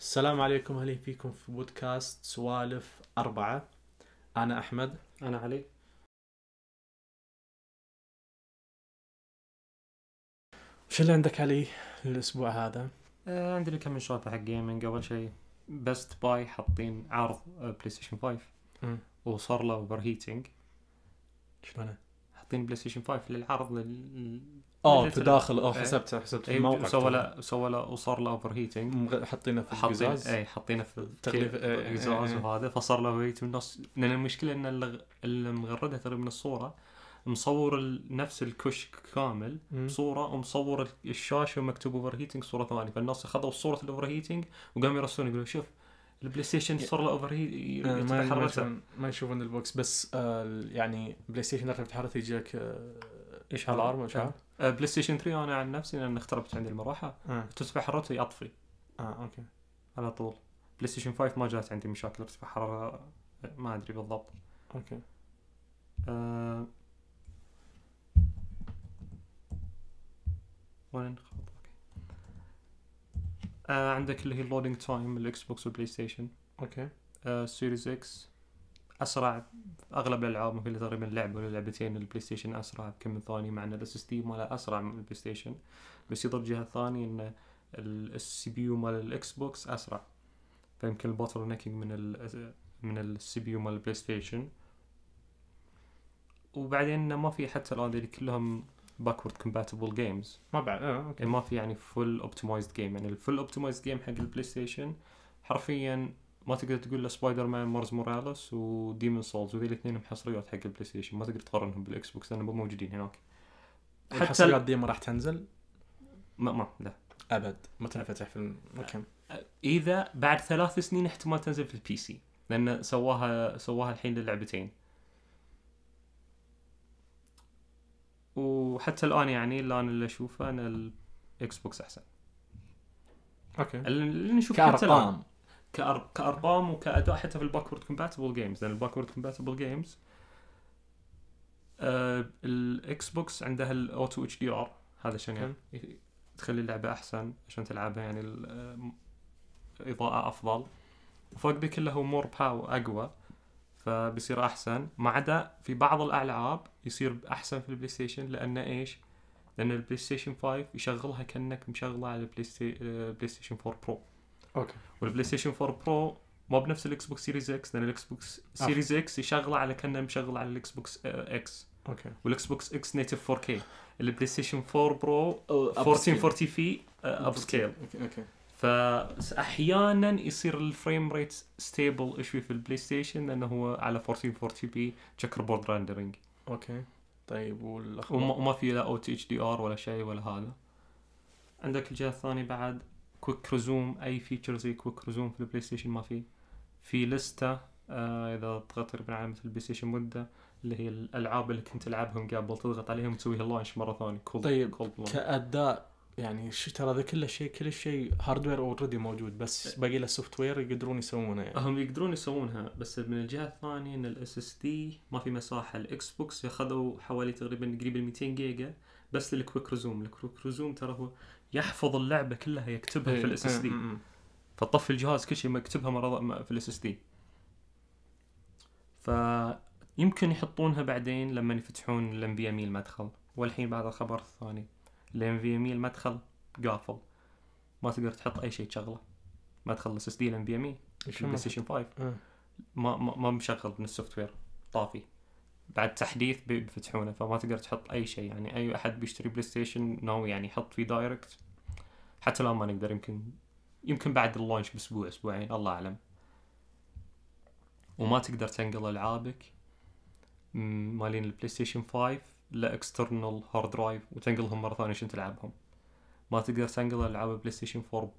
السلام عليكم اهلا فيكم في بودكاست سوالف أربعة أنا أحمد أنا علي وش اللي عندك علي الأسبوع هذا؟ آه عندي كم من شرطة حق جيمنج أول شيء بست باي حاطين عرض بلاي ستيشن 5 م. وصار له اوفر هيتنج شلونه؟ حاطين بلاي ستيشن 5 للعرض لل... اه في داخل اه إيه. حسبت حسبت في إيه، الموقع سوى له سوى له وصار له اوفر هيتنج حاطينه في القزاز اي حاطينه في تغليف القزاز إيه، وهذا فصار له هيت نص... لان المشكله ان اللي مغردها ترى من الصوره مصور نفس الكشك كامل صوره ومصور الشاشه ومكتوب اوفر هيتنج صوره ثانيه فالناس اخذوا صوره الاوفر هيتنج وقاموا يرسلون يقولوا شوف البلاي ستيشن صار له اوفر هيت ما يشوفون البوكس بس آه يعني بلاي ستيشن يتحرك يجي يجيك اشعار اربع اشعار بلاي ستيشن 3 انا عن نفسي لان اختربت عندي المروحه آه. ترتفع حرارتي اطفي اه اوكي على طول بلاي ستيشن 5 ما جات عندي مشاكل ارتفاع حراره آه، ما ادري بالضبط اوكي آه، وين انخفض آه عندك اللي هي اللودينج تايم الاكس بوكس والبلاي ستيشن اوكي آه سيريز اكس اسرع اغلب الالعاب ممكن تقريبا لعبه ولا لعبتين البلاي ستيشن اسرع بكم ثانيه مع ان الاس دي ماله اسرع من البلاي ستيشن بس يضرب جهه ثانيه ان السي بي يو مال الاكس بوكس اسرع فيمكن البوتل نيكينج من الـ من السي بي يو مال البلاي ستيشن وبعدين ما في حتى الان كلهم باكورد كومباتبل جيمز ما بعد اه اوكي يعني ما في يعني فول اوبتمايزد جيم يعني الفول اوبتمايزد جيم حق البلاي ستيشن حرفيا ما تقدر تقول له سبايدر مان مارز موراليس وديمون سولز وذي الاثنين محصريات حق البلاي ستيشن ما تقدر تقارنهم بالاكس بوكس لانهم مو موجودين هناك حتى الحصريات دي ما راح تنزل؟ ما ما لا ابد ما تنفتح في المكان اذا بعد ثلاث سنين احتمال تنزل في البي سي لان سواها سواها الحين للعبتين وحتى الان يعني اللي انا اللي اشوفه ان الاكس بوكس احسن اوكي اللي نشوف حتى الان كارقام وكاداء حتى في الباكورد كومباتبل جيمز لان الباكورد كومباتبل آه، جيمز الاكس بوكس عندها الاوتو اتش دي ار هذا شنو يعني تخلي اللعبه احسن عشان تلعبها يعني الاضاءه آه، افضل وفوق ذي كله هو مور باو اقوى فبيصير احسن ما عدا في بعض الالعاب يصير احسن في البلاي ستيشن لان ايش؟ لان البلاي ستيشن 5 يشغلها كانك مشغله على البلاي آه، ستيشن 4 برو اوكي والبلاي ستيشن 4 برو مو بنفس الاكس بوكس سيريز اكس لان الاكس بوكس سيريز اكس يشغله على كانه مشغل على الاكس بوكس اكس اوكي والاكس بوكس اكس نيتف 4 كي البلاي ستيشن 4 برو 1440 في اب سكيل اوكي فاحيانا يصير الفريم ريت ستيبل شوي في البلاي ستيشن لانه هو على 1440 بي تشكر بورد رندرنج اوكي طيب والاخبار وما, وما في لا اوت اتش دي ار ولا شيء ولا هذا عندك الجهه الثانيه بعد كويك ريزوم اي فيتشر زي كويك ريزوم في البلاي ستيشن ما في في لستة آه اذا ضغطت على علامة البلاي ستيشن مدة اللي هي الالعاب اللي كنت العبهم قبل تضغط عليهم تسويها لونش مرة ثانية كول طيب كول كاداء يعني ترى هذا كل شيء كل شيء هاردوير اوريدي موجود بس إيه. باقي له سوفت وير يقدرون يسوونه يعني هم يقدرون يسوونها بس من الجهه الثانيه ان الاس اس دي ما في مساحه الاكس بوكس اخذوا حوالي تقريبا قريب ال 200 جيجا بس للكويك ريزوم الكويك ريزوم ترى هو يحفظ اللعبه كلها يكتبها في الاس اس دي فطفي الجهاز كل شيء مكتبها مره في الاس اس دي فيمكن يحطونها بعدين لما يفتحون الام في ام المدخل والحين بعد الخبر الثاني الام في ام المدخل قافل ما تقدر تحط اي شيء تشغله مدخل الاس اس دي الام في ام اي بلاي ستيشن 5 ما ما مشغل من السوفت وير طافي بعد تحديث بيفتحونه فما تقدر تحط اي شيء يعني اي احد بيشتري بلاي ستيشن ناوي يعني يحط فيه دايركت حتى الان ما نقدر يمكن يمكن بعد اللونش باسبوع اسبوعين الله اعلم وما تقدر تنقل العابك مالين البلاي ستيشن 5 لاكسترنال هارد درايف وتنقلهم مره ثانيه عشان تلعبهم ما تقدر تنقل العاب بلاي ستيشن 4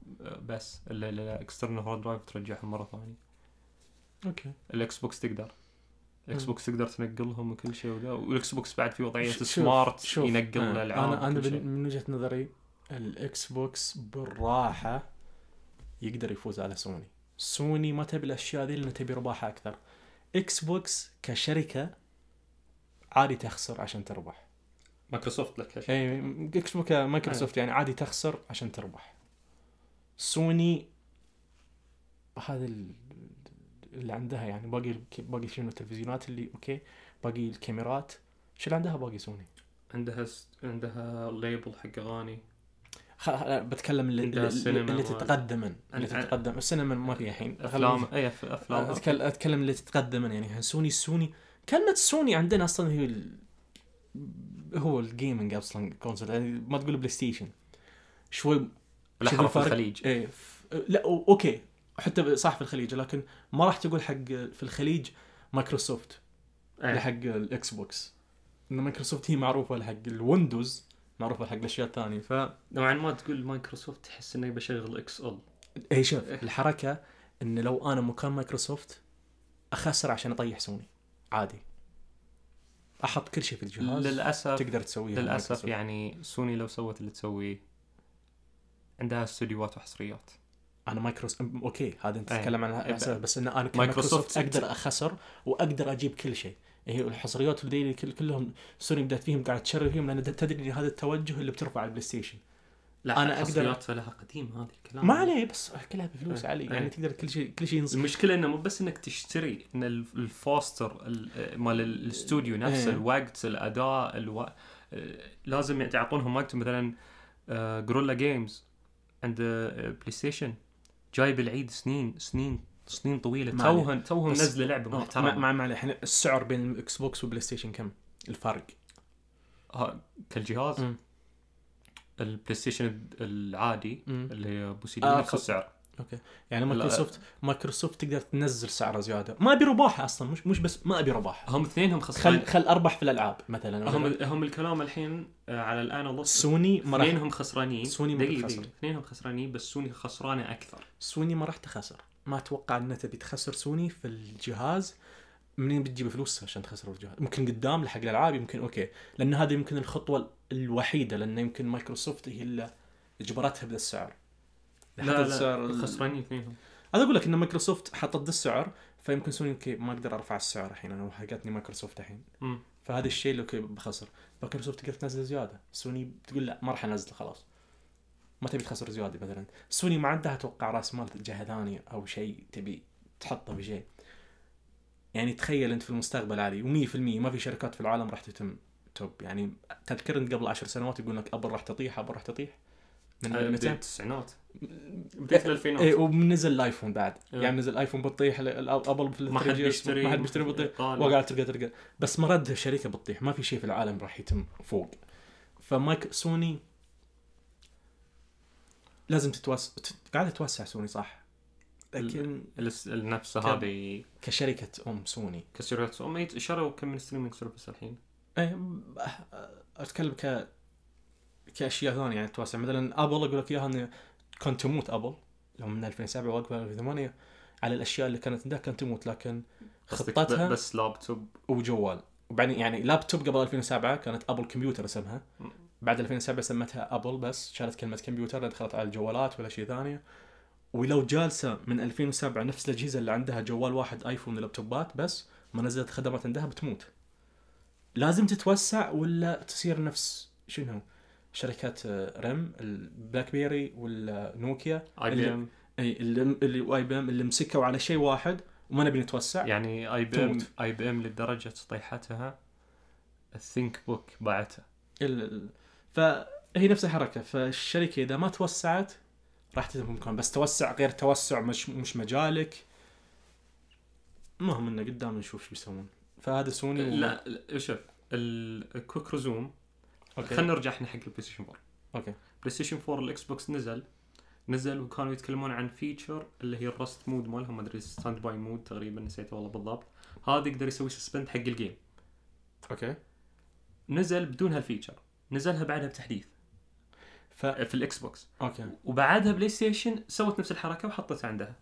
بس الا اكسترنال هارد درايف ترجعهم مره ثانيه اوكي الاكس بوكس تقدر الاكس بوكس تقدر تنقلهم وكل شيء وذا والاكس بوكس بعد في وضعيه شوف سمارت شوف ينقل الالعاب آه، انا انا من وجهه نظري الاكس بوكس بالراحه يقدر يفوز على سوني سوني ما تبي الاشياء ذي لان تبي رباحها اكثر اكس بوكس كشركه عادي تخسر عشان تربح مايكروسوفت لك اي اكس بوكس مايكروسوفت يعني عادي تخسر عشان تربح سوني هذا اللي عندها يعني باقي باقي شنو التلفزيونات اللي اوكي باقي الكاميرات شو اللي عندها باقي سوني عندها س... عندها ليبل حق اغاني خ... بتكلم اللي, اللي, اللي تتقدم اللي تتقدم السينما ما في الحين افلام اي افلام أتكلم, اتكلم اللي تتقدم يعني سوني سوني كلمه سوني عندنا اصلا هي ال... هو الجيمنج اصلا كونسول يعني ما تقول بلاي ستيشن شوي لحظه في الخليج ايه ف... لا اوكي حتى صح في الخليج لكن ما راح تقول حق في الخليج مايكروسوفت أيه. لحق الاكس بوكس ان مايكروسوفت هي معروفه لحق الويندوز معروفه حق الاشياء الثانيه ف نوعا ما تقول مايكروسوفت تحس اني بشغل اكس ال اي شوف إيه. الحركه ان لو انا مكان مايكروسوفت اخسر عشان اطيح سوني عادي احط كل شيء في الجهاز للاسف تقدر تسويه للاسف يعني سوني لو سوت اللي تسويه عندها استديوهات وحصريات انا مايكروسوفت اوكي هذا انت إيه، تتكلم عنها إيه، بس ان انا مايكروسوفت اقدر اخسر واقدر اجيب كل شيء هي الحصريات اللي كلهم سوني بدات فيهم قاعد تشرر فيهم لان تدري هذا التوجه اللي بترفع البلاي ستيشن لا انا اقدر لها قديم هذا الكلام ما عليه بس كلها بفلوس إيه، علي يعني تقدر كل شيء كل شيء ينصف المشكله انه مو بس انك تشتري ان الفوستر مال الاستوديو نفسه الوقت الاداء الو... آه، لازم يعطونهم وقت مثلا جوريلا جيمز عند بلاي ستيشن جايب العيد سنين سنين سنين طويله توهم توهم نزل لعبه محترمه ما مع الحين السعر بين الاكس بوكس والبلاي ستيشن كم؟ الفرق؟ ها كالجهاز؟ البلاي ستيشن العادي مم. اللي هي بوسيدي آه، نفس السعر اوكي يعني مايكروسوفت مايكروسوفت تقدر تنزل سعره زياده ما ابي رباح اصلا مش مش بس ما ابي رباح هم اثنين هم خسرانين خل خل اربح في الالعاب مثلا هم هم الكلام الحين آه، على الان ونص سوني ما راح اثنينهم خسرانين سوني ما دقيقه دقيقه خسرانين بس سوني خسرانه اكثر سوني ما راح تخسر ما اتوقع انها تبي تخسر سوني في الجهاز منين بتجيب فلوس عشان تخسر الجهاز ممكن قدام لحق الالعاب يمكن اوكي لان هذه يمكن الخطوه الوحيده لان يمكن مايكروسوفت هي اللي اجبرتها بهذا السعر لا لا خسرانين فيهم هذا اقول لك ان مايكروسوفت حطت السعر فيمكن سوني اوكي ما اقدر ارفع السعر الحين انا حقتني مايكروسوفت الحين فهذا الشيء اللي اوكي بخسر مايكروسوفت تقدر تنزل زياده سوني بتقول لا ما راح انزل خلاص ما تبي تخسر زياده مثلا سوني ما عندها اتوقع راس مال جهه ثانيه او شيء تبي تحطه في شيء يعني تخيل انت في المستقبل علي و100% ما في شركات في العالم راح تتم توب يعني تذكر انت قبل عشر سنوات يقول لك ابل راح تطيح ابل راح تطيح من آه، متى؟ التسعينات بدايه الالفينات اي ونزل الايفون بعد إيه. يعني نزل الايفون بتطيح ابل في ما حد بيشتري ما حد بيشتري بتطيح وقاعد تلقى تلقى بس مرد الشركه بتطيح ما في شيء في العالم راح يتم فوق فمايك سوني لازم تتوسع قاعده تتوسع سوني صح لكن نفسها هذه كشركه ام سوني كشركه ام شروا كم من ستريمينج سيرفيس الحين؟ اي أه، اتكلم ك كاشياء ثانيه يعني تتوسع مثلا ابل اقول لك اياها ان كانت تموت ابل لو من 2007 واقفه 2008 على الاشياء اللي كانت عندها كانت تموت لكن خطتها بس لابتوب وجوال وبعدين يعني لابتوب قبل 2007 كانت ابل كمبيوتر اسمها بعد 2007 سمتها ابل بس شالت كلمه كمبيوتر دخلت على الجوالات ولا شيء ثاني ولو جالسه من 2007 نفس الاجهزه اللي عندها جوال واحد ايفون لابتوبات بس ما نزلت خدمات عندها بتموت لازم تتوسع ولا تصير نفس شنو شركات آه، ريم البلاك بيري والنوكيا اي بي ام اي اللي واي بي ام اللي مسكوا على شيء واحد وما نبي نتوسع يعني اي بي ام اي بي ام لدرجه طيحتها الثينك بوك باعته ال... فهي نفس الحركه فالشركه اذا ما توسعت راح تتمكن بس توسع غير توسع مش مش مجالك المهم انه قدام نشوف شو بيسوون فهذا سوني لا, لا شوف الكويك رزوم اوكي خلينا نرجع احنا حق البلاي ستيشن 4 اوكي بلاي ستيشن 4 الاكس بوكس نزل نزل وكانوا يتكلمون عن فيتشر اللي هي الرست مود مالهم ما ادري ستاند باي مود تقريبا نسيته والله بالضبط هذا يقدر يسوي سسبند حق الجيم اوكي نزل بدون هالفيتشر نزلها بعدها بتحديث ف... في الاكس بوكس اوكي وبعدها بلاي ستيشن سوت نفس الحركه وحطتها عندها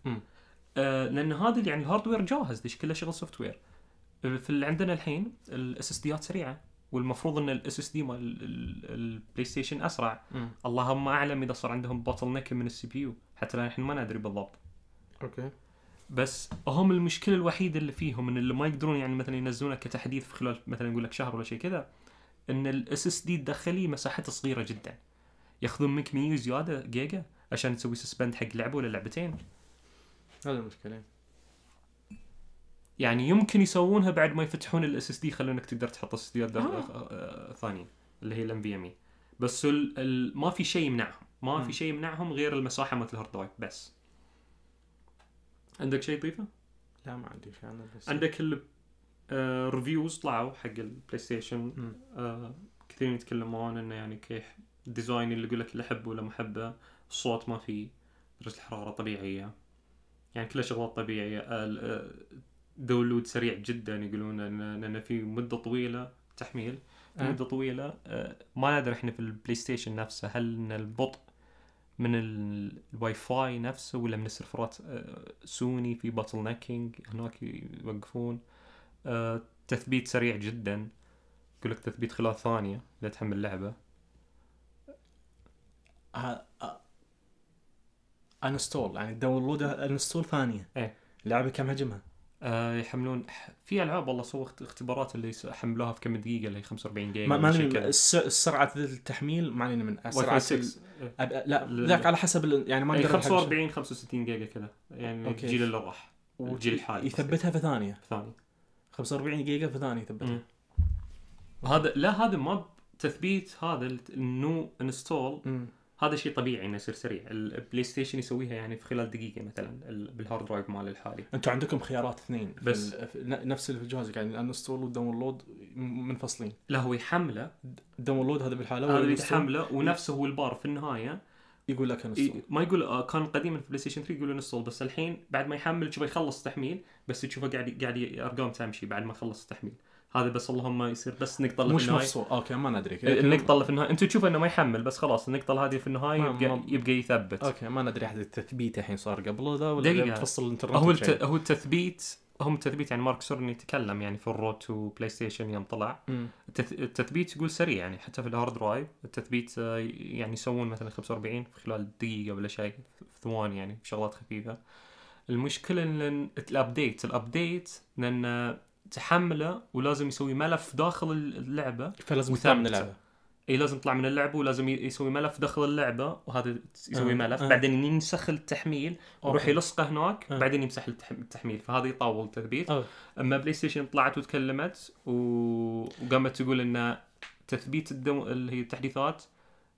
آه لان هذا يعني الهاردوير جاهز ليش كله شغل سوفت وير آه، في اللي عندنا الحين الاس اس ديات سريعه والمفروض ان الاس اس دي مال البلاي ستيشن اسرع م. اللهم اعلم اذا صار عندهم بطل نك من السي بي يو حتى الان احنا ما ندري بالضبط اوكي بس هم المشكله الوحيده اللي فيهم ان اللي ما يقدرون يعني مثلا ينزلونه كتحديث في خلال مثلا نقول لك شهر ولا شيء كذا ان الاس اس دي الداخلي مساحته صغيره جدا ياخذون منك ميو زياده جيجا عشان تسوي سسبند حق لعبه ولا لعبتين هذا المشكله يعني يمكن يسوونها بعد ما يفتحون الاس اس دي يخلونك تقدر تحط اس دي ديات ثانيه اللي هي الام في ام اي بس الـ الـ ما في شيء يمنعهم ما م. في شيء يمنعهم غير المساحه مالت الهارد درايف بس عندك شيء تضيفه؟ لا ما عندي شيء انا بس عندك الريفيوز آه، طلعوا حق البلاي آه، ستيشن كثيرين يتكلمون انه يعني كيف الديزاين اللي يقول لك اللي حبه ولا محبه الصوت ما فيه درجه الحراره طبيعيه يعني كلها شغلات طبيعيه داونلود سريع جدا يقولون ان في مده طويله تحميل في آه. مده طويله آه، ما ندري احنا في البلاي ستيشن نفسه هل ان البطء من الواي فاي نفسه ولا من السيرفرات آه، سوني في باتل نكينج هناك يوقفون تثبيت سريع جدا يقول لك تثبيت خلال ثانيه لا تحمل اللعبه انستول يعني داونلود انستول ثانيه ايه اللعبه كم هجمها؟ آه، يحملون في العاب والله سووا اختبارات اللي حملوها في كم دقيقه اللي 45 دقيقه ما ادري سرعه التحميل ما علينا من سرعه إيه. لا ذاك على حسب يعني ما إيه، اقدر 45 65 جيجا كذا يعني أوكي. الجيل اللي راح والجيل الحالي يثبتها في ثانيه في ثانيه 45 جيجا في ثانيه يثبتها هذا لا هذا ما تثبيت هذا النو انستول هذا شيء طبيعي انه يصير سريع البلاي ستيشن يسويها يعني في خلال دقيقه مثلا بالهارد درايف ماله الحالي انتوا عندكم خيارات اثنين بس في نفس اللي في يعني الانستول والداونلود منفصلين لا هو يحمله الداونلود هذا بالحاله هذا يحمله ونفسه هو البار في النهايه يقول لك انستول ما يقول آه، كان قديما في بلاي ستيشن 3 يقول انستول بس الحين بعد ما يحمل تشوفه يخلص التحميل بس تشوفه قاعد قاعد ارقام تمشي بعد ما خلص التحميل هذا بس اللهم يصير بس نقطه اللي في النهايه مش مفصول اوكي ما ندري إيه، إيه، النقطه اللي في النهايه انتم تشوفوا انه ما يحمل بس خلاص النقطه هذه في النهايه يبقى ما... يبقى يثبت اوكي ما ندري احد التثبيت الحين صار قبله ذا ولا دقيقة. تفصل الانترنت هو الت... هو التثبيت هم التثبيت يعني مارك سورن يتكلم يعني في الرو تو بلاي ستيشن يوم طلع التث... التثبيت يقول سريع يعني حتى في الهارد درايف التثبيت آه، يعني يسوون مثلا 45 في خلال دقيقه ولا شيء ثواني يعني شغلات خفيفه المشكله ان الابديت الابديت لان تحمله ولازم يسوي ملف داخل اللعبه فلازم يطلع من اللعبه اي لازم يطلع من اللعبه ولازم يسوي ملف داخل اللعبه وهذا يسوي آه. ملف آه. بعدين ينسخ التحميل ويروح يلصقه هناك آه. بعدين يمسح التحميل فهذا يطول تثبيت آه. اما بلاي ستيشن طلعت وتكلمت وقامت تقول ان تثبيت الدم... اللي هي التحديثات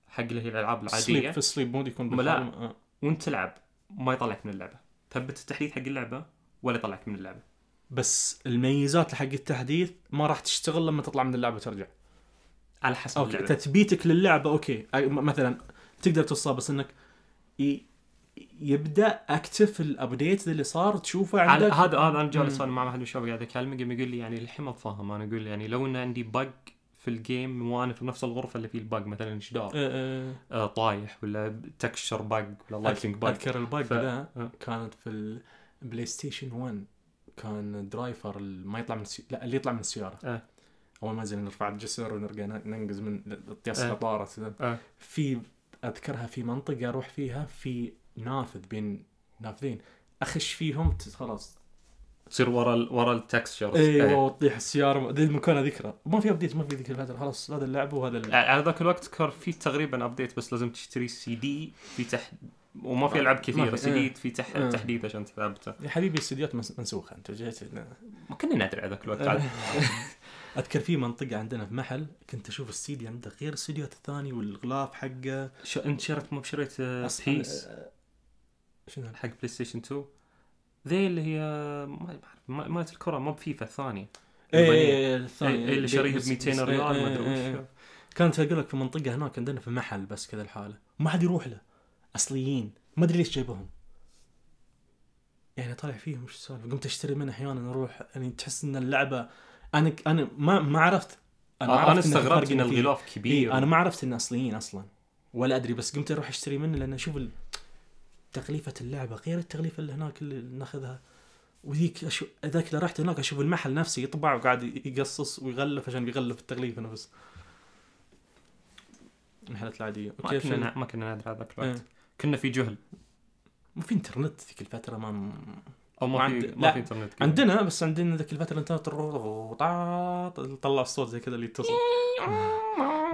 حق اللي هي الالعاب العاديه في السليب مود يكون لا آه. وانت تلعب ما يطلعك من اللعبه ثبت التحديث حق اللعبه ولا يطلعك من اللعبه بس الميزات حق التحديث ما راح تشتغل لما تطلع من اللعبه وترجع على حسب اوكي اللعبة. تثبيتك للعبه اوكي مثلا تقدر توصل بس انك ي... يبدا اكتف الابديت اللي صار تشوفه عندك هذا هذا انا جالس انا مع احد من الشباب قاعد اكلمه قام يقول لي يعني الحين ما فاهم انا اقول يعني لو ان عندي بق في الجيم وانا في نفس الغرفه اللي فيه الباج مثلا جدار أه إيه، إيه. آه طايح ولا تكشر باج ولا لايتنج باج اذكر الباج ف... آه. كانت في البلاي ستيشن 1 كان درايفر ما يطلع من السي... لا اللي يطلع من السياره أه. اول ما نزل نرفع الجسر ونرجع ننقز من الطياسه أه. طارت أه. في اذكرها في منطقه اروح فيها في نافذ بين نافذين اخش فيهم خلاص تصير ورا ال... ورا التكستشر ايوه إيه. وتطيح السياره ذي المكان اذكره ما في ابديت ما في ذيك الفتره خلاص هذا اللعب وهذا اللعب. آه، على ذاك الوقت كان في تقريبا ابديت بس لازم تشتري سي دي في تحت وما في آه، العاب كثير السي في تح... اه. تحديث عشان تثبته يا حبيبي الاستديوهات منسوخه انت جيت ما كنا ندري على ذاك الوقت اذكر في منطقه عندنا في محل كنت اشوف دي عنده غير السيديوهات الثاني والغلاف حقه شو انت شريت مو شريت بيس آه، آه، شنو حق بلاي ستيشن 2 ذي اللي هي ما اعرف مالت الكره مو بفيفا الثانيه اي إيه، إيه، إيه، الثانيه اللي شاريها ب 200 ريال ما ادري وش كانت اقول لك في منطقه هناك عندنا في محل بس كذا الحاله ما حد يروح له اصليين ما ادري ليش جايبهم يعني طالع فيهم وش السالفه قمت اشتري منه احيانا اروح يعني تحس ان اللعبه انا انا ما ما عرفت انا, آه أنا استغربت ان, الغلاف كبير إيه انا ما عرفت ان اصليين اصلا ولا ادري بس قمت اروح اشتري منه لان اشوف تغليفه اللعبه غير التغليفه اللي هناك اللي ناخذها وذيك أشو... ذاك اللي رحت هناك اشوف المحل نفسه يطبع وقاعد يقصص ويغلف عشان يغلف التغليفه نفسه الحالات العاديه ما كنا ما كنا ندري هذاك إيه. الوقت كنا في جهل ما في انترنت ذيك الفتره ما او ما, ما في عند... ما لا. في انترنت كده. عندنا بس عندنا ذيك الفتره الانترنت طلع الصوت زي كذا اللي يتصل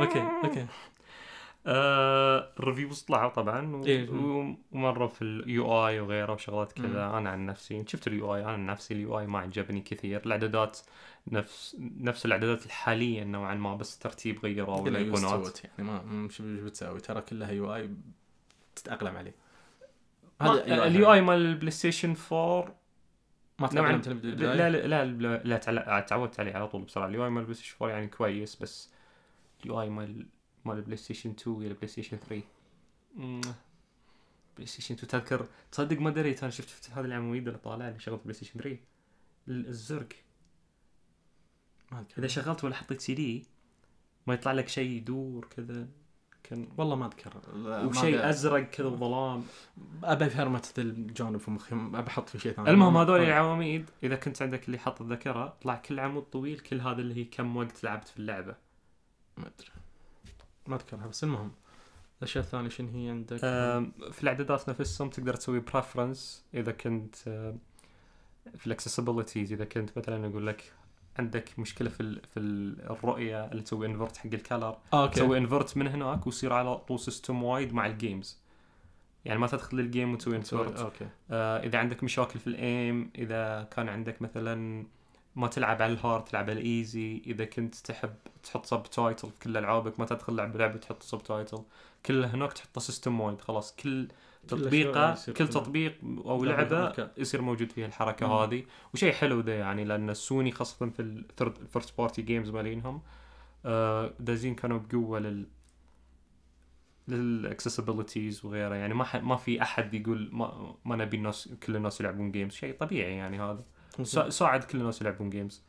اوكي اوكي آه الريفيوز طلعوا طبعا و... إيه. ومره في اليو اي وغيره وشغلات كذا انا عن نفسي شفت اليو اي انا عن نفسي اليو اي ما عجبني كثير الاعدادات نفس نفس الاعدادات الحاليه نوعا ما بس ترتيب غيروا الايقونات يعني ما شو بتساوي ترى كلها يو اي تتاقلم عليه هذا اليو اي مال البلاي ستيشن 4 ما تعودت لا لا لا لا تعودت عليه على طول بصراحه اليو اي مال البلاي ستيشن 4 يعني كويس بس اليو اي مال مال البلاي ستيشن 2 الى البلاي ستيشن 3 بلاي ستيشن 2 تذكر تصدق ما دريت انا شفت شفت هذا العمويد اللي طالع لي شغلت بلاي ستيشن 3 الزرق ما اذا شغلت ولا حطيت سي دي ما يطلع لك شيء يدور كذا يمكن والله ما اذكر وشيء ازرق كذا وظلام ابى افهم ذا الجانب في مخي ابى احط في شيء ثاني المهم هذول العواميد طيب. اذا كنت عندك اللي حط الذاكره طلع كل عمود طويل كل هذا اللي هي كم وقت لعبت في اللعبه ما ادري ما اذكرها بس المهم الاشياء الثانيه شنو هي عندك؟ آه، في الاعدادات نفسهم تقدر تسوي بريفرنس اذا كنت في آه، الاكسسبيلتيز اذا كنت مثلا اقول لك عندك مشكله في في الرؤيه اللي تسوي انفرت حق الكالر آه، اوكي تسوي انفرت من هناك ويصير على طول سيستم وايد مع الجيمز يعني ما تدخل للجيم وتسوي انفرت اوكي آه اذا عندك مشاكل في الايم اذا كان عندك مثلا ما تلعب على الهارد تلعب على الايزي اذا كنت تحب تحط سب تايتل في كل العابك ما تدخل لعبه لعبه تحط سب تايتل كل هناك تحطه سيستم وايد خلاص كل تطبيقه كل تطبيق او لعبه يصير موجود فيها الحركه مم. هذه وشيء حلو ذا يعني لان سوني خاصه في الثيرد بارتي جيمز مالينهم آه، دازين كانوا بقوه لل للاكسسبيلتيز وغيره يعني ما ح... ما في احد يقول ما, ما نبي الناس كل الناس يلعبون جيمز شيء طبيعي يعني هذا ساعد كل الناس يلعبون جيمز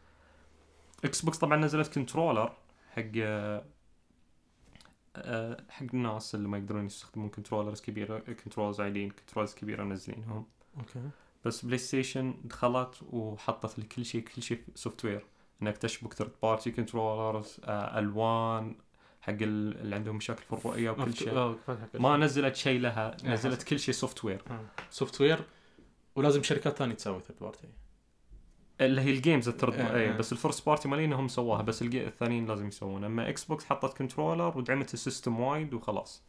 اكس بوكس طبعا نزلت كنترولر حق آه، آه، حق الناس اللي ما يقدرون يستخدمون كنترولرز كبيره كنترولز عاليين كنترولز كبيره منزلينهم اوكي بس بلاي ستيشن دخلت وحطت لكل شيء كل شيء سوفت وير انك تشبك ثيرد بارتي كنترولرز الوان حق اللي عندهم مشاكل في الرؤيه وكل شيء ما نزلت شيء لها نزلت كل شيء سوفت وير سوفت وير ولازم شركات ثانيه تسوي ثيرد بارتي اللي هي الجيمز الثيرد آه. اي إيه. بس الفرست بارتي مالين هم سواها بس الثانيين لازم يسوونها اما اكس بوكس حطت كنترولر ودعمت السيستم وايد وخلاص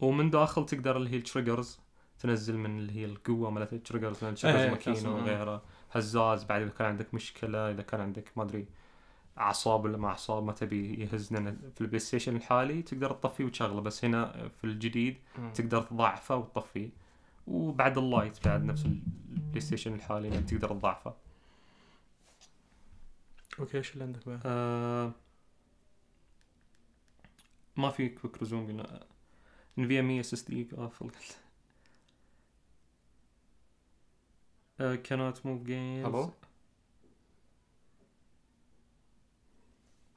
ومن داخل تقدر اللي هي التريجرز تنزل من اللي هي القوه مالت التريجرز من تشغل آه ماكينه إيه. وغيره هزاز بعد اذا كان عندك مشكله اذا كان عندك ما ادري اعصاب ولا ما اعصاب ما تبي يهزنا في البلاي ستيشن الحالي تقدر تطفيه وتشغله بس هنا في الجديد تقدر تضعفه وتطفيه وبعد اللايت بعد نفس البلاي ستيشن الحالي انك تقدر تضعفه اوكي ايش اللي عندك بعد؟ آه، ما في كويك ريزوم قلنا انفيا 100 اس اس دي افضل قلت كانت موف جيمز الو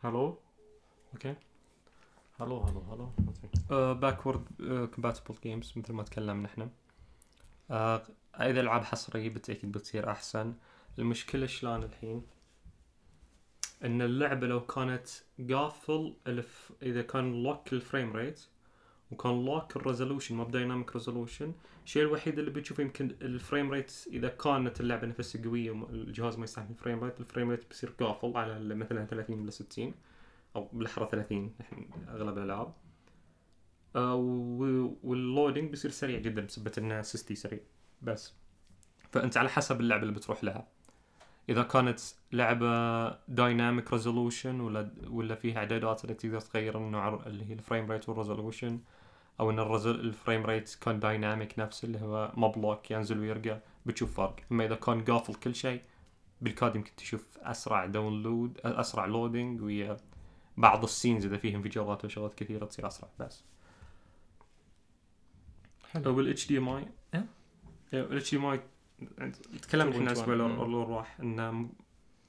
هلو اوكي هلو هلو هلو باكورد كومباتبل جيمز مثل ما تكلمنا احنا آه اذا العاب حصريه بالتاكيد بتصير احسن المشكله شلون الحين ان اللعبه لو كانت قافل الف اذا كان لوك الفريم ريت وكان لوك الريزولوشن مو بدايناميك ريزولوشن الشيء الوحيد اللي بتشوفه يمكن الفريم ريت اذا كانت اللعبه نفسها قويه والجهاز ما يستحمل الفريم ريت الفريم ريت بيصير قافل على مثلا 30 ولا 60 او بالاحرى 30 اغلب الالعاب آه، واللودينج بيصير سريع جدا بسبب ان 60 سريع بس فانت على حسب اللعبه اللي بتروح لها اذا كانت لعبه دايناميك ريزولوشن ولا ولا فيها اعدادات انك تقدر تغير النوع اللي هي الفريم ريت والريزولوشن او ان الفريم ريت كان دايناميك نفس اللي هو مبلوك ينزل ويرجع بتشوف فرق اما اذا كان قافل كل شيء بالكاد يمكن تشوف اسرع داونلود اسرع لودينج ويا بعض السينز اذا فيه انفجارات وشغلات كثيره تصير اسرع بس حلو او بالاتش دي ام اي الاتش دي ام اي تكلمنا احنا الاسبوع اللي راح انه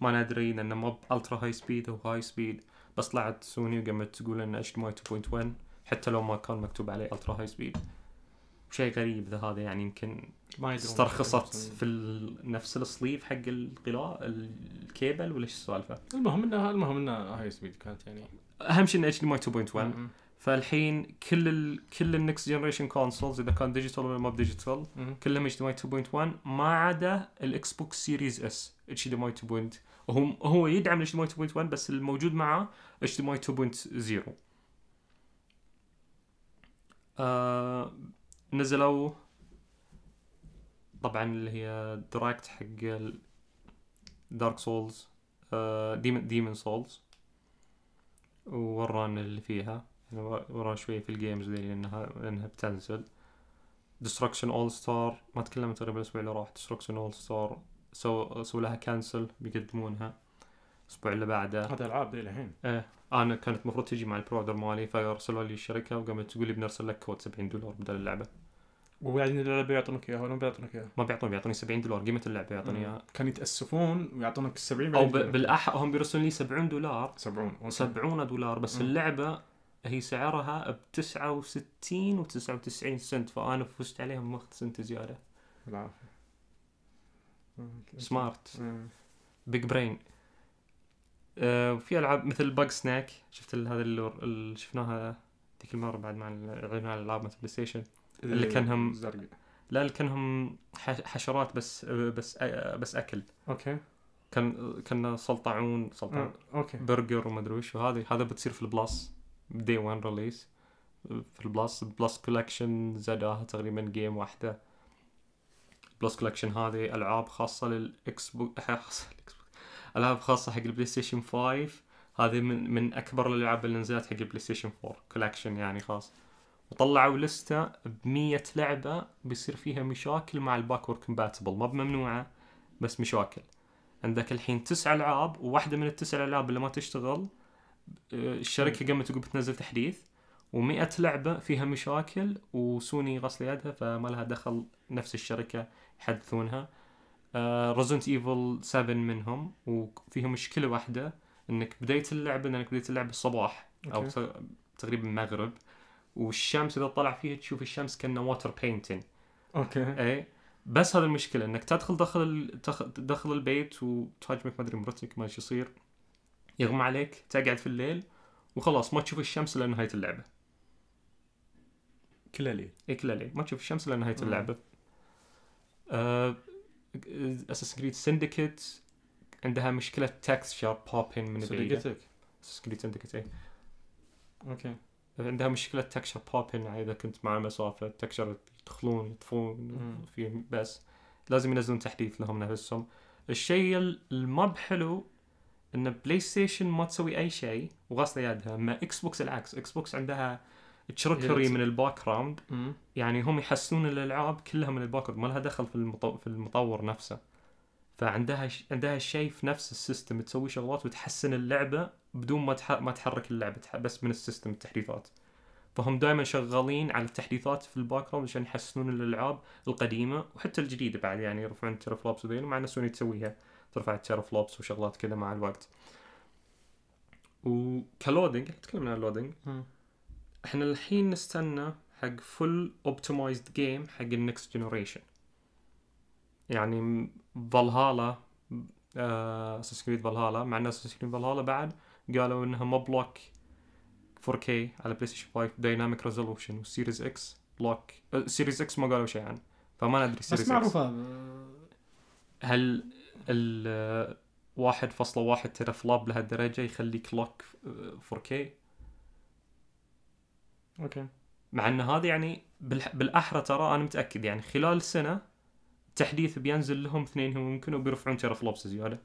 ما ندري لانه ما بالترا هاي سبيد او هاي سبيد بس طلعت سوني وقامت تقول ان اتش دي ام اي 2.1 حتى لو ما كان مكتوب عليه الترا هاي سبيد شيء غريب ذا هذا يعني يمكن ما استرخصت في نفس السليف حق القلاء الكيبل ولا ايش السالفه؟ المهم انه المهم انه هاي سبيد كانت يعني اهم شيء ان اتش دي ماي 2.1 فالحين كل ال كل النكست جنريشن كونسولز اذا كان ديجيتال ولا ما بديجيتال كلهم HDMI 2.1 ما عدا الاكس بوكس سيريز اس ماي 2.1 هو هو يدعم ماي 2.1 بس الموجود معه HDMI 2.0 آه، نزلوا طبعا اللي هي دراكت حق دارك سولز ديمن ديمن سولز وورانا اللي فيها ورا شوي في الجيمز ذي لأنها لأنها بتنزل دستركشن أول ستار ما تكلمت غير الاسبوع اللي راح دستركشن أول ستار سو سو لها كانسل بيقدمونها الأسبوع اللي بعده هذا ألعاب ذي الحين إيه أنا كانت المفروض تجي مع البرودر مالي فأرسلوا لي الشركة وقامت تقول لي بنرسل لك كود 70 دولار بدل اللعبة وبعدين اللعبه بيعطونك اياها ولا ما بيعطونك اياها؟ ما بيعطون بيعطوني 70 دولار قيمه اللعبه يعطوني اياها كانوا يتاسفون ويعطونك 70 او بالاحرى هم بيرسلون لي 70 دولار 70 70 دولار بس مم. اللعبه هي سعرها ب 69 و 99 سنت فانا فزت عليها ماخذ سنت زياده بالعافيه سمارت بيج برين وفي في العاب مثل باج سناك شفت هذا اللي شفناها ذيك المره بعد مع عرضنا على الالعاب مثل بلاي ستيشن اللي كانهم زرقاء لا اللي كانهم حشرات بس آه، بس آه، بس اكل اوكي كان كنا سلطعون سلطعون آه، اوكي برجر وما ادري وش وهذه هذا بتصير في البلاس دي 1 ريليس في البلس بلس كولكشن زادوها تقريبا جيم واحده بلس كولكشن هذه العاب خاصه للاكس بوك العاب خاصه حق البلاي ستيشن 5 هذه من من اكبر الالعاب اللي نزلت حق البلاي ستيشن 4 كولكشن يعني خاص وطلعوا لستة ب 100 لعبة بيصير فيها مشاكل مع الباكور كومباتبل ما بممنوعة بس مشاكل عندك الحين تسع العاب وواحدة من التسع العاب اللي ما تشتغل آه، الشركه قامت تقول بتنزل تحديث و100 لعبه فيها مشاكل وسوني غسل يدها فما لها دخل نفس الشركه يحدثونها ريزنت ايفل 7 منهم وفيها مشكله واحده انك بدايه اللعبه انك بدايه اللعبه الصباح او تقريبا المغرب والشمس اذا طلع فيها تشوف الشمس كانه واتر بينتين اوكي اي بس هذا المشكله انك تدخل داخل داخل البيت وتهاجمك ما ادري مرتك ما ايش يصير يغمى عليك تقعد في الليل وخلاص ما تشوف الشمس الا نهايه اللعبه كل ليل اي كل ليل ما تشوف الشمس الا نهايه اللعبه اساس كريد سندكيت عندها مشكله تكستشر بوبين من بعيد صديقتك اساس كريد سندكيت اي اوكي عندها مشكله تكشر بوبين اذا كنت مع مسافه تكشر يدخلون يطفون في بس لازم ينزلون تحديث لهم نفسهم الشيء اللي ما بحلو ان بلاي ستيشن ما تسوي اي شيء وغاصله يدها اما اكس بوكس العكس اكس بوكس عندها تشركري من الباك جراوند يعني هم يحسون الالعاب كلها من الباك ما لها دخل في المطور, في المطور نفسه فعندها ش... عندها شيء في نفس السيستم تسوي شغلات وتحسن اللعبه بدون ما تح... ما تحرك اللعبه بس من السيستم التحديثات فهم دائما شغالين على التحديثات في الباك جراوند عشان يحسنون الالعاب القديمه وحتى الجديده بعد يعني يرفعون تيرفلوبس وذيلا مع ان سوني تسويها ترفع التيرا فلوبس وشغلات كذا مع الوقت وكلودنج تكلمنا عن اللودنج احنا الحين نستنى حق فل اوبتمايزد جيم حق النكست جنريشن يعني فالهالا اساس آه، كريد فالهالا مع الناس اساس كريد فالهالا بعد قالوا انها ما بلوك 4K على بلاي ستيشن 5 دايناميك ريزولوشن وسيريز اكس بلوك سيريز آه، اكس ما قالوا شيء عنه فما ندري سيريز اكس بس معروفه هل ال 1.1 تيرا فلوب لهالدرجة يخليك لوك 4K اوكي مع ان هذا يعني بالاحرى ترى انا متاكد يعني خلال سنه تحديث بينزل لهم اثنين هم ممكن وبيرفعون تيرا فلوبس زياده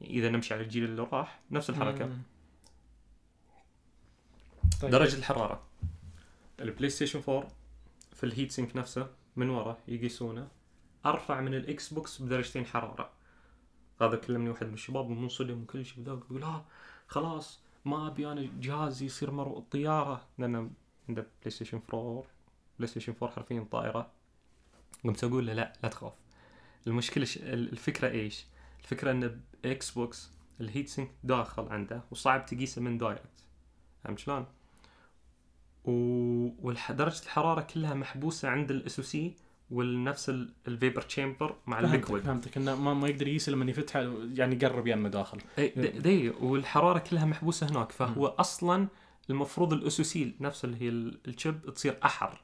يعني اذا نمشي على الجيل اللي راح نفس الحركه مم. طيب. درجه الحراره البلاي ستيشن 4 في الهيت سينك نفسه من ورا يقيسونه ارفع من الاكس بوكس بدرجتين حراره هذا كلمني واحد من الشباب ومنصدم شيء بدأ يقول ها آه، خلاص ما ابي انا جهازي يصير مر الطياره لان عنده بلاي ستيشن 4 بلاي ستيشن 4 حرفيا طائره قمت اقول له لا لا تخاف المشكله ش... الفكره ايش؟ الفكره ان اكس بوكس الهيت سينك داخل عنده وصعب تقيسه من دايركت فهمت شلون؟ و... ودرجه الحراره كلها محبوسه عند الاسوسي ونفس الفيبر تشامبر مع الليكويد فهمتك انه ما, ما يقدر يسلم لما يفتحه يعني يقرب يم يعني داخل اي إيه. والحراره كلها محبوسه هناك فهو م. اصلا المفروض الاسوسيل نفس اللي هي الشيب تصير احر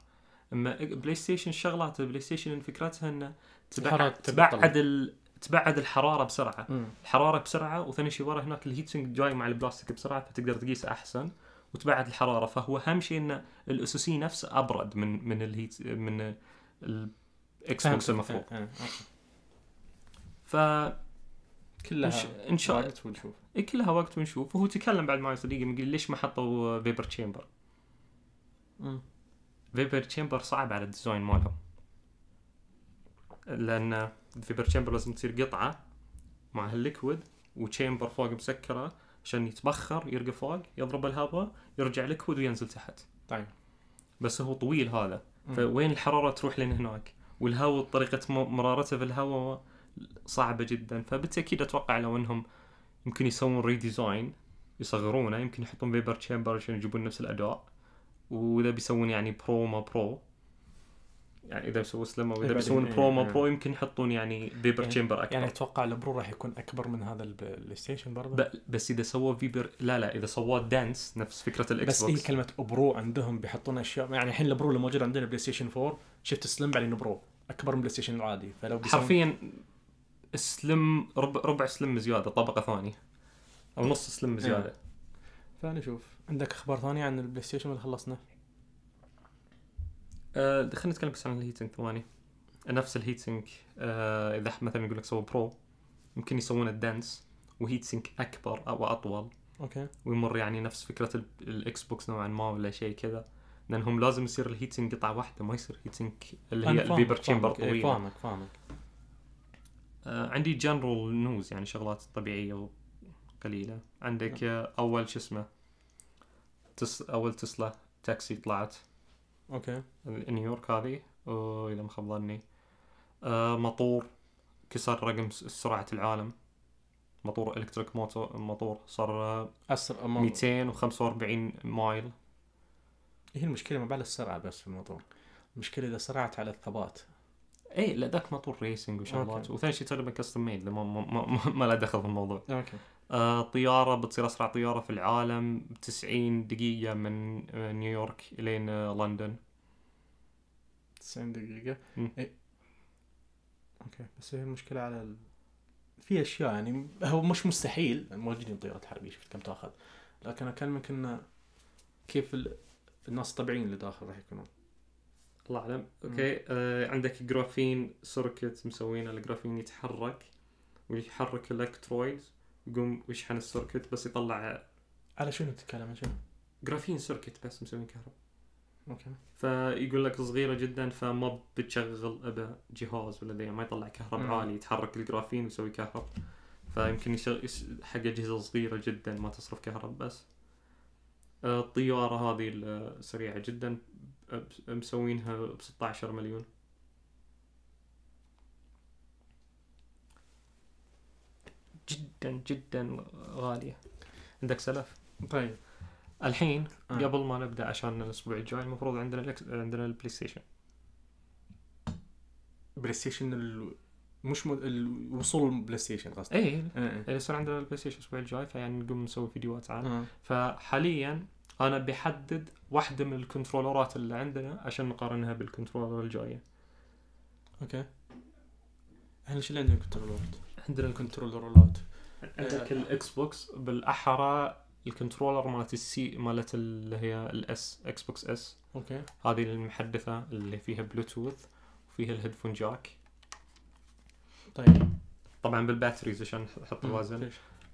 اما بلاي ستيشن شغلات البلاي ستيشن فكرتها انه تبعد تبعد تبعد الحراره بسرعه م. الحراره بسرعه وثاني شيء ورا هناك الهيتنج جاي مع البلاستيك بسرعه فتقدر تقيس احسن وتبعد الحراره فهو اهم شيء ان الاسوسي نفسه ابرد من من الهيت من الاكس بوكس المفروض إيه، ف كلها مش... ان شاء الله وقت ونشوف اي كلها وقت ونشوف وهو تكلم بعد معي صديقي يقول ليش ما حطوا فيبر تشامبر؟ فيبر تشامبر صعب على الديزاين مالهم لان فيبر تشامبر لازم تصير قطعه مع الليكويد وتشامبر فوق مسكره عشان يتبخر يرقى فوق يضرب الهواء يرجع ليكويد وينزل تحت طيب بس هو طويل هذا فوين الحراره تروح لين هناك والهواء طريقه مرارته في الهواء صعبه جدا فبالتاكيد اتوقع لو انهم يمكن يسوون ريديزاين يصغرونه يمكن يحطون فيبر تشامبر عشان يجيبون نفس الاداء واذا بيسوون يعني برو ما برو يعني اذا بيسووا سلم او اذا إيه، بيسوون برومو ما برو يمكن يحطون يعني فيبر يعني تشامبر اكبر يعني اتوقع البرو راح يكون اكبر من هذا البلاي ستيشن برضه بس اذا سووا فيبر لا لا اذا سووا دانس نفس فكره الاكس بس بوكس بس هي كلمه برو عندهم بيحطون اشياء يعني الحين البرو اللي موجود عندنا بلاي ستيشن 4 شفت سلم بعدين برو اكبر من بلاي ستيشن العادي فلو حرفيا سلم ربع, ربع سلم زياده طبقه ثانيه او نص سلم إيه. زياده فنشوف عندك اخبار ثانيه عن البلاي ستيشن ولا خلصنا؟ آه خلينا نتكلم بس عن الهيتنج ثواني نفس الهيتسينك آه اذا مثلا يقول لك سووا برو يمكن يسوون الدنس وهيت سينك اكبر او اطول اوكي ويمر يعني نفس فكره الاكس بوكس نوعا ما ولا شيء كذا لانهم لازم يصير الهيت سينك قطعه واحده ما يصير هيت سينك اللي هي البيبر إيه، تشامبر طويله فاهمك فاهمك آه عندي جنرال نوز يعني شغلات طبيعيه وقليله عندك آه اول شو اسمه تس اول تسلا تاكسي طلعت اوكي نيويورك هذه اذا ما خاب ظني آه مطور كسر رقم سرعه العالم مطور الكتريك موتور مطور صار اسرع 245 مايل هي المشكله ما بعد السرعه بس في المطور المشكله اذا سرعت على الثبات اي لا ذاك مطور ريسنج وشغلات وثاني شيء تقريبا كاستم ميد ما, ما, ما, ما له دخل في الموضوع اوكي آه، طيارة بتصير أسرع طيارة في العالم تسعين دقيقة من آه، نيويورك إلين آه، لندن تسعين دقيقة إيه. أوكي بس هي المشكلة على ال... في أشياء يعني هو مش مستحيل موجودين طيارات حربية شفت كم تاخذ لكن أكلمك إنه كيف ال... الناس الطبيعيين اللي داخل راح يكونون الله أعلم أوكي آه عندك جرافين سيركت مسوينه الجرافين يتحرك ويحرك الكترويد يقوم يشحن السيركت بس يطلع على شنو تتكلم عن شنو؟ جرافين سيركت بس مسويين كهرباء اوكي فيقول لك صغيره جدا فما بتشغل ابا جهاز ولا ذي ما يطلع كهرباء عالي يتحرك الجرافين ويسوي كهرباء فيمكن يشغل حق اجهزه صغيره جدا ما تصرف كهرباء بس الطياره هذه السريعه جدا مسوينها ب 16 مليون جدا جدا غاليه عندك سلف طيب الحين آه. قبل ما نبدا عشان الاسبوع الجاي المفروض عندنا الـ عندنا البلاي ستيشن بلاي ستيشن مش مد... الوصول البلاي ستيشن قصدي اي اللي إيه. صار عندنا البلاي ستيشن الاسبوع الجاي فيعني نقوم نسوي فيديوهات عنه آه. فحاليا انا بحدد واحده من الكنترولرات اللي عندنا عشان نقارنها بالكنترولر الجايه اوكي احنا شو اللي عندنا كنترولرات؟ عندنا الكنترولر رول اوت عندك آه، الاكس بوكس بالاحرى الكنترولر مالت السي مالت اللي هي الاس اكس بوكس اس اوكي هذه المحدثه اللي فيها بلوتوث وفيها الهيدفون جاك طيب طبعا بالباتريز عشان نحط الوزن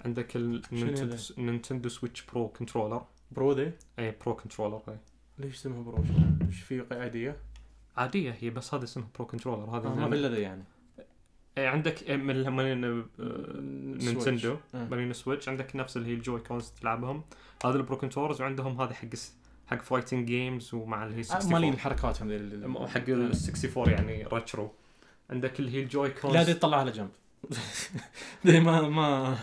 عندك النينتندو سويتش برو كنترولر برو ذي؟ اي برو كنترولر اي ليش اسمها برو؟ ايش في عاديه؟ عاديه هي بس هذا اسمها برو كنترولر هذا آه ما يعني إيه، عندك إيه، من مالين آه، نينتندو إيه. مالين سويتش عندك نفس اللي هي الجوي كونز تلعبهم هذا البرو كنترولرز وعندهم هذا حق حق فايتنج جيمز ومع اللي هي 64 آه، مالين الحركات حق ال 64 يعني ريترو عندك اللي هي الجوي كونز لا دي تطلعها على جنب دي ما ما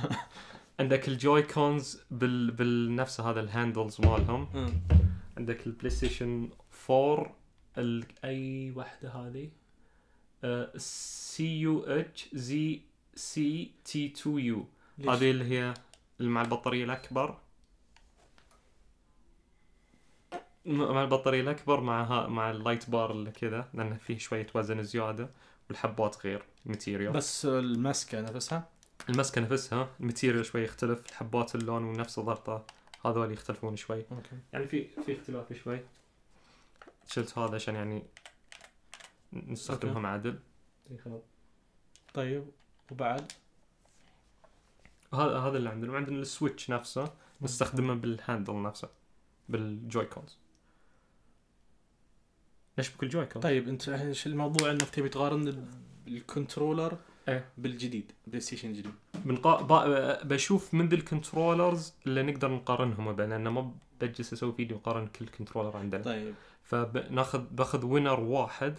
عندك الجوي كونز بال بالنفس هذا الهاندلز مالهم عندك البلاي ستيشن 4 اي وحده هذه سي يو اتش زي سي تي 2 يو هذه اللي هي مع البطاريه الاكبر مع البطاريه الاكبر ها مع اللايت بار اللي كذا لانه فيه شويه وزن زياده والحبات غير ماتيريال بس المسكه نفسها المسكه نفسها الماتيريال شوي يختلف الحبات اللون ونفس الضغطه هذول يختلفون شوي أوكي. يعني في في اختلاف شوي شلت هذا عشان يعني نستخدمهم عدل إيه، طيب وبعد هذا هذا اللي عندنا وعندنا السويتش نفسه نستخدمه بالهاندل نفسه بالجوي كونز ليش بكل جوي كونز؟ طيب انت شو الموضوع انك تبي تقارن الكنترولر ايه بالجديد بلاي ستيشن الجديد بنقا... ب... بشوف من ذي الكنترولرز اللي نقدر نقارنهم بين لان ما بجلس اسوي فيديو اقارن كل كنترولر عندنا طيب فناخذ باخذ وينر واحد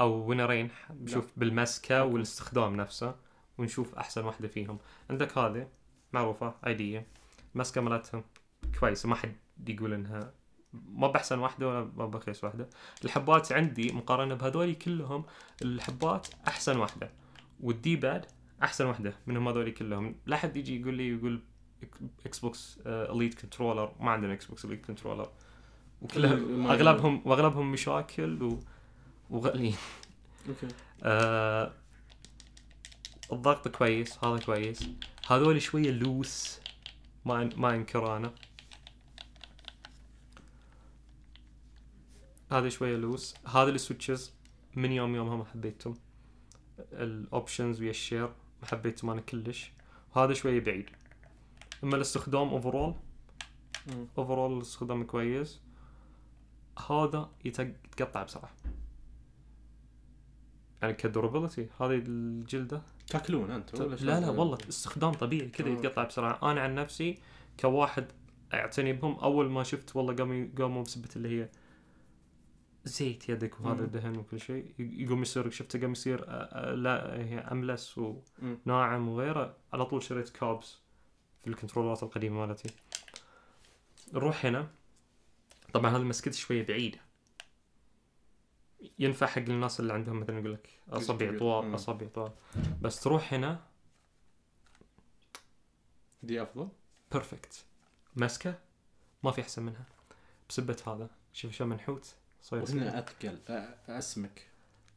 او وينرين بشوف نعم. بالمسكه والاستخدام نفسه ونشوف احسن واحده فيهم عندك هذه معروفه عاديه المسكه مالتها كويسه ما حد يقول انها ما باحسن واحده ولا ما برخيص واحده الحبات عندي مقارنه بهذول كلهم الحبات احسن واحده والدي باد احسن واحده منهم هذول كلهم لا حد يجي يقول لي يقول اكس بوكس اليت كنترولر ما عندنا اكس بوكس اليت كنترولر وكلهم اغلبهم واغلبهم مشاكل و وغاليين اوكي آه الضغط كويس هذا كويس هذول شويه لوس ما ما انكر انا هذا شويه لوس هذا السويتشز من يوم يومها ما حبيتهم الاوبشنز ويا الشير ما حبيتهم انا كلش وهذا شويه بعيد اما الاستخدام اوفرول اوفرول الاستخدام كويس هذا يتقطع بسرعه يعني كدورابيلتي هذه الجلده تاكلون انت ولا لا لا والله استخدام طبيعي كذا يتقطع بسرعه انا عن نفسي كواحد اعتني بهم اول ما شفت والله قاموا قاموا بسبه اللي هي زيت يدك وهذا الدهن وكل شيء يقوم يصير شفته قام يصير آه، آه، لا هي املس وناعم وغيره على طول شريت كابس في الكنترولات القديمه مالتي نروح هنا طبعا هذه المسكت شويه بعيده ينفع حق الناس اللي عندهم مثلا يقول لك اصابع طوال اصابع طوال بس تروح هنا دي افضل بيرفكت مسكه ما في احسن منها بسبه هذا شوف شو منحوت صاير وهنا اثقل اسمك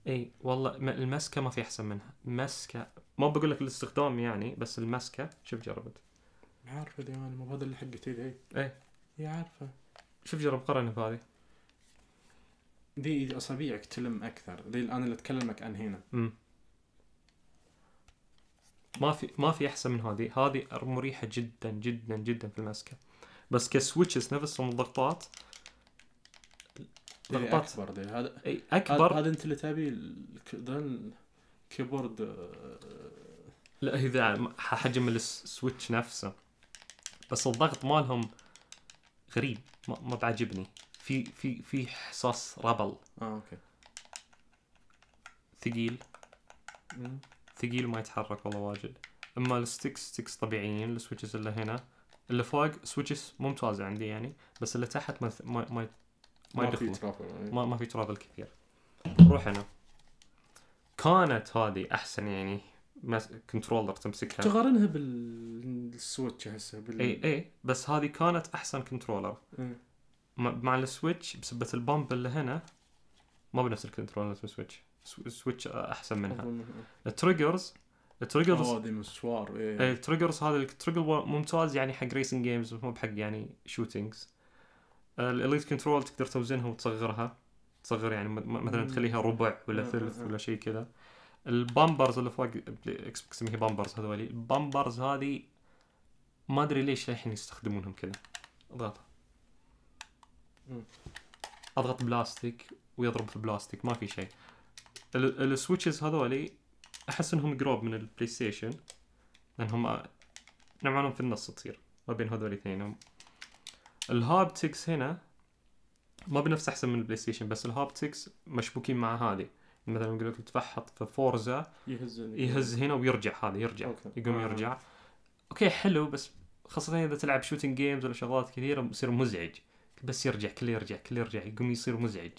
اي والله المسكه ما في احسن منها مسكه ما بقول لك الاستخدام يعني بس المسكه شوف جربت عارفه ديواني مو هذا اللي حقت ايدي اي اي عارفه شوف جرب قرن بهذه ذي اصابيعك تلم اكثر ذي انا اللي اتكلمك عن هنا مم. ما في ما في احسن من هذه هذه مريحه جدا جدا جدا في المسكه بس كسويتشز نفسهم الضغطات ضغطات اكبر دي هذا اي اكبر هذا انت اللي تبي الكيبورد آه، لا اذا حجم السويتش نفسه بس الضغط مالهم غريب ما, ما بعجبني في في في حصص ربل اه اوكي ثقيل ثقيل ما يتحرك والله واجد اما الستكس ستكس طبيعيين السويتشز اللي هنا اللي فوق سويتشز ممتازه عندي يعني بس اللي تحت ما ما ما, ما, في ترافل إيه. ما, ما في ترافل كثير روح هنا كانت هذه احسن يعني كنترولر تمسكها تقارنها بالسويتش هسه بال... اي اي بس هذه كانت احسن كنترولر مع السويتش بسبة البامب اللي هنا ما بنفس الكنترول نفس السويتش السويتش احسن منها التريجرز التريجرز آه، هذه دي مشوار ايه, إيه، التريجرز هذا التريجر ممتاز يعني حق ريسنج جيمز مو بحق يعني شوتينجز الاليت كنترول تقدر توزنها وتصغرها تصغر يعني مثلا تخليها ربع ولا ثلث ولا شيء كذا البامبرز اللي فوق اكس بوكس هي بامبرز هذولي البامبرز هذه ما ادري ليش الحين يستخدمونهم كذا ضغط اضغط بلاستيك ويضرب في البلاستيك ما في شيء السويتشز هذولي احس انهم قروب من البلاي ستيشن لانهم نوعا في النص تصير ما بين هذول الاثنين الهابتكس هنا ما بنفس احسن من البلاي ستيشن بس الهابتكس مشبوكين مع هذه يعني مثلا يقول لك تفحط في فورزا يهز يهز هنا ويرجع هذا يرجع أوكي. يقوم آه. يرجع اوكي حلو بس خاصة اذا تلعب شوتنج جيمز ولا شغلات كثيرة يصير مزعج بس يرجع كل يرجع كل يرجع يقوم يصير مزعج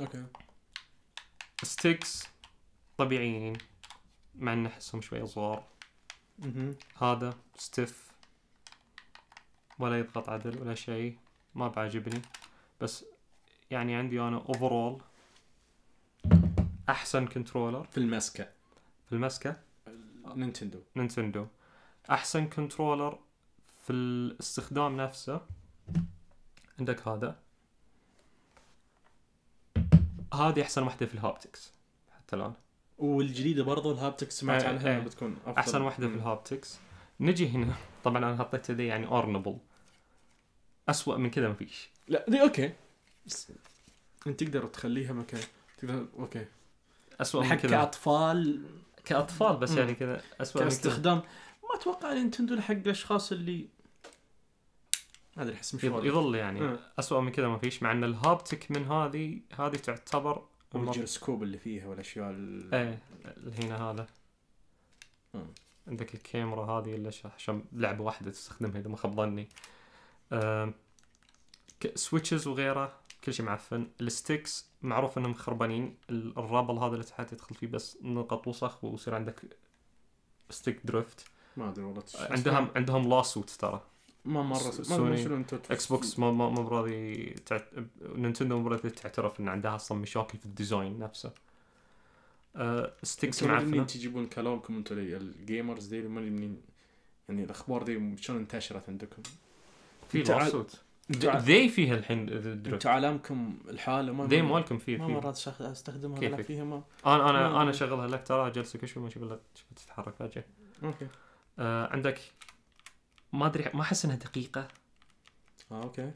اوكي ستيكس طبيعيين مع ان احسهم شوي صغار هذا ستيف ولا يضغط عدل ولا شيء ما بعجبني بس يعني عندي انا اوفرول احسن كنترولر في المسكه في المسكه نينتندو نينتندو احسن كنترولر في الاستخدام نفسه عندك هذا هذه احسن وحده في الهابتكس حتى الان والجديده برضو الهابتكس سمعت إيه، عنها آه بتكون افضل احسن وحده في الهابتكس نجي هنا طبعا انا حطيت دي يعني اورنبل اسوأ من كذا مفيش لا دي اوكي بس انت تقدر تخليها مكان تقدر اوكي اسوأ من كذا كاطفال كاطفال بس مم. يعني كذا اسوأ كاستخدام ما اتوقع نتندو حق الاشخاص اللي ادري احس مشوار يظل يعني أه. اسوأ من كذا ما فيش مع ان الهابتك من هذه هذه تعتبر الجيروسكوب اللي فيها والاشياء ال... ايه اللي هنا هذا آه. عندك الكاميرا هذه اللي عشان لعبه واحده تستخدمها اذا ما خاب ظني سويتشز وغيره كل شيء معفن الستيكس معروف انهم خربانين الرابل هذا اللي تحت يدخل فيه بس نقط وسخ ويصير عندك ستيك دريفت ما ادري والله عندهم عندهم لاسوت ترى ما مره سوني اكس بوكس ما ما مو براضي تعت... نينتندو مو براضي تعترف ان عندها اصلا مشاكل في الديزاين نفسه أه ستيكس معفنه منين تجيبون كلامكم انتم الجيمرز من منين يعني الاخبار دي شلون انتشرت عندكم؟ في لوصوت ذي فيها الحين انتم عالمكم الحالة ما ذي مالكم فيها ما مرات استخدمها ولا فيها ما انا انا انا اشغلها لك ترى جلسه كل ما اشوف تتحرك فجاه اوكي آه عندك ما ادري ما احس انها دقيقه اه اوكي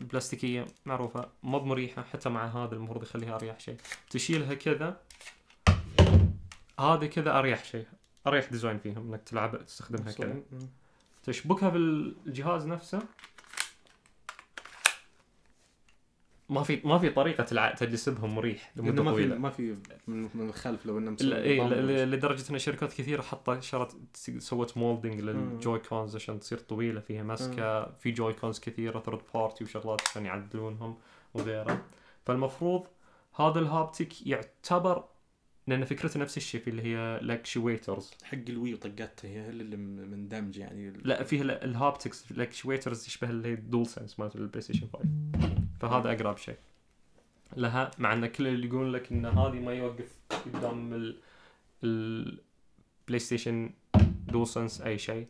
بلاستيكيه معروفه ما بمريحه حتى مع هذا المفروض يخليها اريح شيء تشيلها كذا هذا كذا اريح شيء اريح ديزاين فيهم انك تلعب تستخدمها كذا تشبكها بالجهاز نفسه ما في ما في طريقه الع... تجلسبهم مريح لمده ما طويله في ما في من الخلف لو انه إيه لدرجه ان شركات كثيره حطت شرت سوت مولدنج للجوي كونز عشان تصير طويله فيها مسكه مم. في جوي كونز كثيره ثيرد بارتي وشغلات عشان يعدلونهم وغيره فالمفروض هذا الهابتيك يعتبر لان فكرته نفس الشيء في اللي هي لاكشويترز حق الوي وطقاتها هي اللي مندمج يعني لا فيها الهابتكس لاكشويترز يشبه اللي هي الدول سنس مالت البلاي ستيشن 5 فهذا اقرب شيء لها مع ان كل اللي يقول لك ان هذه ما يوقف قدام ال البلاي ستيشن دول سنس اي شيء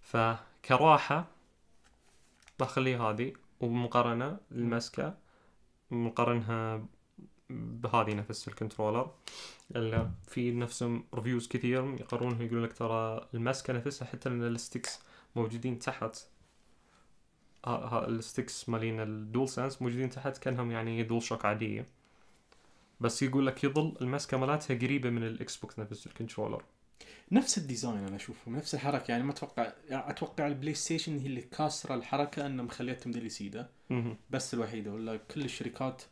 فكراحه بخلي هذه ومقارنه المسكه مقارنها بهذه نفس الكنترولر في نفسهم ريفيوز كثير يقررون يقولون لك ترى المسكه نفسها حتى ان الستكس موجودين تحت الستكس مالين الدول سنس موجودين تحت كانهم يعني دول شوك عاديه بس يقول لك يظل المسكه مالتها قريبه من الاكس بوكس نفس الكنترولر نفس الديزاين انا اشوفه نفس الحركه يعني ما اتوقع اتوقع البلاي ستيشن هي اللي كاسره الحركه انها مخليتهم دي سيدا بس الوحيده ولا كل الشركات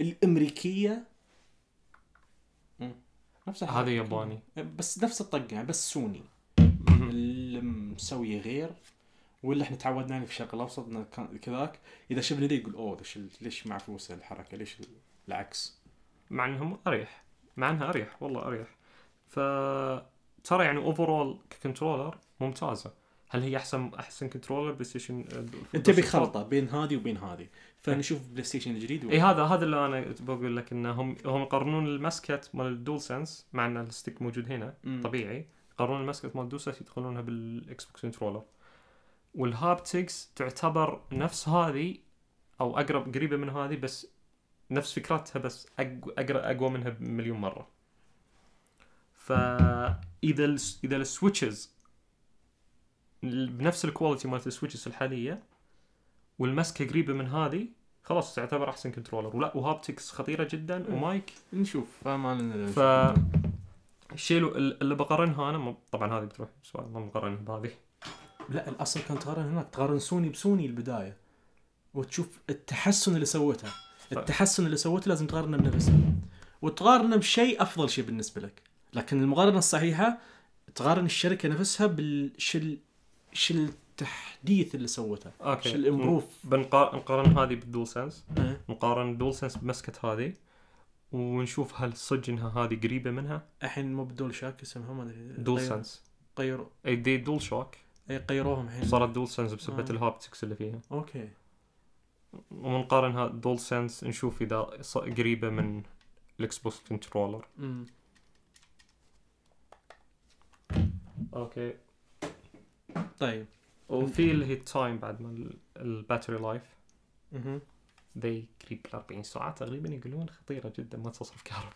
الامريكيه نفس هذا ياباني بس نفس الطقه يعني بس سوني اللي غير واللي احنا تعودنا عليه في الشرق الاوسط كذاك اذا شفنا ذي يقول اوه ليش معكوسه الحركه ليش العكس مع انهم اريح مع انها اريح والله اريح ف ترى يعني اوفرول ككنترولر ممتازه هل هي احسن احسن كنترولر بلاي ستيشن آه، انت بخلطه بين هذه وبين هذه فنشوف إيه. بلاي ستيشن الجديد اي هذا هذا اللي انا بقول لك انهم هم يقارنون المسكت مال الدول سنس مع ان الستيك موجود هنا مم. طبيعي يقارنون المسكت مال الدول سنس يدخلونها بالاكس بوكس كنترولر والهابتكس تعتبر نفس هذه او اقرب قريبه من هذه بس نفس فكرتها بس اقرا اقوى منها بمليون مره فاذا اذا السويتشز بنفس الكواليتي مالت السويتشز الحاليه والمسكه قريبه من هذه خلاص تعتبر احسن كنترولر ولا وهابتكس خطيره جدا إيه. ومايك نشوف فما ف الشيء اللي بقارنها انا طبعا هذه بتروح سؤال ما مقارنها بهذه لا الاصل كان تقارن هناك تقارن سوني بسوني البدايه وتشوف التحسن اللي سوته التحسن اللي سوته لازم تقارنه بنفسه وتقارنه بشيء افضل شيء بالنسبه لك لكن المقارنه الصحيحه تقارن الشركه نفسها بالشيء شو التحديث اللي سوته اوكي شو الامبروف بنقارن هذه بالدول سنس أه. نقارن دول سنس بمسكه هذه ونشوف هل صدق انها هذه قريبه منها الحين مو بدول شاك اسمها ما ادري دول سنس غيروا اي دي دول شاك اي غيروهم الحين صارت دول سنس بسبب آه. الهابتكس اللي فيها اوكي ونقارنها دول سنس نشوف اذا قريبه من الاكس بوكس كنترولر اوكي طيب وفي اللي هي التايم بعد ما الباتري لايف اها ذي قريب ال 40 ساعه تقريبا يقولون خطيره جدا ما تصرف كهرباء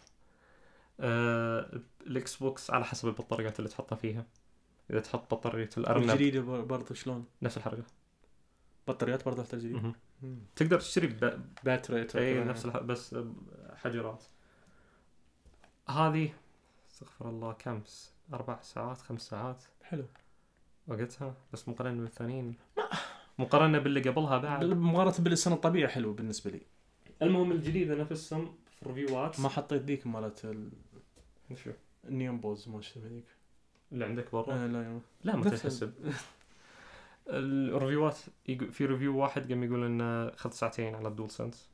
آه الاكس بوكس على حسب البطاريات اللي تحطها فيها اذا تحط بطاريه الارنب الجديده برضه شلون؟ نفس الحركه بطاريات برضه تحتاج جديد تقدر تشتري باتري اي نفس الح... بس حجرات هذه استغفر الله كم اربع ساعات خمس ساعات حلو وقتها بس مقارنه بالثانيين مقارنه باللي قبلها بعد مقارنه بالسنه الطبيعيه حلوه بالنسبه لي المهم الجديده نفسهم في الريفيوات ما حطيت ذيك مالت ال... شو النيون بوز ما شو ذيك اللي عندك برا؟ آه لا يوم. لا ما تحسب الريفيوات في ريفيو واحد قام يقول انه خذ ساعتين على الدول سنس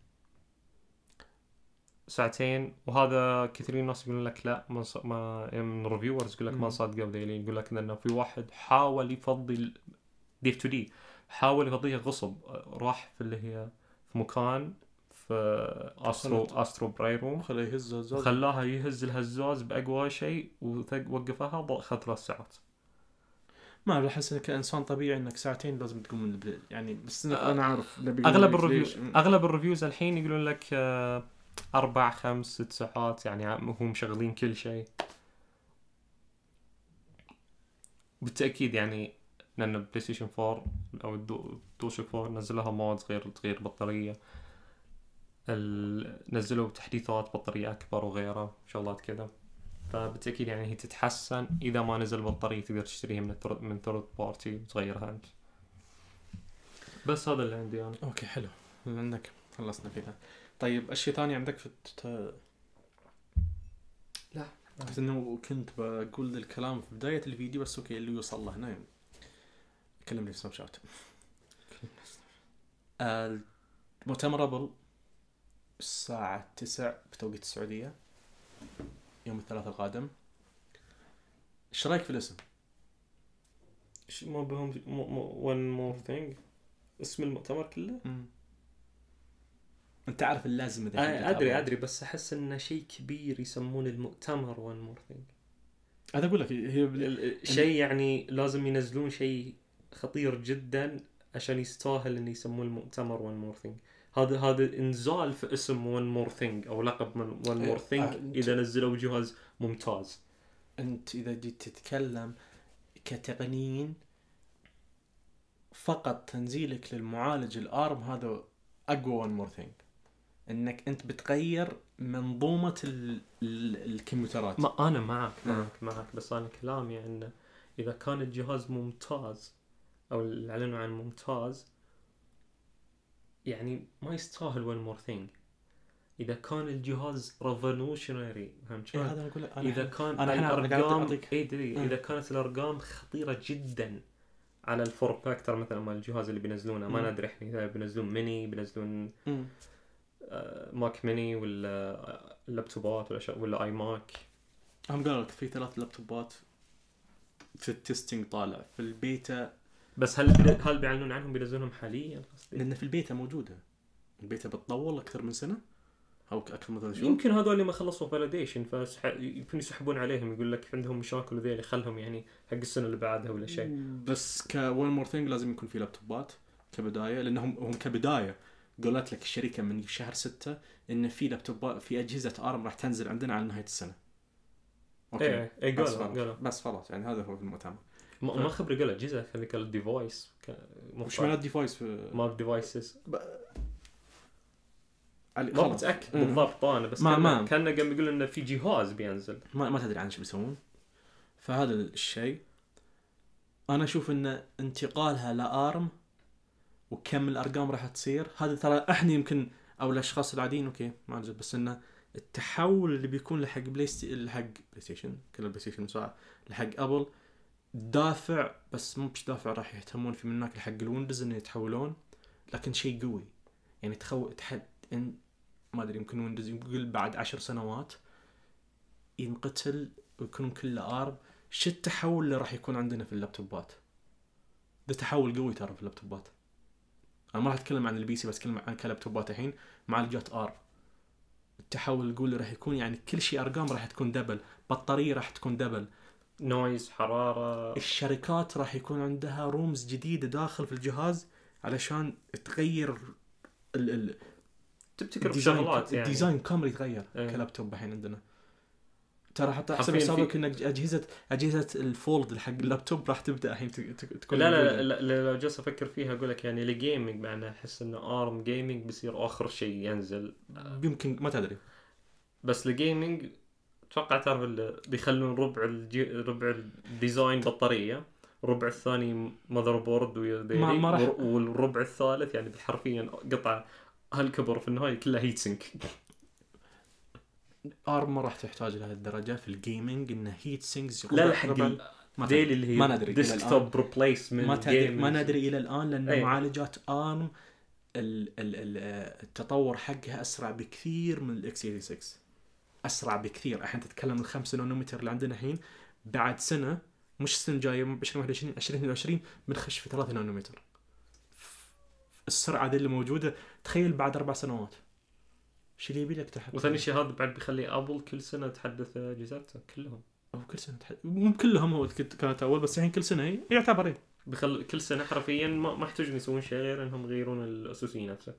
ساعتين وهذا كثيرين ناس يقولون لك لا يعني من, ما من ريفيورز يقول لك ما صادقه وذيلين يقول لك انه في واحد حاول يفضي ديف تو دي حاول يفضيها غصب راح في اللي هي في مكان في استرو استرو براي روم خلاه يهز الهزاز خلاها يهز الهزاز باقوى شيء ووقفها اخذ ثلاث ساعات ما اعرف احس انك انسان طبيعي انك ساعتين لازم تقوم من البلد. يعني بس آه، انا اعرف اغلب الريفيوز اغلب الريفيوز الحين يقولون لك آه أربع خمس ست ساعات يعني هم مشغلين كل شيء بالتأكيد يعني لأن بلاي ستيشن 4 أو الدوشك 4 نزلها مواد غير تغير بطارية نزلوا تحديثات بطارية أكبر وغيره شغلات كذا فبالتأكيد يعني هي تتحسن إذا ما نزل بطارية تقدر تشتريها من التر... من ثرد بارتي وتغيرها أنت بس هذا اللي عندي أنا أوكي حلو عندك خلصنا فيها طيب اشياء ثانيه عندك في الت... لا بس انه كنت بقول الكلام في بدايه الفيديو بس اوكي اللي يوصل له هنا كلمني في سناب شات مؤتمر ابل الساعة 9 بتوقيت السعودية يوم الثلاثاء القادم ايش رايك في الاسم؟ ما بهم مو مو one more thing اسم المؤتمر كله؟ انت عارف اللازم اذا آه ادري ادري بس احس انه شيء كبير يسمونه المؤتمر وان مور ثينج هذا اقول لك هي شيء يعني لازم ينزلون شيء خطير جدا عشان يستاهل ان يسموه المؤتمر وان مور ثينج هذا هذا انزال في اسم وان مور ثينج او لقب من وان مور ثينج اذا نزلوا جهاز ممتاز انت اذا جيت تتكلم كتقنيين فقط تنزيلك للمعالج الارم هذا اقوى وان مور ثينج انك انت بتغير منظومه ال ال الكمبيوترات ما انا معك آه. معك م. معك بس انا كلامي انه اذا كان الجهاز ممتاز او اللي اعلنوا عن ممتاز يعني ما يستاهل وين مور ثينج اذا كان الجهاز ريفولوشنري فهمت إيه، شلون؟ هذا اقول اذا كان أنا الارقام اي دري إيه، إيه، اذا كانت الارقام خطيره جدا على الفور باكتر مثلا مال الجهاز اللي بينزلونه ما ندري احنا اذا بينزلون ميني بينزلون ماك آه، ميني ولا اللابتوبات ولا ولا اي ماك هم قالوا لك في ثلاث لابتوبات في التستنج طالع في البيتا بس هل هل بيعلنون عنهم بينزلونهم حاليا قصدي؟ لان في البيتا موجوده البيتا بتطول اكثر من سنه او اكثر من ثلاث شهور يمكن هذول ما خلصوا فاليديشن فيمكن يسحبون عليهم يقول لك عندهم مشاكل وذي خلهم يعني حق السنه اللي بعدها ولا شيء بس كون مور ثينج لازم يكون في لابتوبات كبدايه لانهم هم كبدايه قالت لك الشركه من شهر ستة ان في لابتوب في اجهزه ارم راح تنزل عندنا على نهايه السنه اوكي ايه قالوا إيه، بس بس خلاص يعني هذا هو المؤتمر ما خبري قال اجهزه خلي قال ديفايس وش معنى ديفايس مارك ديفايسز ما متاكد بالضبط انا بس ما ما كان قام يقول انه في جهاز بينزل ما, ما تدري عن ايش بيسوون فهذا الشيء انا اشوف انه انتقالها لارم وكم الارقام راح تصير هذا ترى احنا يمكن او الاشخاص العاديين اوكي ما نزل بس انه التحول اللي بيكون لحق بلاي ستي... لحق بلاي ستيشن كل البلاي ستيشن صار لحق ابل دافع بس مو بش دافع راح يهتمون في من هناك لحق الويندوز انه يتحولون لكن شيء قوي يعني تخو تحد إن... ما ادري يمكن ويندوز يقول بعد عشر سنوات ينقتل ويكون كله ارم شو التحول اللي راح يكون عندنا في اللابتوبات؟ ده تحول قوي ترى في اللابتوبات انا ما راح اتكلم عن البي سي بس اتكلم عن كلابتوبات الحين معالجات ار التحول يقول راح يكون يعني كل شيء ارقام راح تكون دبل بطاريه راح تكون دبل نويز حراره الشركات راح يكون عندها رومز جديده داخل في الجهاز علشان تغير ال ال تبتكر شغلات يعني الديزاين كامل يتغير ايه. كلابتوب الحين عندنا ترى حتى حسب حسابك انك اجهزه اجهزه الفولد حق اللابتوب راح تبدا الحين تكون لا لا, لا لا لو جالس افكر فيها اقول لك يعني لجيمنج معنا احس انه ارم جيمنج بيصير اخر شيء ينزل يمكن ما تدري بس الجيمنج اتوقع تعرف بيخلون ربع الجي... ربع الديزاين بطاريه الربع الثاني ماذر بورد ما والربع الثالث يعني حرفيا قطعه هالكبر في النهايه كلها هيت سنك ار ما راح تحتاج لهالدرجه في الجيمنج انه هيت سينكس لا لا ما ديلي اللي هي ما ندري ديسك توب ريبليسمنت ما, ندري الى الان لان أيه. معالجات ارم التطور حقها اسرع بكثير من الاكس 86 اسرع بكثير الحين تتكلم ال 5 نانومتر اللي عندنا الحين بعد سنه مش السنه الجايه 2021 2022 بنخش في 3 نانومتر السرعه دي اللي موجوده تخيل بعد اربع سنوات شو اللي يبي لك تحدث وثاني شيء هذا بعد بيخلي ابل كل سنه تحدث اجهزتها كلهم او كل سنه تحدث مو كلهم هو كانت اول بس الحين كل سنه يعتبر ايه بخل... كل سنه حرفيا ما, ما يحتاجون يسوون شيء غير انهم يغيرون الاسوسيه نفسها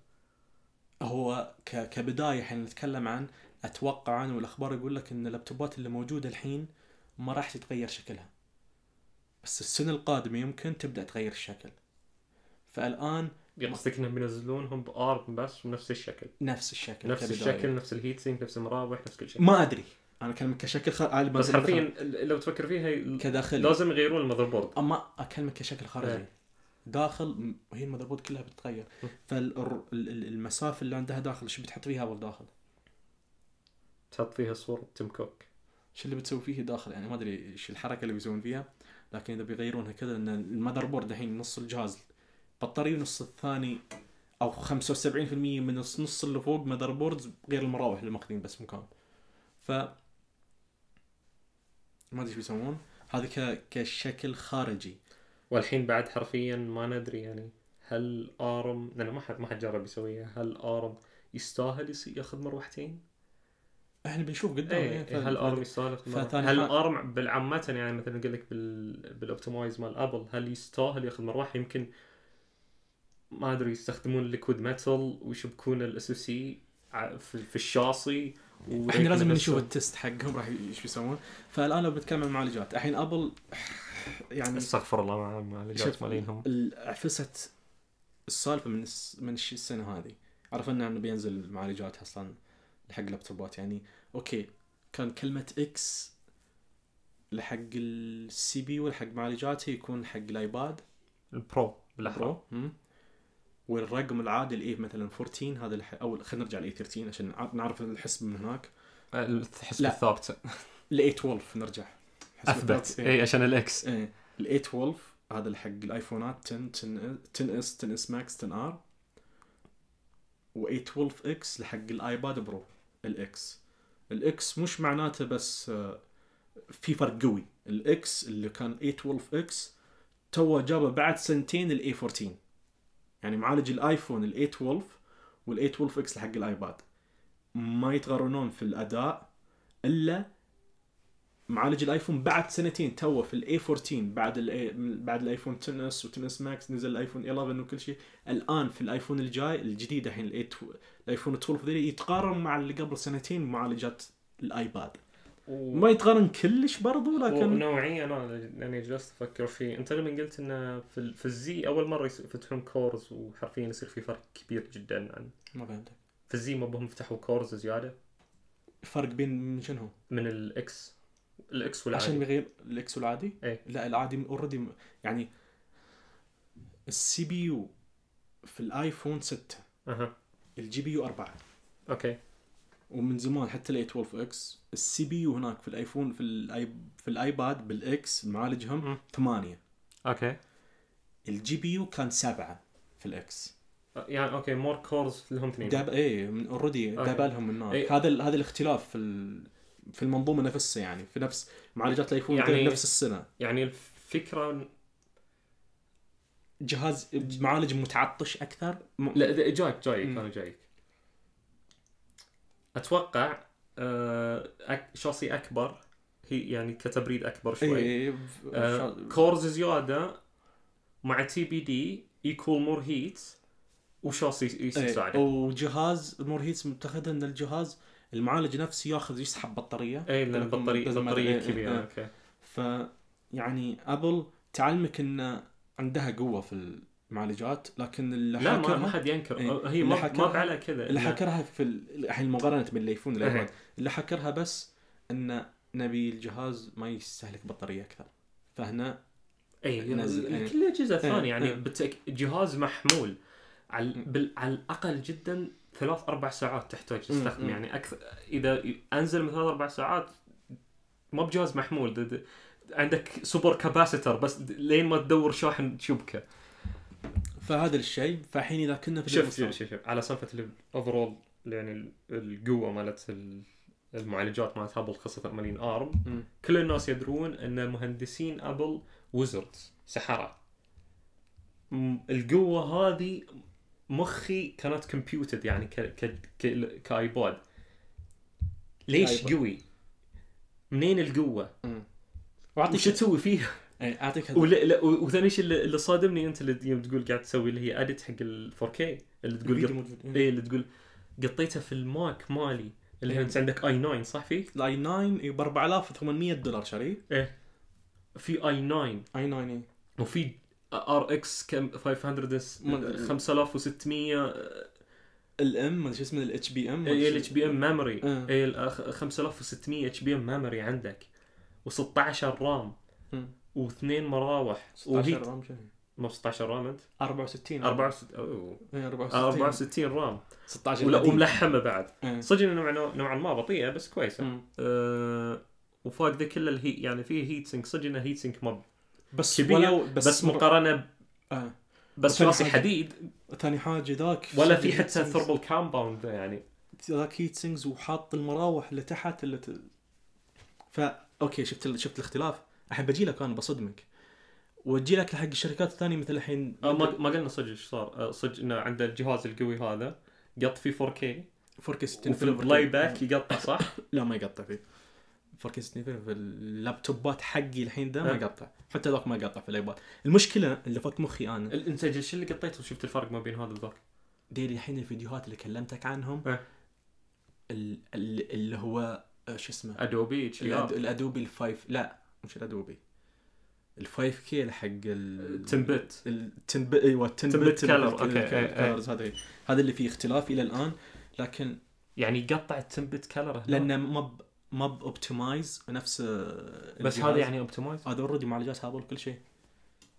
هو ك... كبدايه احنا نتكلم عن اتوقع انا والاخبار يقول لك ان اللابتوبات اللي موجوده الحين ما راح تتغير شكلها بس السنه القادمه يمكن تبدا تغير الشكل فالان قصدك انهم بينزلونهم بارض بس بنفس الشكل نفس الشكل نفس كبداية. الشكل نفس الهيت سينك نفس المراوح نفس كل شيء ما ادري انا اكلمك كشكل خارجي بس حرفيا لو تفكر فيها كداخل لازم يغيرون المذر بورد اما اكلمك كشكل خارجي أه. داخل هي المذر بورد كلها بتتغير فالمسافه اللي عندها داخل شو بتحط فيها اول داخل؟ تحط فيها صورة تيم كوك شو اللي بتسوي فيه داخل يعني ما ادري ايش الحركه اللي بيسوون فيها لكن اذا بيغيرونها كذا لان المذر بورد الحين نص الجهاز بطاريه النص الثاني او 75% من النص اللي فوق ماذر بوردز غير المراوح اللي ماخذين بس مكان ف ما ادري شو بيسوون هذا ك... كشكل خارجي والحين بعد حرفيا ما ندري يعني هل ارم لانه ما حد ما حد جرب يسويها هل ارم يستاهل ياخذ مروحتين؟ احنا بنشوف قدام ايه, يعني هل ارم يستاهل هل ارم بالعامة يعني مثلا اقول لك بال... بالاوبتمايز مال ابل هل يستاهل ياخذ مروحه يمكن ما ادري يستخدمون ليكويد ميتال ويشبكون الاس سي في الشاصي احنا لازم نشوف التست حقهم راح ايش بيسوون فالان لو بنتكلم عن المعالجات الحين ابل يعني استغفر الله مع المعالجات مالينهم عفست السالفه من من السنه هذه عرفنا انه بينزل معالجات اصلا حق اللابتوبات يعني اوكي كان كلمه اكس لحق السي بي ولحق معالجاته يكون حق الايباد البرو بالاحرى والرقم العادي الاي e مثلا 14 هذا الح... او خلينا نرجع لاي 13 e عشان نعرف الحسبه من هناك آه، الحسبه الثابته الاي 12 e نرجع اثبت اي إيه، عشان الاكس اي الاي 12 هذا حق الايفونات 10 10 اس 10 اس ماكس 10 ار و 12 اكس لحق الايباد برو الاكس الاكس مش معناته بس آه، في فرق قوي الاكس اللي كان 812 12 اكس تو جابه بعد سنتين الاي 14 يعني معالج الايفون وولف 12 8 12 اكس حق الايباد ما يتقارنون في الاداء الا معالج الايفون بعد سنتين توه في الاي 14 بعد الـ بعد الايفون 10 اس و10 اس ماكس نزل الايفون 11 وكل شيء الان في الايفون الجاي الجديد الحين الايفون 12 يتقارن مع اللي قبل سنتين معالجات الايباد وما ما يتقارن كلش برضو لكن نوعيا انا لاني يعني جلست افكر فيه انت لما قلت انه في, في الزي اول مره يفتحون كورز وحرفيا يصير في فرق كبير جدا عن ما فهمتك في الزي ما بهم فتحوا كورز زياده فرق بين من شنو؟ من الاكس الاكس والعادي عشان بغير الاكس والعادي؟ ايه لا العادي اوريدي يعني السي بي يو في الايفون 6 اها الجي بي يو 4 اوكي ومن زمان حتى الاي 12 اكس السي بي يو هناك في الايفون في الاي في الايباد بالاكس معالجهم 8 اوكي الجي بي يو كان 7 في الاكس أه، يعني اوكي مور كورز لهم اثنين داب اي اوريدي دابالهم النار إيه. هذا ال... هذا الاختلاف في ال... في المنظومه نفسها يعني في نفس معالجات الايفون يعني نفس السنه يعني الفكره جهاز معالج متعطش اكثر م... لا جايك جايك انا جايك اتوقع آه، أك شاصي اكبر هي يعني كتبريد اكبر شوي اي إيه، إيه، آه كورز زياده مع تي بي دي يكون مور هيت وشاصي يساعده إيه، وجهاز مور هيت متخذ ان الجهاز المعالج نفسه ياخذ يسحب بطاريه اي لان البطاريه بطاريه كبيره اوكي ف يعني ابل تعلمك ان عندها قوه في معالجات لكن اللي لا حكرها ما حد ينكر ايه هي ما ما على كذا اللي حكرها في الحين مقارنه بين إيه. الايفون والايباد اللي حكرها بس ان نبي الجهاز ما يستهلك بطاريه اكثر فهنا اي نزل يعني إيه. كل الاجهزه إيه، الثانيه يعني, ايه بالتأك... جهاز محمول على بال... على الاقل جدا ثلاث اربع ساعات تحتاج تستخدم يعني اكثر اذا انزل من ثلاث اربع ساعات ما بجهاز محمول عندك سوبر كاباسيتر بس لين ما تدور شاحن تشبكه فهذا الشيء فحين اذا كنا في شوف شوف شوف على سالفه الاوفرول يعني القوه مالت المعالجات مالت ابل خاصه مالين ارم كل الناس يدرون ان مهندسين ابل وزردز سحره القوه هذه مخي كانت كمبيوتد يعني كايباد ليش قوي؟ منين القوه؟ واعطيك شو تسوي فيها؟ اي اعطيك وثاني شيء اللي صادمني انت اللي يوم تقول قاعد تسوي اللي هي اديت حق ال 4K اللي تقول قط... اي إيه، اللي تقول قطيتها في الماك مالي اللي إيه. انت عندك اي 9 صح في؟ الاي 9 ب 4800 دولار شاريه ايه في اي 9 اي 9 اي وفي ار اكس كم 500 5600 الام شو اسمه الاتش بي ام اي الاتش بي ام ميموري اي 5600 اتش بي ام ميموري عندك و16 رام واثنين مراوح 16 رام شنو؟ مو 16 رام انت؟ 64 64 64 رام 16 رام وملحمه بعد إيه. صدق نوعا نوعا ما بطيئه بس كويسه أه وفوق ذا كله الهي يعني فيه هيت سينك صدق انه هيت سينك مب بس ولو بس, بس مقارنه ب... آه. بس راسي حديد ثاني حاجه ذاك ولا في حتى ثربل كامباوند يعني ذاك هيت سينكس وحاط المراوح اللي تحت اللي ت... فا اوكي شفت شفت الاختلاف احب اجي لك انا بصدمك واجي لك حق الشركات الثانيه مثل الحين آه، ما ما قلنا صدق ايش صار آه، صدق انه عنده الجهاز القوي هذا قط فيه 4K 4K 60 وفي البلاي باك يقطع صح؟ لا ما يقطع فيه 4K 60 في اللابتوبات حقي الحين ده ما آه. يقطع حتى ذاك ما يقطع في الايباد المشكله اللي فات مخي انا انت ايش اللي قطيته وشفت الفرق ما بين هذا وذاك؟ ديري الحين الفيديوهات اللي كلمتك عنهم اللي هو شو اسمه ادوبي الادوبي الفايف لا مش الادوبي الفايف كي حق التنبت التنبت ايوه التنبت كلر اوكي هذا هذا اللي فيه اختلاف الى الان لكن يعني يقطع التنبت كلر لانه ما ب... ما باوبتمايز نفس بس هذا يعني اوبتمايز هذا اوريدي معالجات هابل كل شيء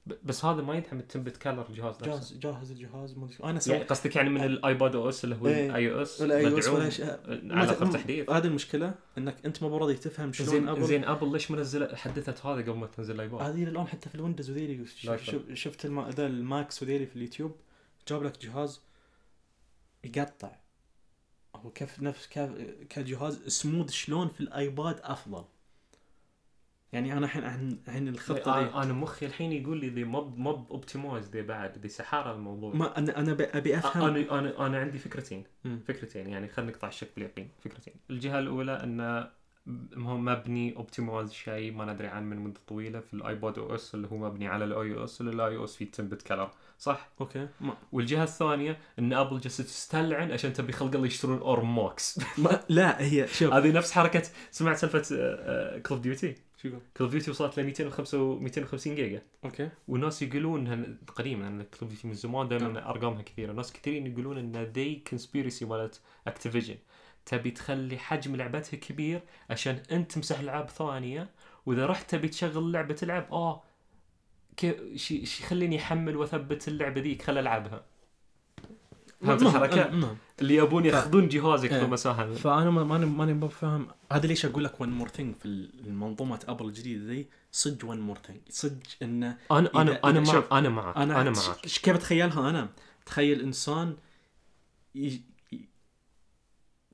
بس هذا ما يدعم التمبت كالر الجهاز نفسه جاهز جاهز الجهاز ما انا يعني قصدك يعني من الايباد او اس اللي هو الاي او اس الاي او اس ولا شيء على اخر تحديث هذه المشكله انك انت ما راضي تفهم شلون زين ابل زين ابل ليش منزله حدثت هذا قبل ما تنزل الايباد؟ هذه الان حتى في الويندوز وذيلي شفت الما... ذا الماكس وذيلي في اليوتيوب جاب لك جهاز يقطع هو كيف نفس كجهاز سمود شلون في الايباد افضل يعني انا الحين عن عن الخطه دي انا مخي الحين يقول لي ذي مب مب اوبتمايز دي بعد ذي سحاره الموضوع ما انا انا ابي افهم انا انا انا عندي فكرتين م. فكرتين يعني خلينا نقطع الشك باليقين فكرتين الجهه الاولى انه هو مبني اوبتمايز شيء ما ندري عنه من مده طويله في الايباد او اس اللي هو مبني على الاي او اس اللي الاي او اس فيه تمبت كلر صح؟ اوكي ما. والجهه الثانيه ان ابل جالسه تستلعن عشان تبي خلق الله يشترون اور ماكس ما لا هي شوف هذه نفس حركه سمعت سالفه كول اوف ديوتي كول اوف ديوتي وصلت ل 250 جيجا اوكي والناس يقولون تقريبا لان كول ديوتي من زمان دائما نعم. ارقامها كثيره ناس كثيرين يقولون ان ذي كونسبيرسي مالت اكتيفيجن تبي تخلي حجم لعبتها كبير عشان انت تمسح العاب ثانيه واذا رحت تبي تشغل لعبه تلعب اه كيف شي, شي خليني احمل واثبت اللعبه ذيك خل العبها فهمت نعم، الحركه مهم. نعم، نعم. اللي يبون ياخذون جهازك في مساحه فانا ماني ماني فاهم هذا ليش اقول لك ون مور ثينج في المنظومه ابل الجديده ذي صدق ون مور ثينج صدق انه انا انا انا معك انا معك انا, أنا معك كيف اتخيلها انا؟ تخيل انسان ي...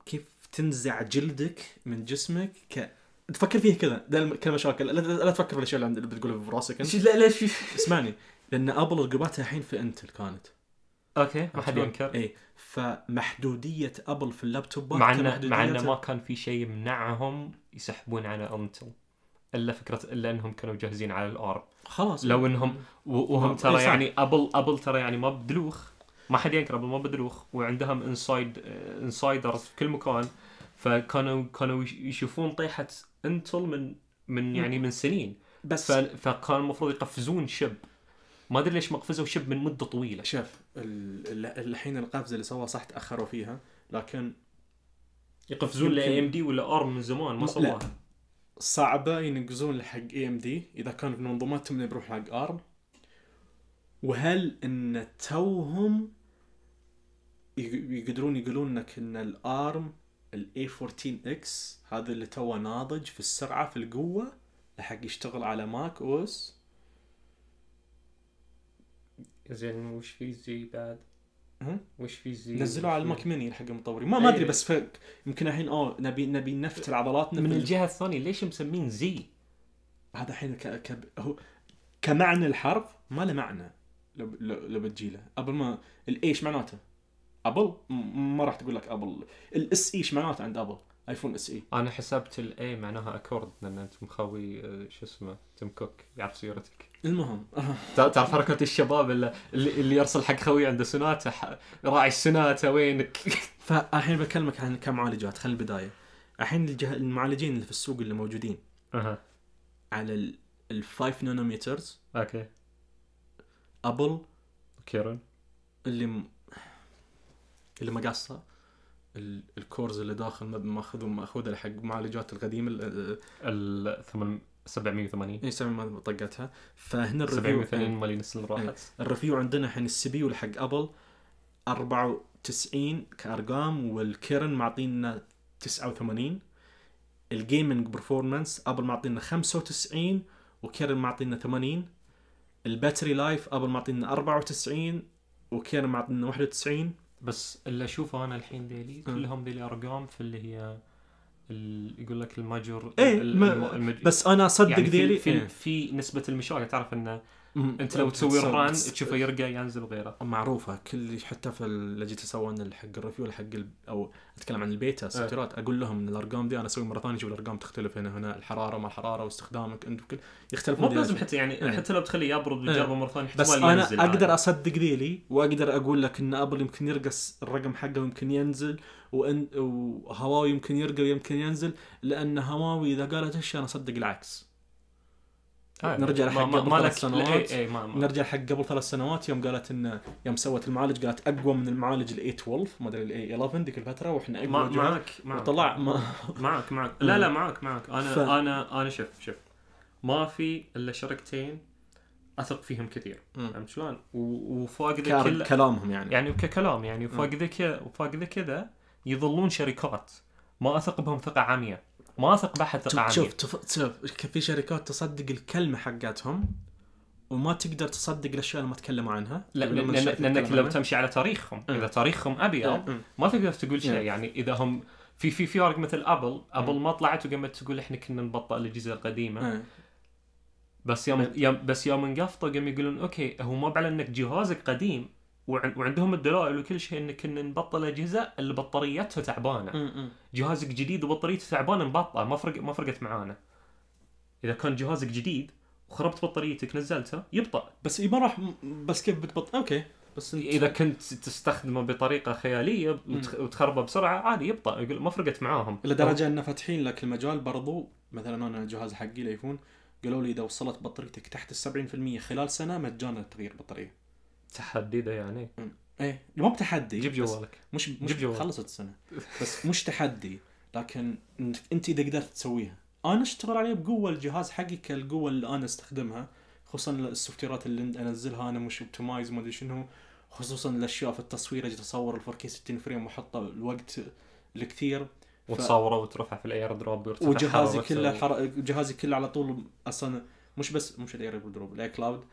كيف تنزع جلدك من جسمك ك تفكر فيه كذا كمشاكل لا, لا تفكر في الاشياء اللي بتقولها براسك انت لا لا اسمعني لان ابل رقبتها الحين في انتل كانت اوكي ما حد ينكر اي فمحدوديه ابل في اللابتوبات مع انه مع انه ما كان في شيء يمنعهم يسحبون على انتل الا فكره الا انهم كانوا جاهزين على الار خلاص لو انهم وهم إيه، ترى يعني ابل ابل ترى يعني ما بدلوخ ما حد ينكر ابل ما بدلوخ وعندهم انسايد انسايدرز آه، في كل مكان فكانوا كانوا يشوفون طيحه انتل من من يعني من سنين بس فكان المفروض يقفزون شب ما ادري ليش ما قفزوا شب من مده طويله شوف الحين القفزه اللي سواها صح تاخروا فيها لكن يقفزون لاي ام دي ولا ارم من زمان ما سواها صعبه ينقزون لحق اي ام دي اذا في منظوماتهم اللي بيروح حق ارم وهل ان توهم يقدرون يقولون لك ان الارم الاي 14 اكس هذا اللي توه ناضج في السرعه في القوه لحق يشتغل على ماك اوس زين وش في زي بعد؟ وش في زي نزلوه على الماك ميني حق المطورين ما ما إيه. ادري بس فك يمكن الحين اه نبي نبي نفت العضلات من الجهه الثانيه ليش مسمين زي؟ هذا الحين ك... ك... هو كمعنى الحرف ما له معنى لو لو له قبل ما الايش معناته؟ ابل ما راح تقول لك ابل الاس e ايش معناته عند ابل ايفون اس اي انا حسبت الاي معناها اكورد لان انت مخوي آه، شو اسمه تيم كوك يعرف سيارتك المهم تعرف حركه الشباب اللي, اللي يرسل حق خوي عنده سوناتا راعي السوناتا وينك فالحين بكلمك عن كمعالجات خلي البدايه الحين الجه... المعالجين اللي في السوق اللي موجودين اها على ال 5 نانومترز اوكي ابل كيرن اللي م... اللي مقصه الكورز اللي داخل ماخذ ماخذ حق معالجات القديمه ال 780 اي 780 طقتها فهنا الريفيو 780 مالي السنه راحت الريفيو عندنا الحين السي بي حق ابل 94 كارقام والكيرن معطينا 89 الجيمنج برفورمانس ابل معطينا 95 وكيرن معطينا 80 الباتري لايف ابل معطينا 94 وكيرن معطينا 91 بس اللي اشوفه انا الحين ذيلي كلهم ذيلي ارقام في اللي هي ال... يقول لك المجر ايه الم... الم... بس انا اصدق يعني ذيلي في, في, ايه. في نسبه المشاكل تعرف انه انت لو تسوي الران تشوفه يرقى ينزل وغيره معروفه كل حتى في اللي جيت اسوي حق الريفيو حق ال... او اتكلم عن البيتا أه. اقول لهم ان الارقام دي انا اسوي مره ثانيه شوف الارقام تختلف هنا هنا الحراره ما الحراره واستخدامك انت وكل يختلف مو لازم حتى يعني إيه. حتى لو تخليه يبرد وتجربه إيه. مره ثانيه بس انا اقدر اصدق ذيلي واقدر اقول لك ان ابل يمكن يرقص الرقم حقه ويمكن ينزل وان وهواوي يمكن يرقى ويمكن ينزل لان هواوي اذا قالت هالشيء انا اصدق العكس نرجع لحق قبل ثلاث سنوات اي اي ما ما. نرجع حق قبل ثلاث سنوات يوم قالت انه يوم سوت المعالج قالت اقوى من المعالج الاي 12 ما ادري الاي 11 ذيك الفتره واحنا اقوى معك معك وطلع ما معك معك لا لا معك معك انا ف... انا انا شوف شوف ما في الا شركتين اثق فيهم كثير فهمت شلون؟ وفوق ذا كل... كلامهم يعني يعني ككلام يعني وفوق ذا كذا وفوق ذا كذا يظلون شركات ما اثق بهم ثقه عاميه ما اثق بحد ثقه عمياء شوف شوف في شركات تصدق الكلمه حقتهم وما تقدر تصدق الاشياء اللي ما تكلموا عنها لا لانك لو تمشي على تاريخهم إيه. اذا تاريخهم ابيض إيه، إيه. ما تقدر تقول شيء يعني اذا هم في في فرق مثل ابل ابل ما طلعت وقامت تقول احنا كنا نبطئ الاجهزه القديمه بس يوم, بس يوم انقفطوا قاموا يقولون اوكي هو مو بعلى انك جهازك قديم وعندهم الدلائل وكل شيء انك إن نبطل اجهزه اللي بطاريتها تعبانه جهازك جديد وبطاريته تعبانه مبطله ما فرق ما فرقت معانا اذا كان جهازك جديد وخربت بطاريتك نزلته يبطأ بس إيه، ما راح بس كيف بتبطل اوكي بس انت... اذا كنت تستخدمه بطريقه خياليه وتخربه بسرعه عادي يبطأ يقول ما فرقت معاهم لدرجه انه فاتحين لك المجال برضو مثلا انا الجهاز حقي الايفون قالوا لي اذا وصلت بطاريتك تحت ال 70% خلال سنه مجانا تغيير بطاريه تحدي ده يعني ايه مو بتحدي جيب جوالك مش مش جيب جوالك. خلصت السنه بس مش تحدي لكن انت اذا قدرت تسويها انا اشتغل عليه بقوه الجهاز حقي كالقوه اللي انا استخدمها خصوصا السوفت اللي انزلها انا مش اوبتمايز ما ادري شنو خصوصا الاشياء في التصوير اجي اتصور الفركي 60 فريم واحطه الوقت الكثير ف... وتصوره وترفع في الاير دروب وجهازي كله حر... جهازي كله على طول اصلا مش بس مش الاير دروب الاي كلاود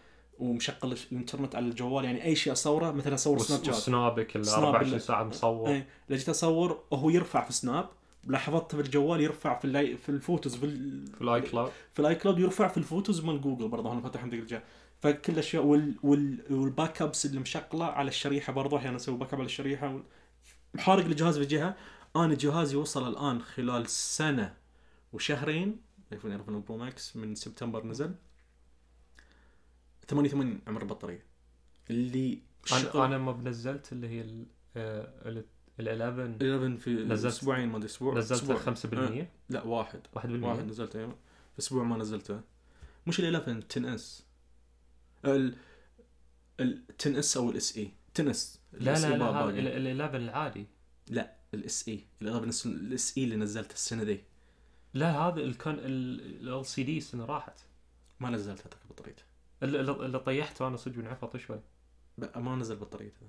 ومشغل الانترنت على الجوال يعني اي شيء اصوره مثلا اصور سناب شات سنابك ال 24 ساعه مصور اي لو جيت اصور وهو يرفع في سناب لاحظت في الجوال يرفع في اللاي في الفوتوز في, ال... في الاي كلاود في الاي كلاود يرفع في الفوتوز مال جوجل برضه انا فتح عندك الجهاز فكل الاشياء وال... وال... والباك ابس اللي مشغله على الشريحه برضه احيانا يعني اسوي باك اب على الشريحه وال... محارق الجهاز في جهه انا جهازي وصل الان خلال سنه وشهرين ايفون 11 برو ماكس من سبتمبر نزل 88 عمر البطاريه اللي انا انا ما بنزلت اللي هي ال آه، ال 11 11 في نزلت اسبوعين ما ادري اسبوع نزلت 5% أه. لا واحد 1% واحد نزلته ايوه في اسبوع ما نزلته مش ال 11 10 آه، اس ال يعني. ال 10 اس او الاس اي 10 اس لا لا لا ال 11 العادي لا الاس اي ال 11 الاس اي اللي نزلته السنه دي لا هذا ال ال سي دي السنه راحت ما نزلتها ترى بطاريته اللي طيحته انا صدق انعفط شوي ما نزل بطاريته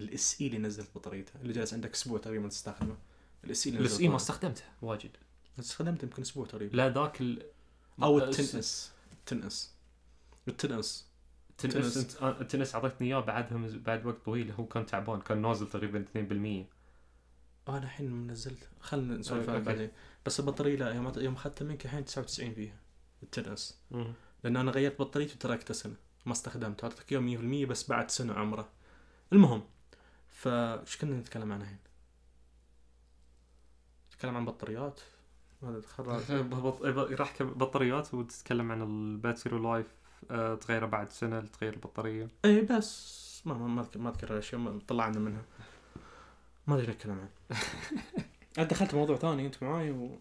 الاس اي e اللي نزلت بطاريته اللي جالس عندك اسبوع تقريبا تستخدمه الاس e اي الاس اي e ما استخدمته واجد استخدمته يمكن اسبوع تقريبا لا ذاك ال... او التنس التنس التنس التنس التنس اعطيتني اياه بعدها بعد وقت طويل هو كان تعبان كان نازل تقريبا 2% انا الحين منزلت خلينا نسولف عنه بعدين بس البطاريه لا يوم اخذتها منك الحين 99 فيها التنس لأن أنا غيرت بطاريته وتركته سنة ما استخدمته أعطيتك إياه 100% بس بعد سنة عمره المهم فش كنا نتكلم عنه هنا نتكلم عن بطاريات هذا إيه، إيه، راح بطاريات وتتكلم عن الباتري آه، لايف تغيره بعد سنه تغير البطاريه اي بس ما ما اذكر ما اذكر الاشياء طلعنا منها ما ادري نتكلم عنه انا دخلت موضوع ثاني انت معاي و...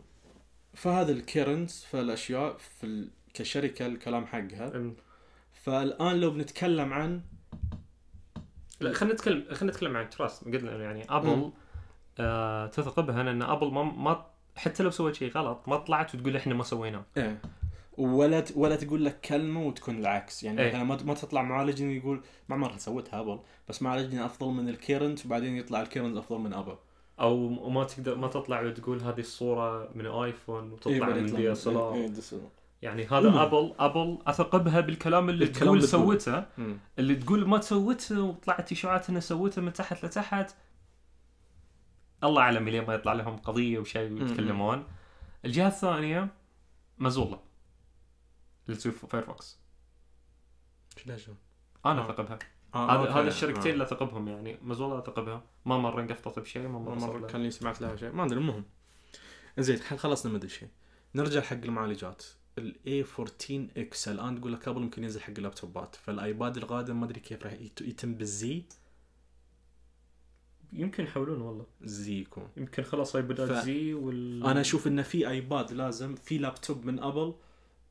فهذا الكيرنز فالاشياء في كشركه الكلام حقها فالان لو بنتكلم عن لا خلينا نتكلم خلينا نتكلم عن تراست قلنا يعني ابل آه بها لان ابل ما, ما حتى لو سويت شيء غلط ما طلعت وتقول احنا ما سويناه ايه ولا ولا تقول لك كلمه وتكون العكس يعني إيه. ما ما تطلع معالج يقول ما مره سويتها ابل بس معالجني افضل من الكيرنت وبعدين يطلع الكيرنت افضل من ابل او ما تقدر ما تطلع وتقول هذه الصوره من ايفون وتطلع إيه من إيه، إيه، دي اس ال ار يعني هذا مم. ابل ابل بها بالكلام اللي الكلام تقول سوته اللي تقول ما سوته وطلعت اشاعات انه سوته من تحت لتحت الله اعلم ليه ما يطلع لهم قضيه وشيء ويتكلمون الجهه الثانيه مزوله اللي تسوي فايرفوكس شو انا آه. بها آه، هذا هذا آه. الشركتين اللي بهم يعني مزوله بها ما مره انقفطت بشيء ما مره, مرة كان لي سمعت لها شيء ما ادري المهم زين خلصنا ما ادري شيء نرجع حق المعالجات الاي 14 اكس الان تقول لك قبل ممكن ينزل حق اللابتوبات فالايباد القادم ما ادري كيف راح يتم بالزي يمكن يحولون والله زي يكون يمكن خلاص ايبادات ف... زي وال انا اشوف انه في ايباد لازم في لابتوب من ابل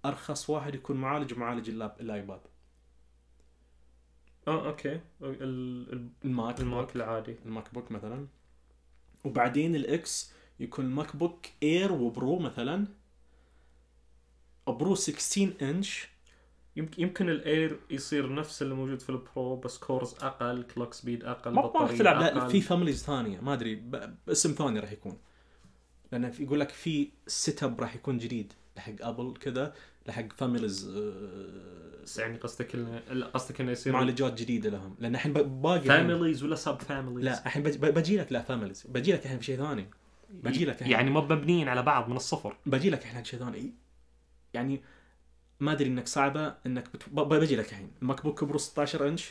ارخص واحد يكون معالج معالج اللاب... الايباد اه اوكي ال... الماك الماك العادي الماك بوك مثلا وبعدين الاكس يكون ماك بوك اير وبرو مثلا ابرو 16 انش يمكن الاير يصير نفس اللي موجود في البرو بس كورز اقل كلوك سبيد اقل ما راح تلعب لا في فاميليز ثانيه ما ادري باسم ثاني راح يكون لان يقول لك في سيت اب راح يكون جديد لحق ابل كذا لحق فاميليز أه يعني قصدك قصدك انه يصير معالجات جديده لهم لان الحين باقي فاميليز ولا سب فاميليز لا الحين بجي لك لا فاميليز بجي لك الحين شيء ثاني بجي لك يعني مو مبنيين على بعض من الصفر بجي لك احنا شيء ثاني يعني ما ادري انك صعبه انك بت... بجي لك الحين الماك بوك برو 16 انش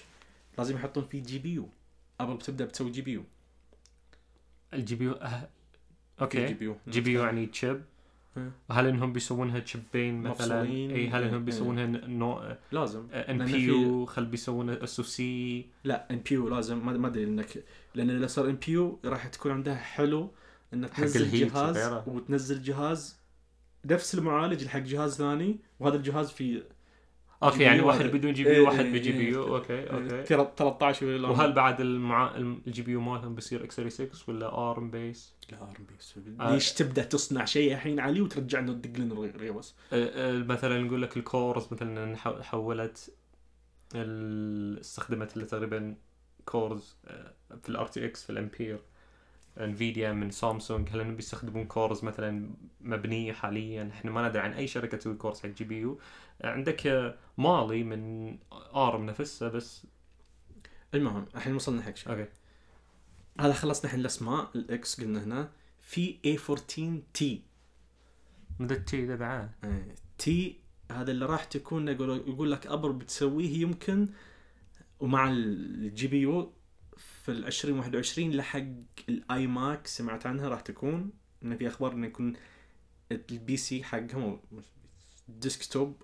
لازم يحطون فيه جي بي يو ابل بتبدا بتسوي جي بي يو الجي بي يو أه... اوكي جي بي يو جي بي يو يعني تشيب هل انهم بيسوونها تشبين مثلا اي هل إيه، انهم إيه. بيسوونها نوع لازم ان بي يو خل بيسوونها اس او سي لا ان بي يو لازم ما ادري انك لان اذا صار ان بي يو راح تكون عندها حلو انك تنزل جهاز وتنزل جهاز نفس المعالج حق جهاز ثاني وهذا الجهاز في اوكي يعني واحد بدون جي بي يو إيه، واحد إيه، بجي بي يو إيه، اوكي اوكي 13 ولا وهل بعد المع... الجي بي يو مالهم بيصير اكس 6 ولا ارم بيس؟ لا ارم آه. بيس ليش تبدا تصنع شيء الحين علي وترجع لنا تدق لنا ريوس مثلا نقول لك الكورز مثلا حولت استخدمت تقريبا كورز آه، في الار تي اكس في الامبير انفيديا من سامسونج هل انهم بيستخدمون كورز مثلا مبنيه حاليا احنا ما ندري عن اي شركه تسوي كورز حق جي بي يو عندك مالي من ارم نفسه بس المهم الحين وصلنا حق شيء اوكي هذا خلصنا الحين الاسماء الاكس قلنا هنا في اي 14 تي مدى تي ذا بعد تي إيه، هذا اللي راح تكون يقول لك ابر بتسويه يمكن ومع الجي بي يو في ال 2021 لحق الاي ماك سمعت عنها راح تكون انه في اخبار انه يكون البي سي حقهم ديسك توب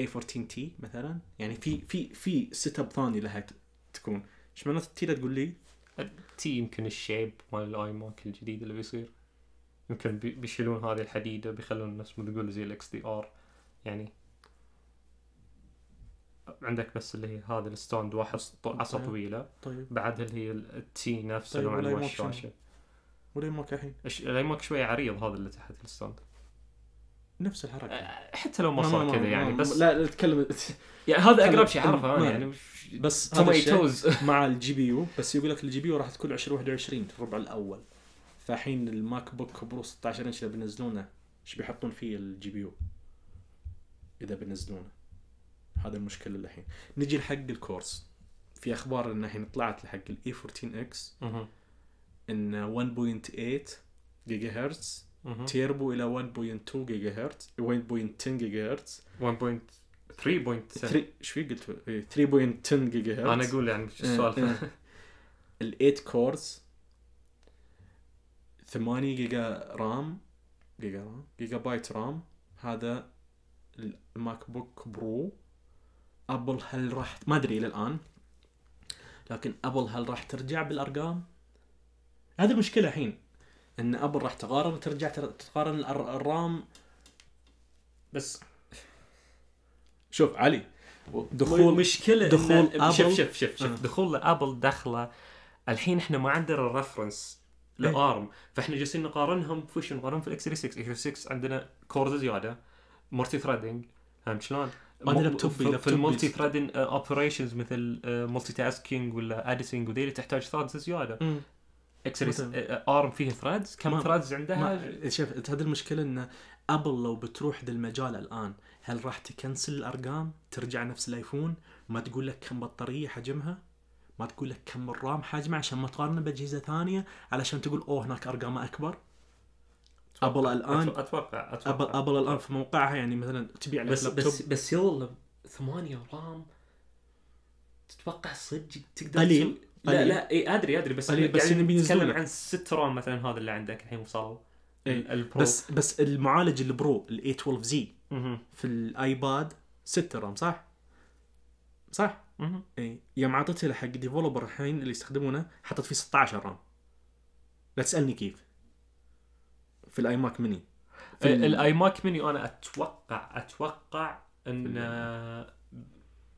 اي 14 تي مثلا يعني في في في سيت اب ثاني لها تكون ايش معناته التي لا تقول لي؟ التي يمكن الشيب مال الاي ماك الجديد اللي بيصير يمكن بيشيلون هذه الحديده بيخلون نفس ما تقول زي الاكس دي ار يعني عندك بس اللي هي هذا الستاند واحد عصا طويله طيب بعدها اللي هي التي نفسه طيب اللي مع الشاشه وريموك الحين اليمك شويه عريض هذا اللي تحت الستاند نفس الحركه أه، حتى لو ما صار كذا يعني بس لا نتكلم يعني هذا اقرب شيء اعرفه يعني بس توميتوز مع الجي بي يو بس يقول لك الجي بي يو راح تكون 2021 في الربع الاول فالحين الماك بوك برو 16 انش اذا بينزلونه ايش بيحطون فيه الجي بي يو اذا بينزلونه هذا المشكله الحين نجي لحق الكورس في اخبار انه الحين طلعت لحق الاي 14 اكس ان 1.8 جيجا هرتز تيربو الى 1.2 جيجا هرتز 1.10 جيجا هرتز 1.3.7 ايش في قلت 3.10 جيجا هرتز انا اقول يعني إيه، إيه. ال 8 كورز 8 جيجا رام جيجا رام جيجا بايت رام هذا الماك بوك برو ابل هل راح ما ادري الى الان لكن ابل هل راح ترجع بالارقام؟ هذه المشكله الحين ان ابل راح تقارن ترجع تقارن الرام بس شوف علي دخول مشكله دخول ابل شوف شوف شوف, شوف. آه. دخول ابل دخله الحين احنا ما عندنا الرفرنس إيه. لارم فاحنا جالسين نقارنهم في شو نقارنهم في الاكس 6 الاكس 6 عندنا كورز زياده مورتي ثريدنج فهمت شلون؟ ما ادري لابتوبي في الملتي ثريدنج اوبريشنز آه، مثل ملتي آه، تاسكينج ولا اديتنج وذي تحتاج ثريدز زياده اكسل آه، ارم فيه ثريدز كم ثريدز عندها شوف هذه المشكله ان ابل لو بتروح ذا المجال الان هل راح تكنسل الارقام ترجع نفس الايفون ما تقول لك كم بطاريه حجمها ما تقول لك كم الرام حجمه عشان ما تقارنه باجهزه ثانيه علشان تقول اوه هناك ارقام اكبر ابل الان اتوقع اتوقع ابل, أبل الان في موقعها يعني مثلا تبيع لك بس بس بس يلا 8 رام تتوقع صدق تقدر قليل لا لا اي ادري ادري بس قليل بس يعني نتكلم عن 6 رام مثلا هذا اللي عندك الحين وصلوا البرو بس بس المعالج البرو ال 812 زي في الايباد 6 رام صح؟ صح؟ اي يوم عطيته حق ديفلوبر الحين اللي يستخدمونه حطت فيه 16 رام لا تسالني كيف في الاي ماك ميني الاي ماك ميني انا اتوقع اتوقع ان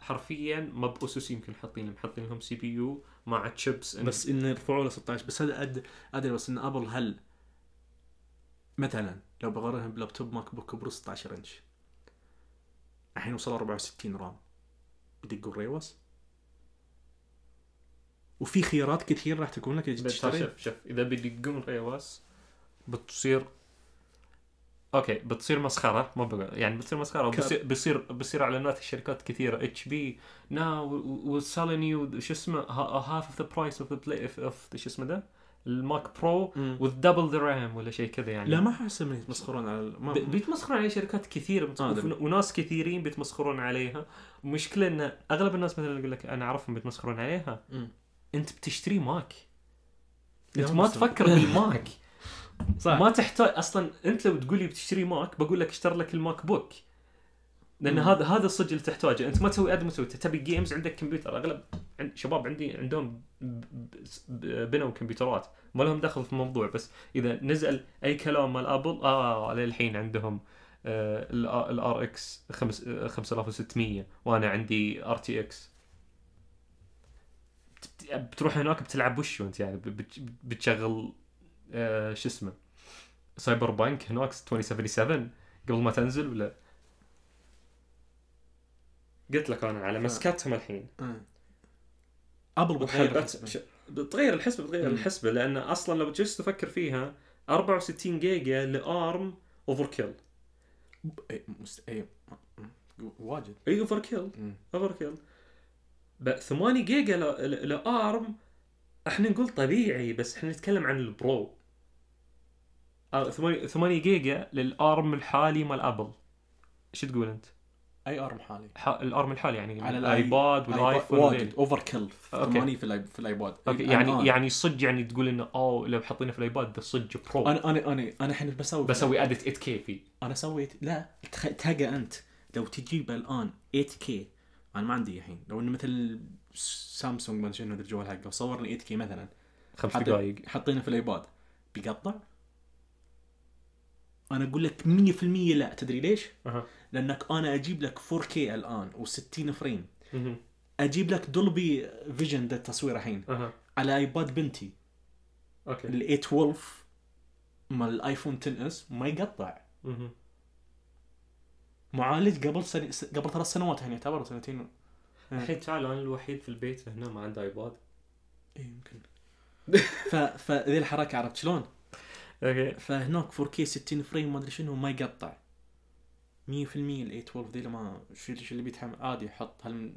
حرفيا ما باسس يمكن حاطين محطين لهم سي بي يو مع تشيبس إن بس انه يرفعوا له 16 بس هذا أد... ادري بس ان ابل هل مثلا لو بقارنها بلابتوب ماك بوك برو 16 انش الحين وصل 64 رام بدقوا الريوس وفي خيارات كثير راح تكون لك تشتري شوف شوف اذا بدقون ريوس بتصير اوكي بتصير مسخره ما بقول يعني بتصير مسخره بتصير بصير اعلانات الشركات كثيره اتش بي ناو سيلين يو شو اسمه هاف اوف ذا برايس اوف ذا بلاي اوف شو اسمه ده الماك برو وذ دبل ذا رام ولا شيء كذا يعني لا ما احس انهم يتمسخرون على ما... بيتمسخرون على شركات كثيره بت... آه وناس كثيرين بيتمسخرون عليها المشكله ان اغلب الناس مثلا يقول لك انا اعرفهم بيتمسخرون عليها م. انت بتشتري ماك انت ما تفكر بالماك صح ما تحتاج اصلا انت لو تقول لي بتشتري ماك بقول لك اشتر لك الماك بوك لان هذا هذا الصج اللي تحتاجه انت ما تسوي ادم تسوي تبي جيمز عندك كمبيوتر اغلب شباب عندي عندهم بنوا كمبيوترات ما لهم دخل في الموضوع بس اذا نزل اي كلام مال ابل اه للحين عندهم الار اكس 5600 وانا عندي ار تي اكس بتروح هناك بتلعب وشو انت يعني بتشغل آه، شو اسمه سايبر بانك هناك 2077 قبل ما تنزل ولا قلت لك انا على مسكتهم الحين طيب. ابل بتغير الحسبه بتغير الحسبه لان اصلا لو جست تفكر فيها 64 جيجا لارم اوفر كيل اي واجد اي اوفر كيل اوفر كيل 8 جيجا لارم احنا نقول طبيعي بس احنا نتكلم عن البرو 8 آه، جيجا للارم الحالي مال ابل شو تقول انت؟ اي ارم حالي ح... الارم الحالي يعني على الايباد والايفون واجد اوفر كل 80 في, في الايباد أوكي. إيه، يعني آه. يعني صدق يعني تقول انه اوه لو حطينا في الايباد ده صدق برو انا انا انا انا الحين بسوي بسوي اديت 8 كي فيه انا سويت لا تهقى انت لو تجيبه الان 8 كي انا ما عندي الحين لو انه مثل سامسونج ما ادري شنو الجوال حقه صورني 8 كي مثلا خمس دقائق حطينا في الايباد بيقطع انا اقول لك 100% لا تدري ليش؟ أه. لانك انا اجيب لك 4K الان و60 فريم مه. اجيب لك دولبي فيجن ذا التصوير الحين أه. على ايباد بنتي اوكي ال 12 مال الايفون 10 اس ما يقطع مه. معالج قبل سن... قبل ثلاث سنوات يعني يعتبر سنتين الحين أه. تعال انا الوحيد في البيت هنا ما عنده ايباد اي يمكن ف... فذي الحركه عرفت شلون؟ اوكي فهناك 4K 60 فريم ما ادري شنو ما يقطع 100% الاي 12 ذي ما شو اللي بيتحمل عادي حط هل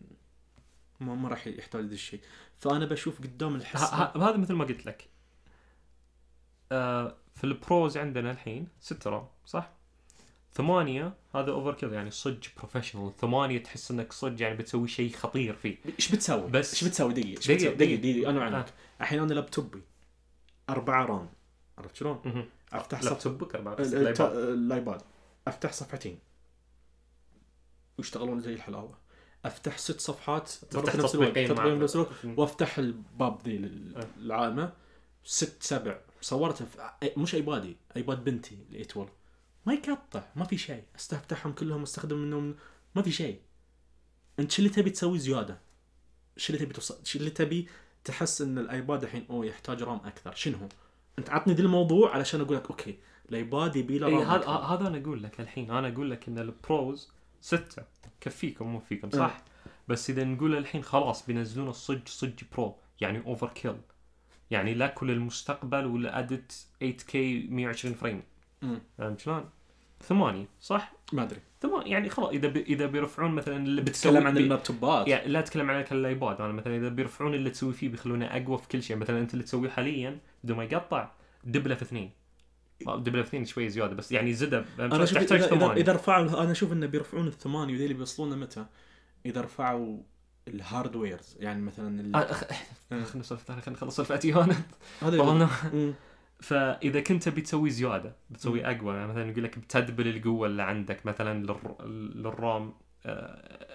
ما, ما راح يحتاج ذا الشيء فانا بشوف قدام الحصه هذا مثل ما قلت لك آه في البروز عندنا الحين 6 رام صح؟ ثمانية هذا اوفر كيل يعني صدق بروفيشنال ثمانية تحس انك صدق يعني بتسوي شيء خطير فيه ايش بتسوي؟ بس ايش بتسوي دقيقة؟ دقيقة دقيقة, دقيقة, دقيقة, انا وعنك آه. الحين انا لابتوبي 4 رام عرفت شلون؟ افتح لابتوبك الايباد افتح صفحتين ويشتغلون زي الحلاوه افتح ست صفحات تفتح تطبيقين بنفس الوقت وافتح الباب ذي أه. العامه ست سبع صورتها في... مش ايبادي ايباد بنتي اتول ما يقطع ما في شيء استفتحهم كلهم استخدم منهم ما في شيء انت شو اللي تبي تسوي زياده؟ شو اللي تبي توصل؟ شو اللي تبي تحس ان الايباد الحين اوه يحتاج رام اكثر شنو هو؟ انت عطني دي الموضوع علشان اقول لك اوكي الايباد يبي له إيه هذا هذا انا اقول لك الحين انا اقول لك ان البروز سته كفيكم مو فيكم إيه. صح؟ م. بس اذا نقول الحين خلاص بينزلون الصج صج برو يعني اوفر كيل يعني لا كل المستقبل ولا ادت 8K 120 فريم إيه. فهمت شلون؟ ثمانية صح؟ ما ادري ثمانية يعني خلاص اذا ب... اذا بيرفعون مثلا اللي بتسوي تتكلم عن اللابتوبات يعني لا اتكلم عن الايباد انا مثلا اذا بيرفعون اللي تسوي فيه بيخلونه اقوى في كل شيء مثلا انت اللي تسويه حاليا بدون ما يقطع دبله في اثنين دبله في اثنين شوي زياده بس يعني زده انا اشوف إذا, إذا, اذا رفعوا انا اشوف انه بيرفعون الثمانية وذي اللي بيوصلونه متى؟ اذا رفعوا الهاردويرز يعني مثلا آه، خلينا نسولف خلينا نخلص الفاتيونات هذا فاذا كنت بتسوي زياده بتسوي اقوى يعني مثلا يقول لك بتدبل القوه اللي عندك مثلا للروم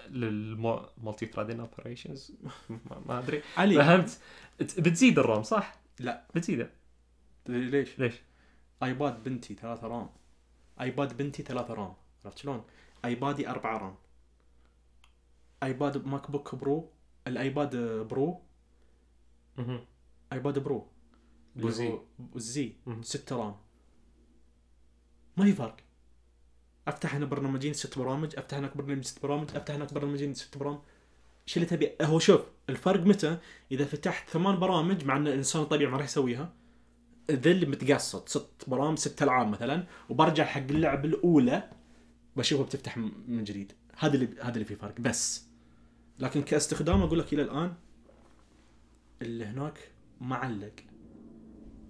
للمالتي ثريدين اوبريشنز ما ادري علي فهمت بتزيد الرام صح؟ لا بتزيده ليش؟ ليش؟ ايباد بنتي ثلاثة رام ايباد بنتي ثلاثة رام عرفت شلون؟ ايبادي أربعة رام ايباد ماك بوك برو الايباد برو ايباد برو بوزي بوزي 6 رام ما في فرق افتح هنا برنامجين ست برامج افتح هناك برنامج ست برامج افتح هناك برنامجين ست برامج ايش اللي تبي هو شوف الفرق متى اذا فتحت ثمان برامج مع ان الانسان الطبيعي ما راح يسويها ذا اللي متقصد ست برامج ست العاب مثلا وبرجع حق اللعبه الاولى بشوفها بتفتح من جديد هذا اللي هذا اللي فيه فرق بس لكن كاستخدام اقول لك الى الان اللي هناك معلق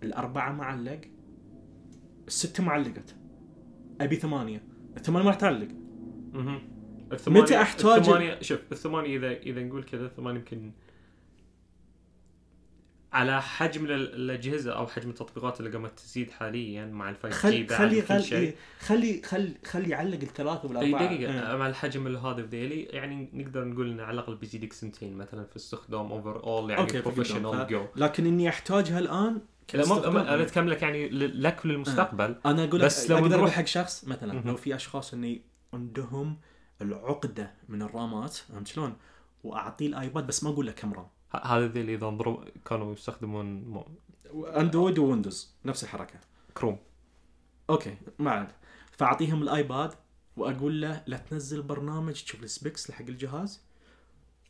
الأربعة معلق الستة معلقت أبي ثمانية الثمانية ما راح تعلق متى أحتاج الثمانية شوف الثمانية إذا إذا نقول كذا الثمانية يمكن على حجم الأجهزة أو حجم التطبيقات اللي قامت تزيد حاليا مع الفايف خل... خلي خلي خلي خلي خلي يعلق الثلاثة والأربعة أي دقيقة اه. مع الحجم هذا ديلي يعني نقدر نقول إنه على الأقل بيزيدك سنتين مثلا في استخدام أوفر أول يعني بروفيشنال جو لكن إني أحتاجها الآن لا مو انا اتكلم لك يعني لك للمستقبل آه. انا اقول لك بس لو اقدر اروح حق شخص مثلا م-م. لو في اشخاص اني عندهم العقده من الرامات فهمت شلون؟ واعطيه الايباد بس ما اقول له كم رام هذا اللي اذا انضرب كانوا يستخدمون مو... اندرويد وويندوز نفس الحركه كروم اوكي ما عاد فاعطيهم الايباد واقول له لا تنزل برنامج تشوف السبيكس حق الجهاز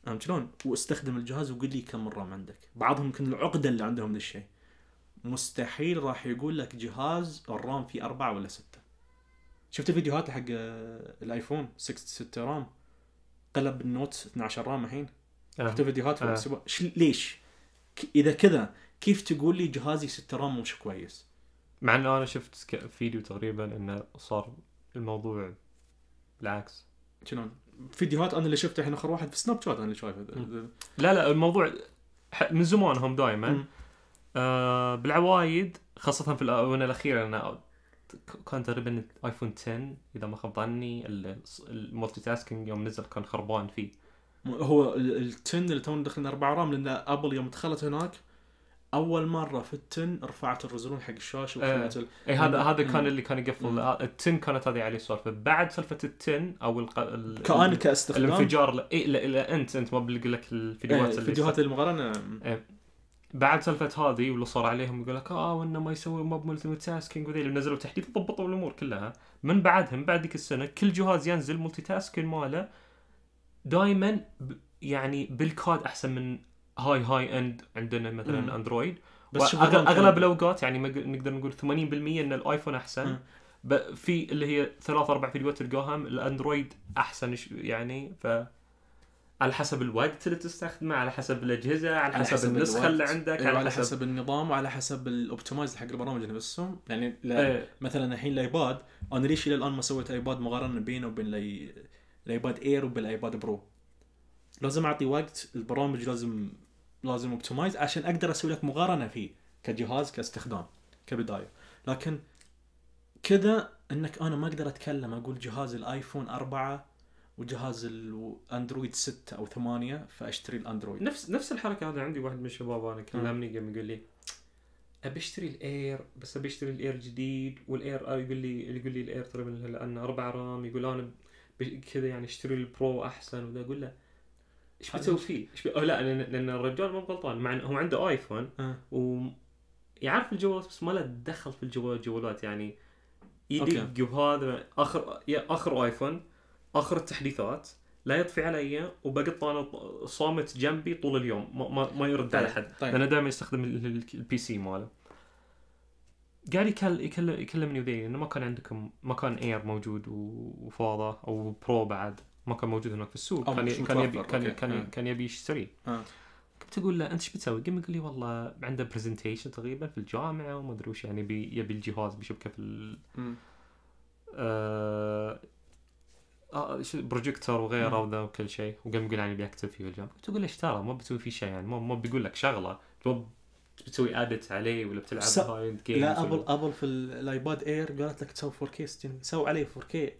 فهمت شلون؟ واستخدم الجهاز وقول لي كم الرام عندك، بعضهم يمكن العقده اللي عندهم من الشيء. مستحيل راح يقول لك جهاز الرام فيه أربعة ولا ستة شفت الفيديوهات حق آه، الايفون 6 6 رام قلب النوت 12 رام الحين آه. شفت الفيديوهات آه. ليش؟ اذا كذا كيف تقول لي جهازي 6 رام مش كويس؟ مع انه انا شفت فيديو تقريبا انه صار الموضوع بالعكس شلون؟ فيديوهات انا اللي شفتها الحين اخر واحد في سناب شات انا اللي شايفه لا لا الموضوع من زمان هم دائما آه، بالعوايد خاصة في الآونة الأخيرة أنا كان تقريبا ايفون 10 اذا ما خاب ظني المولتي تاسكينج يوم نزل كان خربان فيه هو ال10 اللي تونا دخلنا 4 رام لان ابل يوم دخلت هناك اول مره في التن رفعت الرزولون حق الشاشه آه، وخلت اي هذا هذا كان اللي كان يقفل آه، التن كانت هذه عليه سالفه بعد سالفه التن او الق... ال... كان كاستخدام الانفجار لا لا, لا انت انت ما بلقى لك الفيديوهات اللي الفيديوهات المقارنه بعد سالفه هذه واللي صار عليهم يقول لك اه وانه ما يسوي موب ملتي تاسكينج وذي اللي نزلوا تحديث ضبطوا الامور كلها من بعدها من بعد ذيك السنه كل جهاز ينزل ملتي تاسكينج ماله دائما يعني بالكاد احسن من هاي هاي اند عندنا مثلا مم. اندرويد بس اغلب الاوقات يعني نقدر نقول 80% ان الايفون احسن في اللي هي ثلاث اربع فيديوهات تلقاهم الاندرويد احسن يعني ف على حسب الوقت اللي تستخدمه على حسب الاجهزه على, حسب, حسب النسخه اللي عندك إيه، على, على حسب, حسب النظام وعلى حسب الاوبتمايز حق البرامج نفسهم يعني أيه. مثلا الحين الايباد انا ليش الى الان ما سويت ايباد مقارنه بينه وبين الايباد اير وبين الايباد برو لازم اعطي وقت البرامج لازم لازم اوبتمايز عشان اقدر اسوي لك مقارنه فيه كجهاز كاستخدام كبدايه لكن كذا انك انا ما اقدر اتكلم اقول جهاز الايفون 4 وجهاز الاندرويد 6 او 8 فاشتري الاندرويد نفس نفس الحركه هذا عندي واحد من الشباب انا كلمني قام يقول لي ابي اشتري الاير بس ابي اشتري الاير جديد والاير آه، يقول لي يقول لي الاير ترى لانه اربع رام يقول انا كذا يعني اشتري البرو احسن وذا اقول له ايش بتسوي فيه؟ ايش لا لان الرجال مو غلطان مع هو عنده ايفون أه. ويعرف الجوالات بس ما له دخل في الجوالات يعني يدق وهذا اخر اخر ايفون اخر التحديثات لا يطفي علي وبقط انا صامت جنبي طول اليوم ما, ما, يرد على طيب، حد طيب. لانه دائما يستخدم البي سي ماله قاعد يكل يكلم يكلمني وذي انه ما كان عندكم ما كان اير موجود وفاضه او برو بعد ما كان موجود هناك في السوق كان كان يبي كان كان, آه. كان يبي يشتريه آه. اقول له انت ايش بتسوي؟ قام يقول لي والله عنده برزنتيشن تقريبا في الجامعه وما ادري وش يعني يبي يبي الجهاز بشبكه في ال... آه آه بروجيكتور آه، وغيره وذا وكل شيء وقام يقول يعني بيكتب فيه الجامعة تقول ليش ترى ما بتسوي فيه شيء يعني ما بيقول لك شغله ما بتسوي ادت عليه ولا بتلعب س... هايند جيمز لا ابل ولا... ابل في الايباد اير قالت لك تسوي 4 كي 60 سوي عليه 4 كي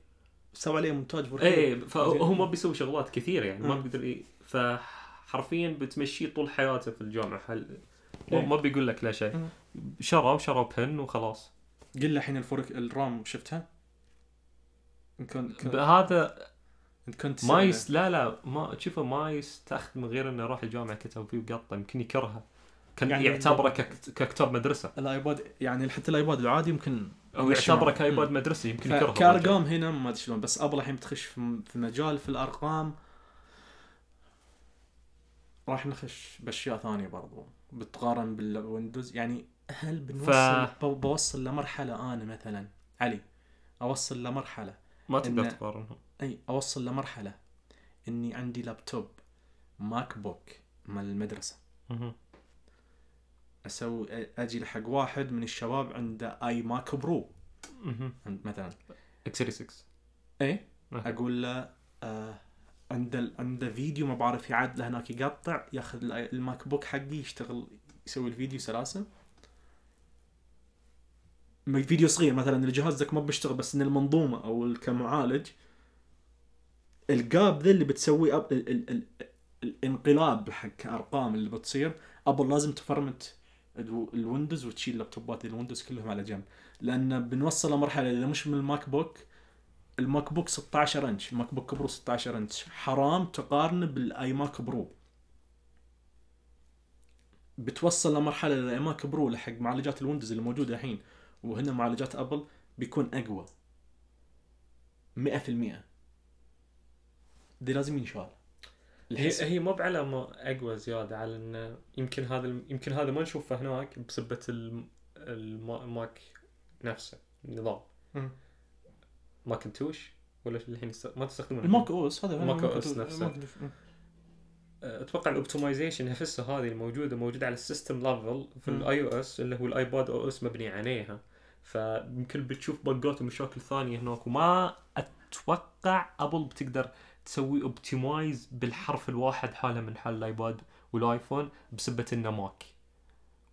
سوي عليه مونتاج 4 كي اي فهو ما بيسوي شغلات كثيره يعني ما بيقدر فحرفيا بتمشيه طول حياته في الجامعه حل... إيه. ما بيقول لك لا شيء شرى وشرى بن وخلاص قل له الحين الفرق الرام شفتها؟ كنت كنت هذا كنت ما يس لا لا ما شوفه ما يستخدم من غير انه يروح الجامعه كتب فيه قطه يمكن يكرهها كان يعني يعتبره ككتاب مدرسه الايباد يعني حتى الايباد العادي يمكن هو يعتبره كايباد مدرسي يمكن يكرهه كارقام هنا ما ادري شلون بس ابل الحين بتخش في مجال في الارقام راح نخش باشياء ثانيه برضو بتقارن بالويندوز يعني هل بنوصل ف... بوصل لمرحله انا مثلا علي اوصل لمرحله ما تقدر تقارنهم اي اوصل لمرحله اني عندي لابتوب ماك بوك مال المدرسه مه. اسوي اجي لحق واحد من الشباب عنده اي ماك برو عند مثلا اكسري 6 اي اقول له آه عنده عنده فيديو ما بعرف يعدله هناك يقطع ياخذ الماك بوك حقي يشتغل يسوي الفيديو سلاسل فيديو صغير مثلا جهازك ما بيشتغل بس ان المنظومه او كمعالج الجاب ذا اللي بتسويه أب... ال... ال... ال... الانقلاب حق ارقام اللي بتصير ابل لازم تفرمت الويندوز وتشيل لابتوبات الويندوز كلهم على جنب لان بنوصل لمرحله اذا مش من الماك بوك الماك بوك 16 انش الماك بوك برو 16 انش حرام تقارنه بالاي ماك برو بتوصل لمرحله الاي ماك برو حق معالجات الويندوز اللي موجوده الحين وهنا معالجات ابل بيكون اقوى 100% دي لازم ينشال هي هي مو على ما اقوى زياده على انه يمكن هذا يمكن هذا ما نشوفه هناك بسبه الماك نفسه النظام ماكنتوش ولا الحين ما تستخدمونه الماك او اس هذا الماك او اس نفسه أه، اتوقع الاوبتمايزيشن نفسها هذه الموجوده موجوده على السيستم ليفل في الاي او اس اللي هو الايباد او اس مبني عليها فيمكن بتشوف بقات ومشاكل ثانيه هناك وما اتوقع ابل بتقدر تسوي اوبتمايز بالحرف الواحد حاله من حال الايباد والايفون بسبه انه ماك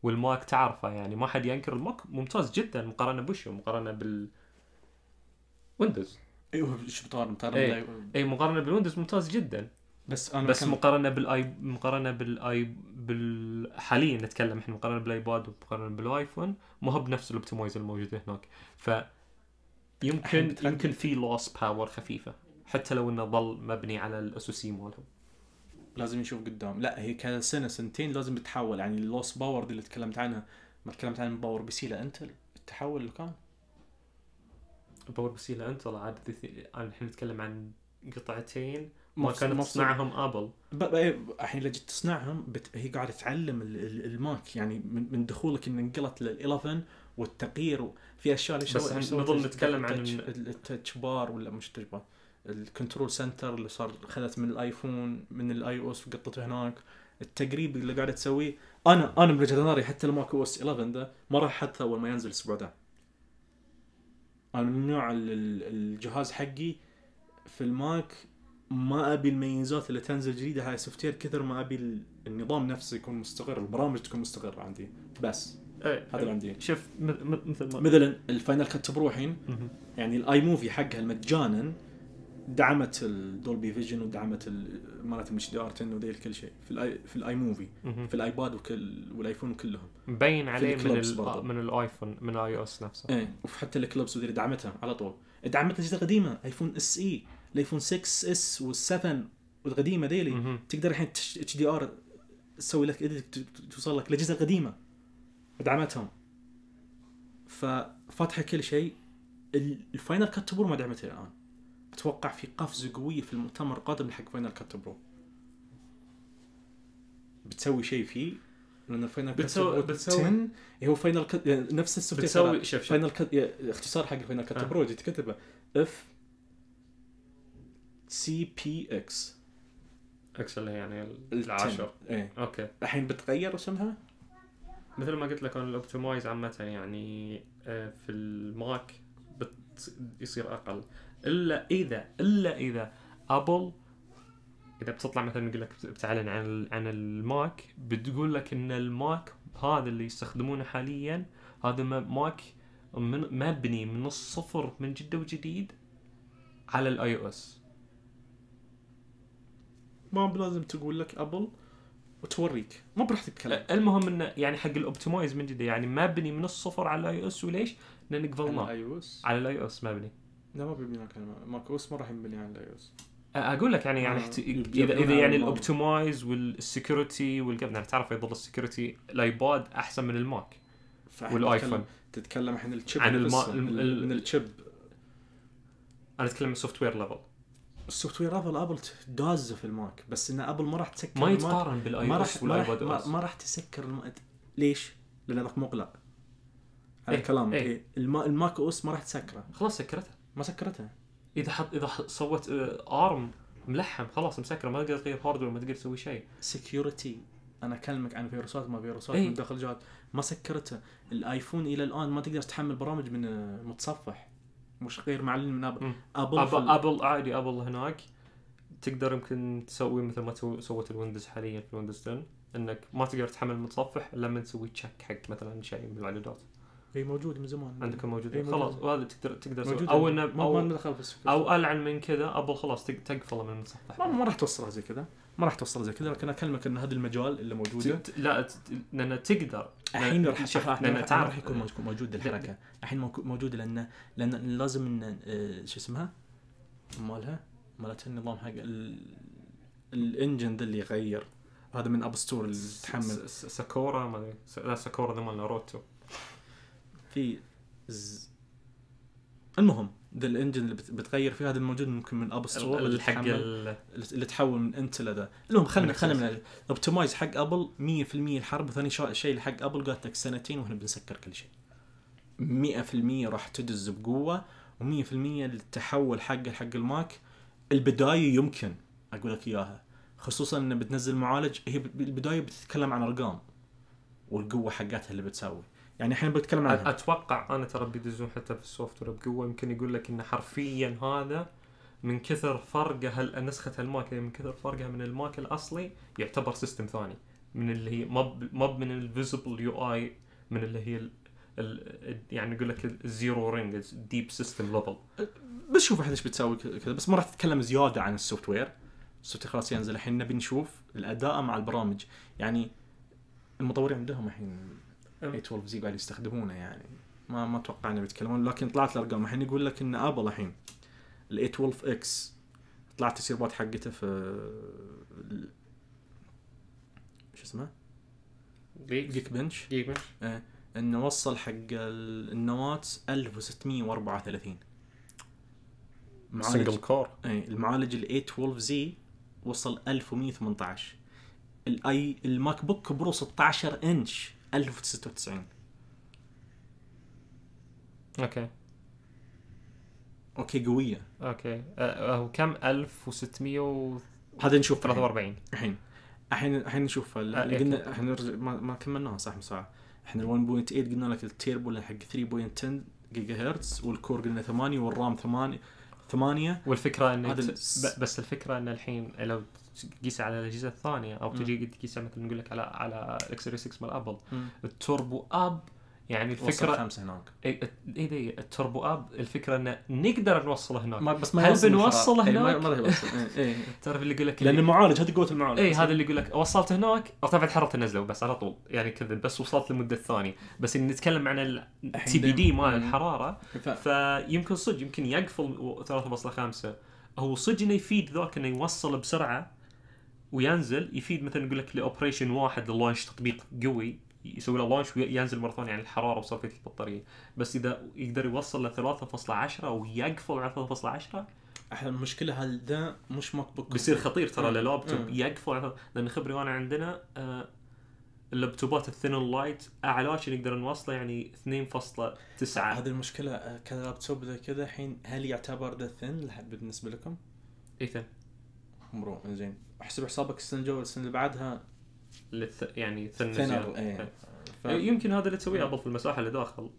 والماك تعرفه يعني ما حد ينكر الماك ممتاز جدا مقارنه بوشو مقارنه بال ويندوز ايوه شو بتقارن أي إيه، مقارنه بالويندوز ممتاز جدا بس انا بس كان... مقارنه بالاي مقارنه بالاي بال حاليا نتكلم احنا مقارنه بالايباد ومقارنه بالايفون ما هو بنفس الاوبتمايز الموجوده هناك ف يمكن يمكن في لوس باور خفيفه حتى لو انه ظل مبني على الاسوسي مالهم لازم نشوف قدام لا هي كان سنه سنتين لازم تتحول يعني اللوس باور دي اللي تكلمت عنها ما تكلمت عن باور بي سي انتل التحول اللي كان باور سي انتل عاد يعني الحين نتكلم عن قطعتين ما كان مصنعهم ابل الحين لو جيت تصنعهم بت... هي قاعده تعلم ال... ال... الماك يعني من, من دخولك ان انقلت لل 11 والتغيير في اشياء اللي بس نظل نتكلم عن التتش بار ولا مش تتش بار الكنترول سنتر اللي صار خذت من الايفون من الاي او اس وقطته هناك التقريب اللي قاعده تسويه انا انا من وجهه نظري حتى الماك او اس 11 ده ما راح احطه اول ما ينزل الاسبوع ده انا من نوع الجهاز حقي في الماك ما ابي الميزات اللي تنزل جديده هاي سوفت وير كثر ما ابي النظام نفسه يكون مستقر البرامج تكون مستقره عندي بس أي هذا اللي عندي شوف مثل ما مثلا الفاينل كات برو الحين يعني الاي موفي حقها مجانا دعمت الدولبي فيجن ودعمت مالت الاتش دي ار 10 وذي كل شيء في الاي في الاي موفي في الايباد وكل والايفون كلهم مبين عليه من من الايفون من الاي او اس نفسه ايه وحتى الكلوبس وذي دعمتها على طول دعمت الاجهزه القديمه ايفون اس اي الايفون 6 اس وال7 والقديمه ديلي تقدر الحين اتش دي ار تسوي لك توصل لك الاجهزه القديمه دعمتهم ففاتحه كل شيء الفاينل كات برو ما دعمته الان اتوقع في قفزه قويه في المؤتمر القادم حق فاينل كات برو بتسوي شيء فيه لان الفاينل كات بتسوي بتسوي إيه هو فاينل كات نفس السوفت بتسوي شوف فاينل كات اختصار حق فاينل كات آه. برو تكتبه اف سي بي اكس اكس اللي يعني العاشر ايه. اوكي الحين بتغير اسمها؟ مثل ما قلت لك انا الاوبتمايز عامه يعني آه، في الماك بت يصير اقل الا اذا الا اذا ابل اذا بتطلع مثلا يقول لك بتعلن عن عن الماك بتقول لك ان الماك هذا اللي يستخدمونه حاليا هذا ماك مبني من الصفر من جده وجديد على الاي او اس ما بلازم تقول لك ابل وتوريك ما براح تتكلم المهم انه يعني حق الاوبتمايز من جد يعني مبني من الصفر على الاي او اس وليش؟ لان قبلنا على الاي او اس على الاي او اس مبني لا ما بيبني ماك اس ما راح يبني على الاي او اس اقول لك يعني يعني آه. اذا اذا يعني الاوبتمايز والسكيورتي والجفنر يعني تعرف يظل السكيورتي الايباد احسن من الماك والايفون تتكلم عن الشيب عن الما... من الشيب انا اتكلم عن سوفت وير ليفل السوفت وير ابل ابل دازه في الماك بس ان ابل ما راح تسكر ما يتقارن بالاي ما راح والايباد ما, ما راح تسكر الماك ليش؟ لان هذاك مقلق على ايه كلامك ايه. ايه. الماك اوس ما راح تسكره خلاص سكرتها ما سكرتها اذا حط اذا صوت ارم آه، ملحم خلاص مسكره ما تقدر تغير هاردوير ما تقدر تسوي شيء سكيورتي انا اكلمك عن فيروسات ما فيروسات ايه. من داخل ما سكرته الايفون الى الان ما تقدر تحمل برامج من آه، متصفح مش غير معلن من ابل ابل ابل, آه، ابل إيه، عادي ابل هناك تقدر يمكن تسوي مثل ما سوت الويندوز حاليا في ويندوز 10 انك ما تقدر تحمل المتصفح الا لما تسوي تشيك حق مثلا شيء من الاعدادات اي موجود من زمان عندكم موجود خلاص وهذا تقدر تقدر موجود او انه ما ندخل بس او العن من كذا ابل خلاص تقفله من المتصفح ما, راح توصلها زي كذا ما راح توصل زي كذا لكن اكلمك ان هذا المجال اللي ت... لا لان تقدر الحين راح راح يكون موجود الحركه الحين موجود لان لان لازم ان آه، شو اسمها مالها مالتها النظام حق الانجن ذا اللي يغير هذا من اب ستور اللي تحمل ساكورا ما ادري لا ساكورا ذا مال ناروتو في ز... المهم ذا الانجن اللي بتغير فيه هذا الموجود ممكن من ابل ستور اللي حق اللي تحول من انت لذا المهم خلينا خلينا من الاوبتمايز حق ابل 100% الحرب وثاني شيء حق ابل قالت لك سنتين واحنا بنسكر كل شيء 100% راح تدز بقوه و100% التحول حق حق الماك البدايه يمكن اقول لك اياها خصوصا انه بتنزل معالج هي بالبدايه بتتكلم عن ارقام والقوه حقتها اللي بتسوي يعني الحين بتكلم عنها اتوقع انا ترى بيدزون حتى في السوفت وير بقوه يمكن يقول لك انه حرفيا هذا من كثر فرقه نسخه الماك من كثر فرقها من الماك الاصلي يعتبر سيستم ثاني من اللي هي مب من الفيزبل يو اي من اللي هي يعني يقول لك الزيرو رينج ديب سيستم ليفل بس شوف احنا ايش بتسوي كذا بس ما راح تتكلم زياده عن السوفت وير السوفت وير خلاص ينزل الحين نبي نشوف الاداء مع البرامج يعني المطورين عندهم الحين اي 12 زي قاعد يستخدمونه يعني ما ما اتوقع انه بيتكلمون لكن طلعت الارقام الحين يقول لك ان ابل الحين الاي 12 اكس طلعت السيرفات حقته في شو اسمه؟ جيك بنش جيك بنش انه وصل حق النواه 1634 معالج سنجل كور اي المعالج الاي 12 زي وصل 1118 الاي الماك بوك برو 16 انش 1096 اوكي اوكي قويه اوكي أه، أه، هو كم 1600 هذا نشوف 43 الحين الحين الحين نشوف اللي أه، قلنا احنا ما, ما كملناها صح من ساعه احنا ال 1.8 قلنا لك التيربو حق 3.10 جيجا هرتز والكور قلنا 8 والرام 8 8 والفكره انه بس الفكره ان الحين لو تقيسها على الاجهزه الثانيه او تجي تقيسها مثلا نقول لك على على الاكسري 6 مال ابل التوربو اب يعني الفكره خمسه هناك اي اي التوربو اب الفكره انه نقدر نوصله هناك ما بس ما هل بنوصله هناك؟ ما راح يوصل تعرف اللي يقول لك لان المعالج هذه قوه المعالج اي هذا اللي يقول لك وصلت هناك ارتفعت حراره النزله بس على طول يعني كذا بس وصلت لمده ثانيه بس ان نتكلم عن التي بي دي مال الحراره فيمكن صدق يمكن يقفل 3.5 هو صدق انه يفيد ذاك انه يوصل بسرعه وينزل يفيد مثلا يقول لك لاوبريشن واحد لونش تطبيق قوي يسوي له لونش وينزل مره ثانيه يعني الحراره وصفيه البطاريه بس اذا يقدر يوصل ل 3.10 ويقفل على 3.10 احنا المشكله هل ده مش مطبق بيصير خطير ترى اللابتوب يقفل على لان خبري وانا عندنا آه، اللابتوبات الثين لايت اعلى شيء نقدر نوصله يعني 2.9 هذه المشكله آه، كلابتوب زي كذا الحين هل يعتبر ذا ثين بالنسبه لكم؟ اي ثين مرو زين احسب حسابك السنه الجايه والسنه اللي بعدها لث... يعني ثن ايه. ف... إيه. يمكن هذا اللي تسويه اضف إيه. في المساحه اللي داخل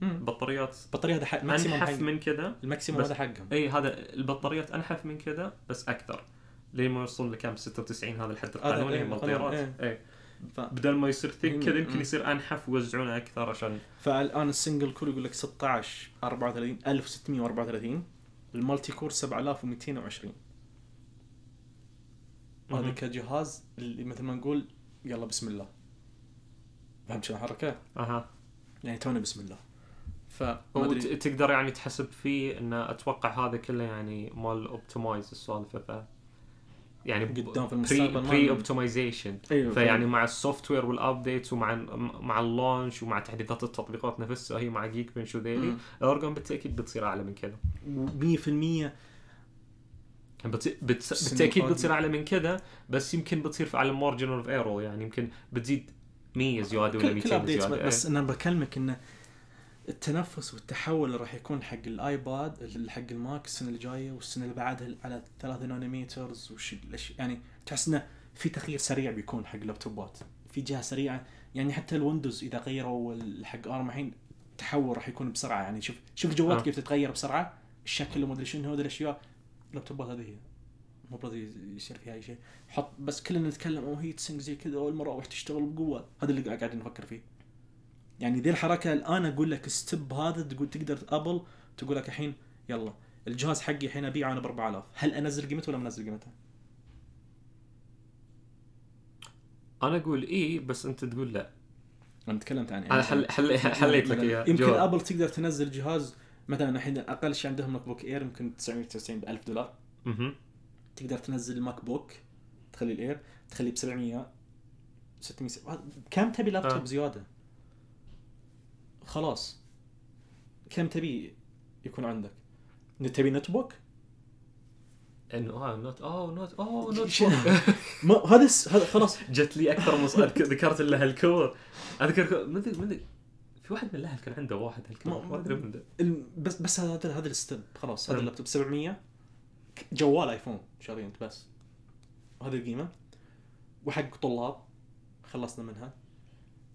مم. بطاريات بطاريات حق ماكسيموم انحف حاجة. من كذا الماكسيموم هذا حقهم اي هذا البطاريات انحف من كذا بس اكثر لين ما يوصل لكم 96 هذا الحد القانوني البطاريات إيه، اي ايه. ف... بدل ما يصير ثيك كذا يمكن يصير انحف ويوزعونه اكثر عشان فالان السنجل كور يقول لك 16 34 1634 المالتي كور 7220 هذا كجهاز اللي مثل ما نقول يلا بسم الله فهمت شلون الحركه؟ اها يعني توني بسم الله ف تقدر يعني تحسب فيه ان اتوقع هذا كله يعني مال اوبتمايز السالفه ف يعني قدام في المستقبل بري اوبتمايزيشن أيوة فيعني مع السوفت وير والابديت ومع مع اللونش ومع تحديثات التطبيقات نفسها هي مع جيك بنش وذيلي الارقام بالتاكيد بتصير اعلى من كذا 100% بتصير بتص... بالتاكيد بتصير آه، اعلى من كذا بس يمكن بتصير على مارجن اوف ايرو يعني يمكن بتزيد 100 آه، زياده ولا 200 زياده إيه. بس انا بكلمك انه التنفس والتحول اللي راح يكون حق الايباد حق الماك السنه الجايه والسنه اللي بعدها على 3 نانوميترز وش يعني تحس انه في تغيير سريع بيكون حق اللابتوبات في جهه سريعه يعني حتى الويندوز اذا غيروا حق ارم الحين التحول راح يكون بسرعه يعني شوف شوف الجوالات آه. كيف تتغير بسرعه الشكل وما ادري شنو هذول الاشياء اللابتوبات هذه برضه يصير فيها اي شيء حط بس كلنا نتكلم او هي تسنق زي كذا والمراوح تشتغل بقوه هذا اللي قاعدين نفكر فيه يعني ذي الحركه الان اقول لك ستيب هذا تقول تقدر ابل تقول لك الحين يلا الجهاز حقي الحين ابيعه انا ب 4000 هل انزل قيمته ولا ما انزل قيمته؟ انا اقول اي بس انت تقول لا انا تكلمت عن يعني انا حل حل حليت لك اياها يمكن ابل تقدر تنزل جهاز مثلا الحين اقل شيء عندهم ماك بوك اير يمكن 999 ب 1000 دولار اها تقدر تنزل الماك بوك تخلي الاير تخليه ب 700 600 كم تبي آه. لابتوب آه. زياده؟ خلاص كم تبي يكون عندك؟ تبي نوت بوك؟ انه اه نوت اوه نوت اوه نوت بوك هذا خلاص جت لي اكثر من ذكرت الا هالكور اذكر من ذك من في واحد من الاهل كان عنده واحد هالكلام ما ادري من ده بس بس هذا هذا الستب خلاص هذا اللابتوب 700 جوال ايفون شاري انت بس وهذه القيمه وحق طلاب خلصنا منها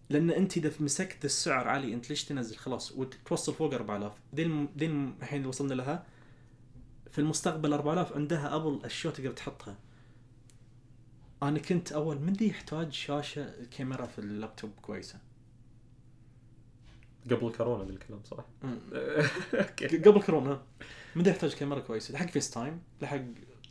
لان انت اذا مسكت السعر عالي انت ليش تنزل خلاص وتوصل فوق 4000 دين دين الحين وصلنا لها في المستقبل 4000 عندها ابل اشياء تقدر تحطها انا كنت اول من ذي يحتاج شاشه كاميرا في اللابتوب كويسه قبل كورونا ذا الكلام صح؟ قبل كورونا متى يحتاج كاميرا كويسه لحق فيس تايم لحق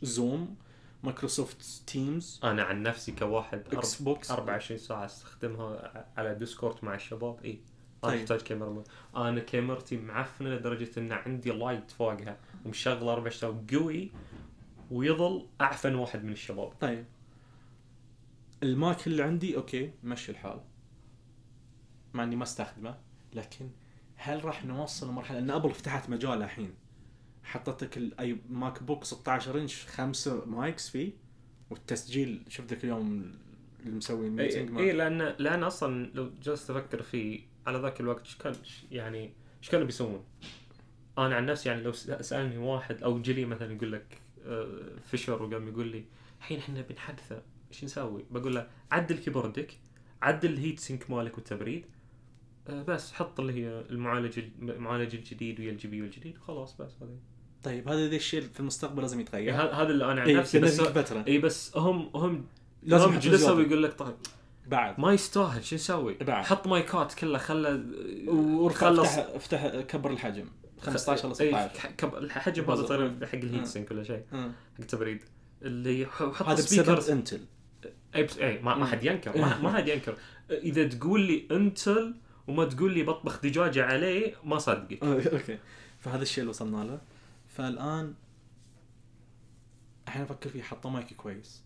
زوم مايكروسوفت تيمز انا عن نفسي كواحد اكس بوكس 24 ساعه استخدمها على ديسكورد مع الشباب اي انا طيب. احتاج كاميرا انا كاميرتي معفنه لدرجه ان عندي لايت فوقها ومشغله 24 قوي ويظل اعفن واحد من الشباب طيب الماك اللي عندي اوكي مشي الحال مع اني ما استخدمه لكن هل راح نوصل لمرحله ان ابل فتحت مجال الحين حطتك الاي ماك بوك 16 انش خمسه مايكس فيه والتسجيل شفت اليوم اللي مسوي الميتنج اي لان لان اصلا لو جلست افكر في على ذاك الوقت ايش كان يعني ايش كانوا بيسوون؟ انا عن نفسي يعني لو سالني واحد او جلي مثلا يقول لك آه، فشر وقام يقول لي الحين احنا بنحدثه ايش نسوي؟ بقول له عدل كيبوردك عدل الهيت سينك مالك والتبريد آه، بس حط اللي هي المعالج المعالج الجديد ويا الجي بي يو الجديد وخلاص بس هذه طيب هذا ذا الشيء في المستقبل لازم يتغير إيه، هذا اللي انا عن إيه، نفسي إيه بس اي بس هم هم لازم جلسوا ويقول لك طيب بعد ما يستاهل شو نسوي؟ بعد حط مايكات كله خله آه، وخلص افتح, افتح كبر الحجم 15 ولا 16 كبر الحجم هذا طيب حق الهيت سينك ولا شيء حق التبريد اللي حط هذا بسبب انتل اي إيه، ما حد ينكر ما حد ينكر اذا تقول لي انتل وما تقول لي بطبخ دجاجه عليه ما صدقك اوكي فهذا الشيء اللي وصلنا له فالان الحين افكر فيه حطه مايك كويس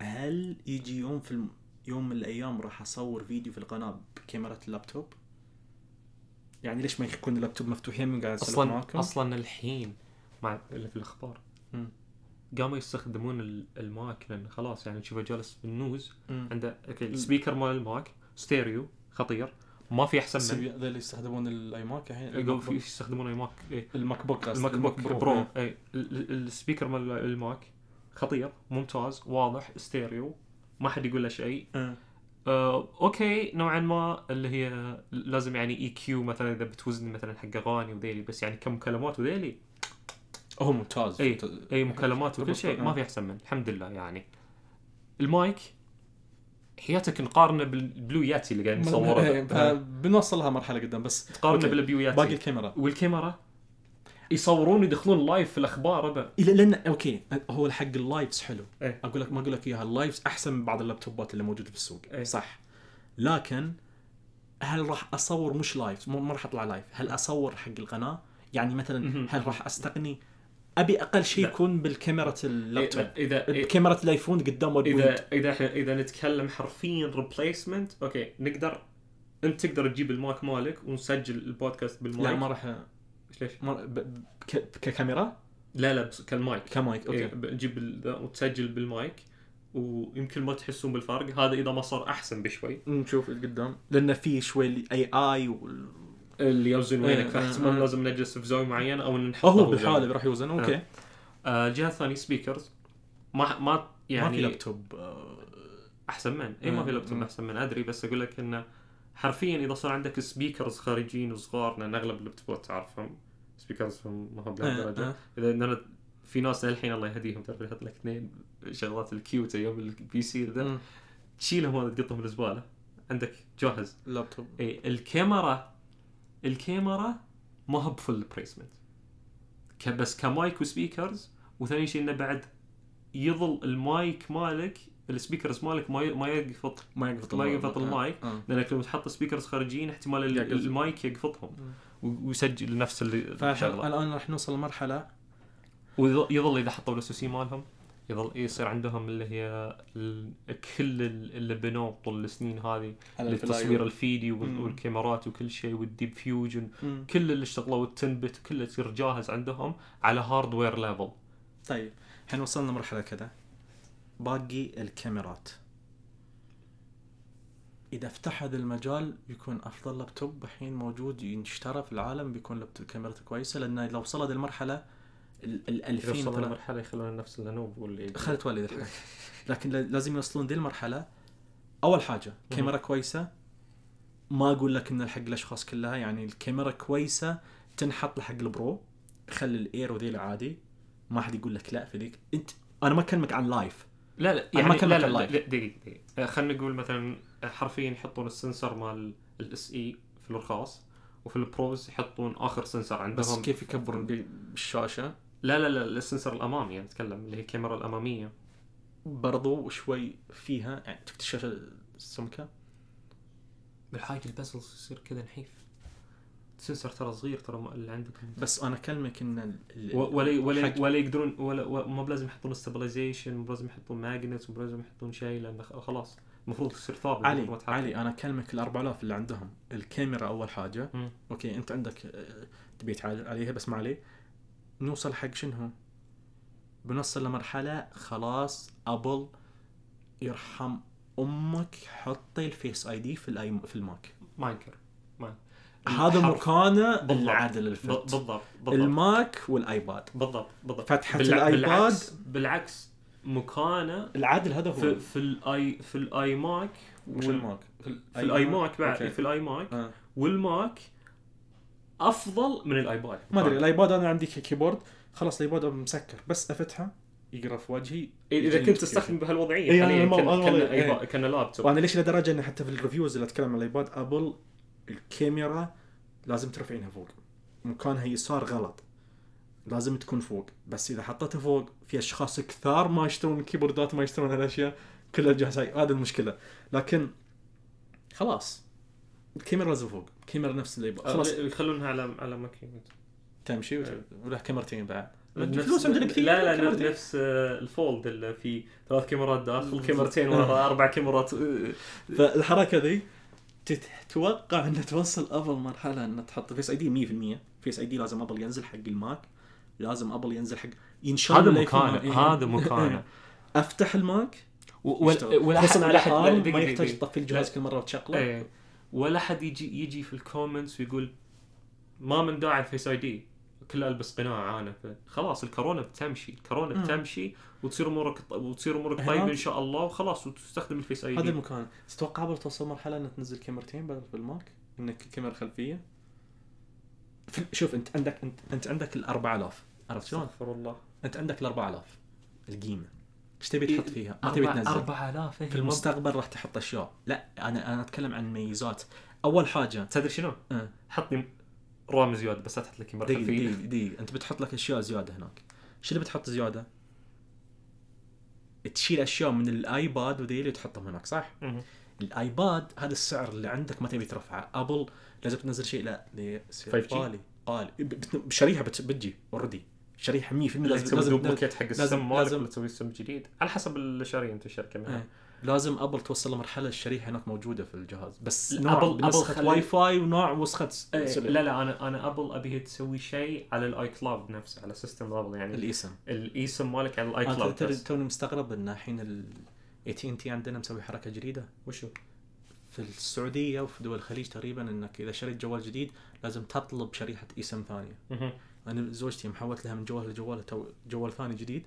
هل يجي يوم في الم... يوم من الايام راح اصور فيديو في القناه بكاميرا اللابتوب يعني ليش ما يكون اللابتوب مفتوح يمي قاعد اصلا معكم؟ اصلا الحين مع اللي في الاخبار قاموا يستخدمون الماك لان خلاص يعني تشوفه جالس بالنوز عنده اوكي السبيكر مال الماك ستيريو خطير ما في احسن من هذول اللي يستخدمون الاي ماك الحين في يستخدمون ماك إيه؟ الماك بوك الماك بوك برو, برو. اي السبيكر مال الماك خطير ممتاز واضح ستيريو ما حد يقول له شيء أه. آه، اوكي نوعا ما اللي هي لازم يعني اي e كيو مثلا اذا بتوزن مثلا حق اغاني وذيلي بس يعني كمكالمات وذيلي هو ممتاز اي اي مكالمات وكل شيء ما إيه. في احسن منه الحمد لله يعني المايك حياتك نقارنه بالبلوياتي اللي قاعدين نصورها إيه، إيه، بنوصلها مرحله قدام بس تقارنه بالبلوياتي باقي الكاميرا والكاميرا يصورون يدخلون لايف في الاخبار ابا لان اوكي هو حق اللايفز حلو ايه؟ اقول لك ما اقول لك اياها اللايفز احسن من بعض اللابتوبات اللي موجوده في السوق ايه؟ صح لكن هل راح اصور مش لايف ما راح اطلع لايف هل اصور حق القناه يعني مثلا هل راح استغني ابي اقل شيء يكون بالكاميرا اللابتوب اذا بكاميرا الايفون قدام اذا اذا اذا نتكلم حرفيا ريبليسمنت اوكي نقدر انت تقدر تجيب المايك مالك ونسجل البودكاست بالمايك لا ما راح ليش؟ مر... ب... ك... ككاميرا؟ لا لا بس كالمايك كمايك اوكي تجيب إيه، ال... وتسجل بالمايك ويمكن ما تحسون بالفرق هذا اذا ما صار احسن بشوي نشوف قدام لانه في شوي اي اي اللي يوزن إيه، وينك فاحتمال إيه، إيه. لازم نجلس في زاويه معينه او نحطه هو بالحاله راح يوزن آه. اوكي آه، الجهه الثانيه سبيكرز ما ما يعني آه، ما في لابتوب احسن من اي ما في لابتوب احسن من ادري بس اقول لك انه حرفيا اذا صار عندك سبيكرز خارجيين وصغار لان اغلب اللابتوبات تعرفهم سبيكرز ما هم بهالدرجه اذا آه. في ناس الحين الله يهديهم ترى يحط لك اثنين شغلات الكيوت ايام البي سي ذا تشيلهم هذا تقطهم الزباله عندك جاهز لابتوب اي الكاميرا الكاميرا ما هب فل بريسمنت بس كمايك وسبيكرز وثاني شيء انه بعد يظل المايك مالك السبيكرز مالك ما يقفط ما يقفط ما آه. آه. يقفط المايك آه. لانك لو تحط سبيكرز خارجيين احتمال المايك يقفطهم ويسجل نفس الشغله الان راح نوصل لمرحله ويظل اذا حطوا الاس مالهم يظل يصير عندهم اللي هي كل اللي بنوه طول السنين هذه للتصوير الفيديو والكاميرات وكل شيء والديب فيوجن كل اللي اشتغلوا التنبت كله يصير جاهز عندهم على هاردوير ليفل طيب الحين وصلنا مرحله كذا باقي الكاميرات اذا فتح هذا المجال بيكون افضل لابتوب الحين موجود يشترى في العالم بيكون لابتوب كاميرته كويسه لانه لو وصل هذه المرحله ال 2000 وصلوا لمرحله يخلون نفس الهنوب واللي خلت والدي الحين لكن لازم يوصلون ذي المرحله اول حاجه كاميرا كويسه ما اقول لك ان حق الاشخاص كلها يعني الكاميرا كويسه تنحط لحق البرو خلي الاير وذي العادي ما حد يقول لك لا في ذيك انت انا ما اكلمك عن لايف لا لا يعني ما اكلمك لا لا, لا دقيقة دقيقة آه، خلينا نقول مثلا حرفيا يحطون السنسر مال الاس اي e في الرخاص وفي البروز يحطون اخر سنسر عندهم بس كيف يكبرون بالشاشة لا لا لا السنسر الامامي يعني نتكلم اللي هي الكاميرا الاماميه برضو شوي فيها يعني شفت الشاشه السمكه بالحاجة البزلز يصير كذا نحيف السنسر ترى صغير ترى اللي عندكم بس انا اكلمك ان ولا ولا ولا يقدرون ولا ما بلازم يحطون ستابلايزيشن ما بلازم يحطون ماجنت ما بلازم يحطون شيء لان خلاص المفروض تصير ثابت علي علي انا اكلمك ال 4000 اللي عندهم الكاميرا اول حاجه م. اوكي انت عندك آه، تبي تعالج عليها بس ما عليه نوصل حق شنو بنوصل لمرحلة خلاص أبل يرحم أمك حطي الفيس اي دي في الاي في الماك ما انكر هذا مكانه العادل الفت بالضبط بالضبط الماك والايباد بالضبط بالضبط فتحة بالع... الايباد بالعكس, بالعكس مكانه العدل هذا هو في, في الاي في الاي ماك وال... الماك في الاي ماك بعد في الاي آه. ماك والماك افضل من الايباد ما ادري طيب. الايباد انا عندي كيبورد خلاص الايباد مسكر بس افتحه يقرا في وجهي اذا كنت تستخدم بهالوضعيه اي يعني كان كان إيه. لابتوب وانا ليش لدرجه انه حتى في الريفيوز اللي اتكلم عن الايباد ابل الكاميرا لازم ترفعينها فوق مكانها يسار غلط لازم تكون فوق بس اذا حطيتها فوق في اشخاص كثار ما يشترون كيبوردات ما يشترون هالاشياء كل الجهاز هاي هذه المشكله لكن خلاص الكاميرا لازم فوق الكاميرا نفس اللي يبغى خلاص أه، يخلونها على على ماكينه تمشي ولا أه. كاميرتين بعد فلوس عندنا كثير لا لا نفس آه، الفولد اللي في ثلاث كاميرات داخل كاميرتين ورا اربع كاميرات فالحركه ذي تتوقع انها توصل افضل مرحله ان تحط فيس اي دي 100% فيس اي دي لازم ابل ينزل حق الماك لازم ابل ينزل حق ينشال إيه. هذا مكانه هذا مكانه افتح الماك ولا خصوصا ما يحتاج تطفي الجهاز كل مره وتشغله إيه. ولا حد يجي يجي في الكومنتس ويقول ما من داعي فيس اي دي كل البس قناع انا خلاص الكورونا بتمشي الكورونا مم. بتمشي وتصير امورك وتصير امورك طيبه ان شاء الله وخلاص وتستخدم الفيس اي دي هذا المكان تتوقع توصل مرحله انك تنزل كاميرتين بدل بالماك انك كاميرا خلفيه شوف انت عندك انت, انت عندك ال 4000 عرفت شلون؟ استغفر الله انت عندك ال 4000 القيمه ايش تبي تحط فيها؟ ما تبي تنزل 4000 في المستقبل راح تحط اشياء لا انا انا اتكلم عن ميزات اول حاجه تدري شنو؟ أه. حط لي رام زياده بس لا تحط لك مرتب دقيقه دقيقه انت بتحط لك اشياء زياده هناك شو اللي بتحط زياده؟ تشيل اشياء من الايباد وذيلي وتحطهم هناك صح؟ الايباد هذا السعر اللي عندك ما تبي ترفعه ابل لازم تنزل شيء لا 5 غالي غالي شريحه بتجي اوريدي شريحه 100% لازم لازم لازم بوكيت حق السم لازم تسوي سم جديد على حسب الشريحه انت الشركه منها إيه. لازم ابل توصل لمرحله الشريحه هناك موجوده في الجهاز بس نوع ابل ابل خلي... واي فاي ونوع وسخه ايه. لا لا انا انا ابل ابيها تسوي شيء على الاي كلاود نفسه على سيستم ابل يعني الايسم الايسم مالك على الاي كلاود انت توني مستغرب ان الحين الاي تي ان تي عندنا مسوي حركه جديده وشو؟ في السعوديه وفي دول الخليج تقريبا انك اذا شريت جوال جديد لازم تطلب شريحه ايسم ثانيه انا زوجتي محولت لها من جوال لجوال جوال ثاني جديد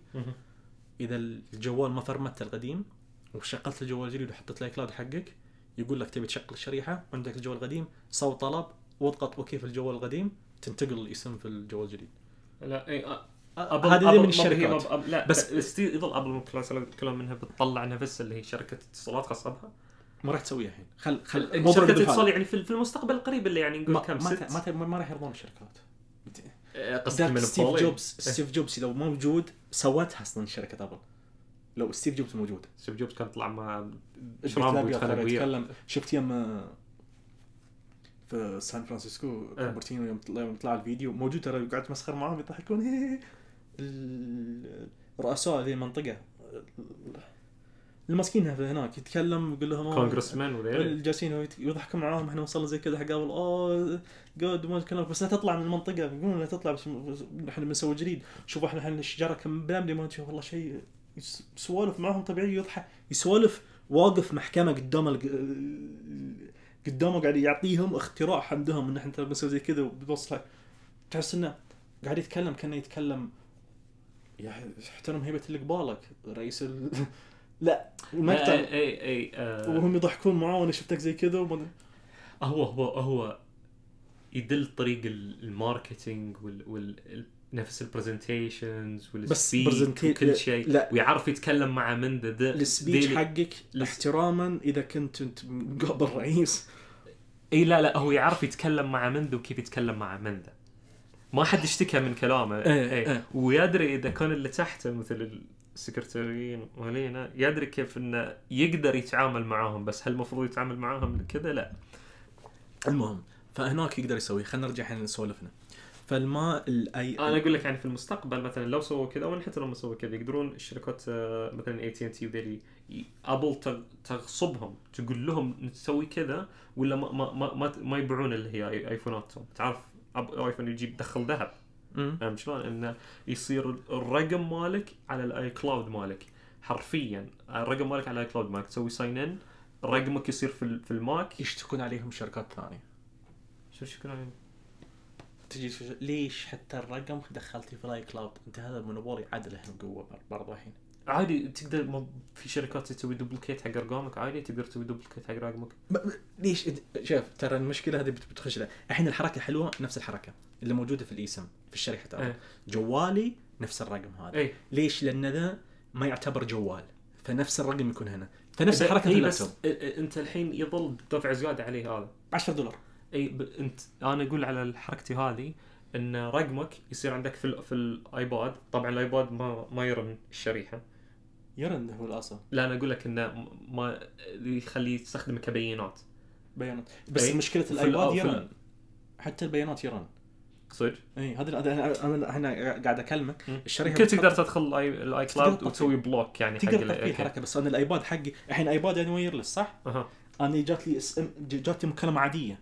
اذا الجوال ما فرمته القديم وشغلت الجوال الجديد وحطيت الاي كلاود حقك يقول لك تبي تشغل الشريحه عندك الجوال القديم سو طلب واضغط اوكي في الجوال القديم تنتقل الاسم في الجوال الجديد لا اي ابل هذه من الشركات لا بس يظل ابل كلام منها بتطلع نفس اللي هي شركه اتصالات بها ما راح تسويها الحين خل خل شركه الاتصال يعني في المستقبل القريب اللي يعني نقول كم ما, ما, ما راح يرضون الشركات قصدك من ستيف جوبز إيه. ستيف جوبز لو موجود سوتها اصلا شركه ابل لو ستيف جوبز موجود ستيف جوبز كان طلع مع شرام يتكلم شفت يوم آه، في سان فرانسيسكو روبرتينو إيه. يوم طلع الفيديو موجود ترى قاعد يتمسخر معاهم يضحكون الرؤساء هذه المنطقه الماسكين هناك يتكلم يقول لهم كونغرس مان إيه؟ جالسين ويضحكون معاهم احنا وصلنا زي كذا حق اول اوه جود ما كلام بس لا تطلع من المنطقه يقولون لا تطلع بس احنا بنسوي جديد شوف احنا الحين الشجره كم بنبني ما تشوف والله شيء سوالف معاهم طبيعي يضحك يسولف واقف محكمه قدام قدامه قاعد يعطيهم اختراع عندهم ان احنا بنسوي زي كذا وبنوصلها تحس انه قاعد يتكلم كانه يتكلم يا احترم هيبه اللي قبالك رئيس لا المقطع اي اي, أي آه وهم يضحكون معاه وانا شفتك زي كذا وما هو هو هو يدل طريق الماركتينج وال, وال نفس البرزنتيشنز والسبيتش وكل شيء لا ويعرف يتكلم مع من ذا ذا السبيتش حقك احتراما اذا كنت انت قبل رئيس اي لا لا هو يعرف يتكلم مع من ذا وكيف يتكلم مع من ذا ما حد اشتكى من كلامه اي اي ايه. ويدري اذا كان اللي تحته مثل السكرتيريين وهلينا يدري كيف انه يقدر يتعامل معاهم بس هل المفروض يتعامل معاهم كذا لا المهم فهناك يقدر يسوي خلينا نرجع الحين لسوالفنا فالما الاي انا اقول لك يعني في المستقبل مثلا لو سووا كذا او حتى لو ما سووا كذا يقدرون الشركات آه، مثلا اي تي ان تي وذي ابل تغصبهم تقول لهم نسوي كذا ولا ما ما ما, ما يبيعون اللي هي ايفوناتهم تعرف ايفون يجيب دخل ذهب فهمت شلون؟ انه يصير الرقم مالك على الاي كلاود مالك حرفيا الرقم مالك على الاي كلاود مالك تسوي ساين ان رقمك يصير في في الماك يشتكون عليهم شركات ثانيه شو يشتكون عليهم؟ تجي ليش حتى الرقم دخلتي في الاي كلاود؟ انت هذا المونوبولي عدله قوه برضه الحين عادي تقدر مو في شركات تسوي دوبلكيت حق ارقامك عادي تقدر تسوي دوبلكيت حق رقمك ليش شوف ترى المشكله هذه بتخش لها الحين الحركه حلوه نفس الحركه اللي موجوده في الايسم في الشريحه ترى ايه. جوالي نفس الرقم هذا ايه. ليش لان ذا ما يعتبر جوال فنفس الرقم يكون هنا فنفس الحركه في اللابتوب انت الحين يظل دفع زياده عليه هذا 10 دولار اي ب... انت انا اقول على حركتي هذه ان رقمك يصير عندك في في الايباد طبعا الايباد ما ما يرن الشريحه يرى انه هو الاصل لا انا اقول لك انه ما يخليه يستخدم كبيانات بيانات بس أي. مشكله الايباد يرن حتى البيانات يرن صدق؟ اي هذا انا هنا قاعد اكلمك الشريحه كنت تقدر تدخل الاي كلاود وتسوي بلوك يعني تقدر حق تقدر إيه. حركه بس انا الايباد حقي الحين ايباد يعني ويرلس صح؟ أه. انا جات لي اس ام لي مكالمه عاديه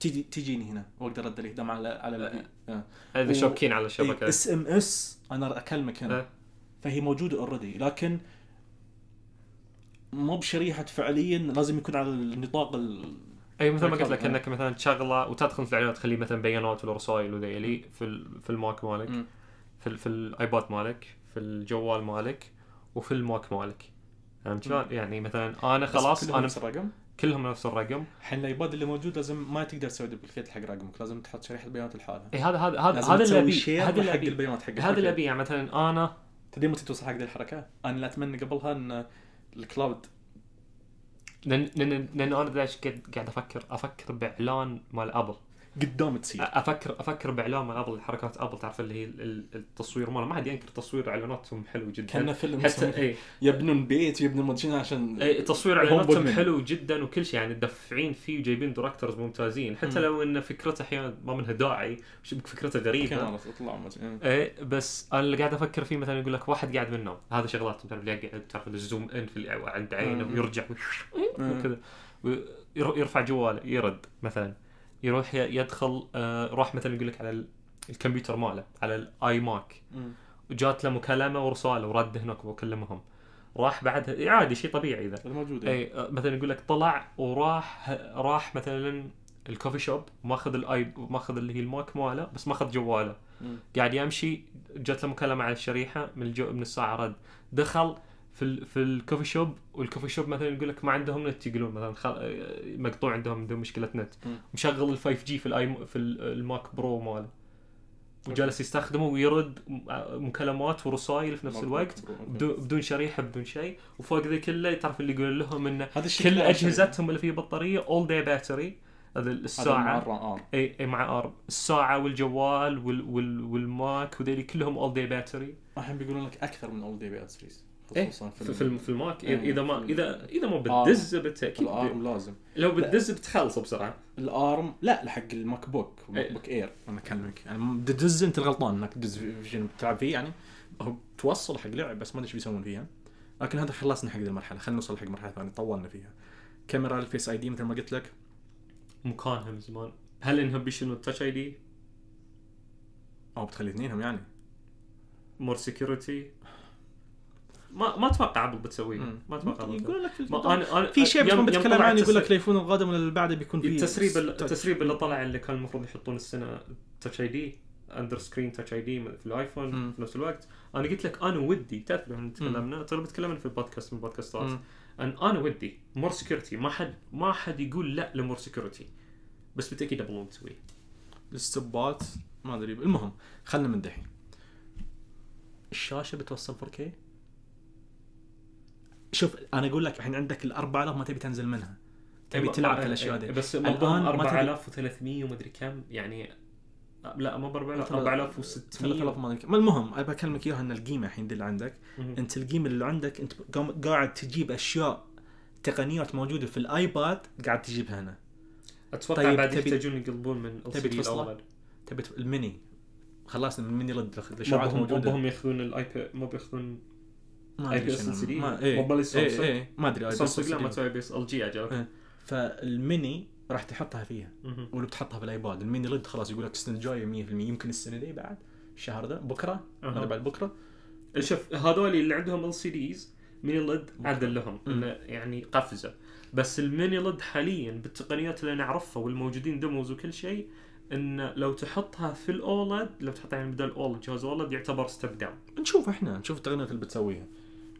تجي تجيني هنا واقدر ارد عليه دام على آه. على هذا شابكين على الشبكه إيه، اس ام اس انا اكلمك هنا فهي موجوده اوريدي لكن مو بشريحه فعليا لازم يكون على النطاق ال... اي مثل ما قلت لك انك مثلا تشغله وتدخل في الاعلانات تخليه مثلا بيانات ولا رسائل وذا يلي في في الماك مالك في, في الايباد مالك في الجوال مالك وفي الماك مالك فهمت شلون؟ يعني مثلا انا خلاص كلهم انا نفس الرقم كلهم نفس الرقم الحين الايباد اللي موجود لازم ما تقدر تسوي دبليكيت حق رقمك لازم تحط شريحه بيانات لحالها اي هذا هذا هذا هذا اللي ابيه هذا اللي ابيه هذا اللي ابيه يعني مثلا انا تدري متى توصل حق الحركه؟ انا اللي اتمنى قبلها ان الكلاود لان لان انا قاعد افكر افكر باعلان مال ابل قدام تصير افكر افكر باعلام ابل حركات ابل تعرف اللي هي التصوير ماله ما حد ينكر تصوير اعلاناتهم حلو جدا كان فيلم حتى إيه. يبنون بيت ويبنون مدري عشان اي تصوير اعلاناتهم حلو جدا وكل شيء يعني دافعين فيه وجايبين دراكترز ممتازين حتى م. لو ان فكرته احيانا ما منها داعي فكرته غريبه كان اطلع اي إيه، بس انا اللي قاعد افكر فيه مثلا يقول لك واحد قاعد من النوم هذا شغلات تعرف اللي قاعد تعرف الزوم ان في عند عينه ويرجع وكذا ويرفع جواله يرد مثلا يروح يدخل آه، راح مثلا يقول لك على الكمبيوتر ماله على الاي ماك وجات له مكالمه ورساله ورد هناك وكلمهم راح بعدها إيه، عادي شيء طبيعي اذا الموجود اي يعني. آه، مثلا يقول لك طلع وراح راح مثلا الكوفي شوب ماخذ الاي ماخذ اللي هي الماك ماله بس ماخذ جواله قاعد يمشي جات له مكالمه على الشريحه من الجو من الساعه رد دخل في ال في الكوفي شوب والكوفي شوب مثلا يقول لك ما عندهم نت يقولون مثلا خل... آه، مقطوع عندهم عندهم مشكله نت مشغل ال 5 جي في الاي في الماك برو ماله وجالس يستخدمه ويرد آه، مكالمات ورسائل في نفس الوقت بدون شريحه بدون شيء وفوق ذا كله تعرف اللي يقول لهم انه كل اجهزتهم اللي فيها بطاريه اول داي باتري هذا الساعه مع آه. اي اي مع ار الساعه والجوال وال وال والماك وذيلي كلهم اول داي باتري الحين بيقولون لك اكثر من اول داي باتريز إيه، خصوصا في في, في الماك اذا ما إيه، اذا اذا ما بتدز بالتاكيد الارم لازم لو بتدز بتخلصه بسرعه الارم لا حق الماك بوك ماك إيه. بوك اير انا اكلمك يعني بتدز انت الغلطان انك تدز فيجن فيه يعني هو توصل حق لعب بس ما ادري ايش بيسوون فيها لكن هذا خلصنا حق المرحله خلينا نوصل حق مرحله ثانيه طولنا فيها كاميرا الفيس اي دي مثل ما قلت لك مكانها من زمان هل انها بيشنوا التاتش اي دي؟ او بتخلي اثنينهم يعني مور سكيورتي ما ما اتوقع ابل بتسويه ما اتوقع يقول لك في أنا أنا في شيء بتكون بتتكلم عنه يقول لك الايفون القادم ولا اللي بعده بيكون فيه التسريب التسريب اللي طلع اللي كان المفروض يحطون السنه تاتش اي دي اندر سكرين تاتش اي دي في الايفون مم. في نفس الوقت انا قلت لك انا ودي تعرف احنا تكلمنا ترى تكلمنا في البودكاست من البودكاستات أن انا ودي مور سكيورتي ما حد ما حد يقول لا لمور سكيورتي بس بالتاكيد ابل تسويه السبات ما ادري المهم خلنا من دحين الشاشه بتوصل 4K شوف انا اقول لك الحين عندك ال 4000 ما تبي تنزل منها تبي إيه، تلعب في الاشياء إيه، دي بس الان 4300 ومدري كم يعني لا ما ب 4000 4600 3000 ما المهم ابى اكلمك اياها ان القيمه الحين اللي عندك انت القيمه اللي عندك انت قاعد تجيب اشياء تقنيات موجوده في الايباد قاعد تجيبها هنا اتوقع طيب بعد يحتاجون يقلبون من تبي تفصله تبي الميني خلاص الميني رد لشعات موجوده هم ياخذون الايباد ما بياخذون إيه. إيه، إيه، ما ادري سي دي اي ما ادري سامسونج لما تسوي اي بي اس ال جي فالميني راح تحطها فيها ولو بتحطها في الايباد الميني ليد خلاص يقول لك السنه الجايه 100% يمكن السنه دي بعد الشهر ده بكره أه. بعد بكره شوف هذول اللي عندهم ال سي ديز ميني ليد عدل لهم انه يعني قفزه بس الميني ليد حاليا بالتقنيات اللي نعرفها والموجودين ديموز وكل شيء ان لو تحطها في الاولد لو تحطها يعني بدل اولد جهاز اولد يعتبر ستيب داون نشوف احنا نشوف التقنيات اللي بتسويها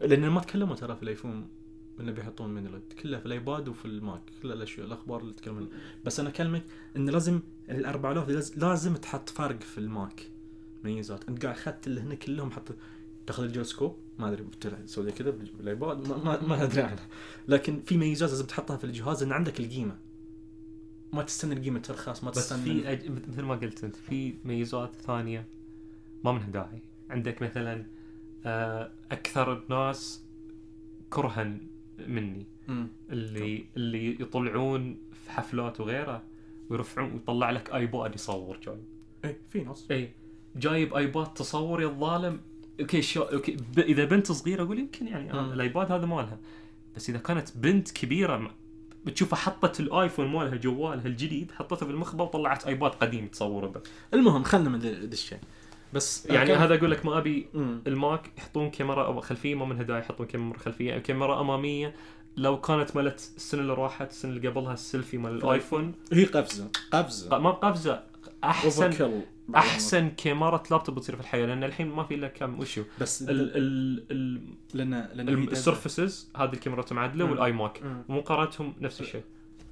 لان ما تكلموا ترى في الايفون انه بيحطون مينوليد كله في الايباد وفي الماك كل الاشياء الاخبار اللي تكلمنا بس انا اكلمك انه لازم ال 4000 لازم تحط فرق في الماك ميزات انت قاعد اخذت اللي هنا كلهم حط تاخذ الجيروسكوب ما ادري تسوي كذا بالايباد ما, ما, ما ادري عنها لكن في ميزات لازم تحطها في الجهاز ان عندك القيمه ما تستنى القيمه ترخص ما تستنى بس في أج... مثل ما قلت انت في ميزات ثانيه ما منها داعي عندك مثلا آه، اكثر الناس كرها مني مم. اللي طب. اللي يطلعون في حفلات وغيره ويرفعون ويطلع لك ايباد يصور جاي اي في ناس إيه، اي جايب ايباد تصور يا الظالم اوكي شو اوكي ب... اذا بنت صغيره اقول يمكن يعني آه، مم. الايباد هذا مالها بس اذا كانت بنت كبيره ما... بتشوفها حطت الايفون مالها جوالها الجديد حطته بالمخبه وطلعت ايباد قديم تصوره به المهم خلنا من ذا الشيء بس يعني هذا اقول لك ما ابي الماك يحطون كاميرا او خلفيه ما من هدايا يحطون كاميرا خلفيه او يعني كاميرا اماميه لو كانت مالت السنه اللي راحت السنه اللي قبلها السيلفي مال الايفون هي قفزه قفزه ما قفزه احسن احسن كاميرا لابتوب تصير في الحياه لان الحين ما في الا كم وشو بس ال ال ال لان لان السرفسز هذه الكاميرا معدله والاي ماك ومقارنتهم نفس الشيء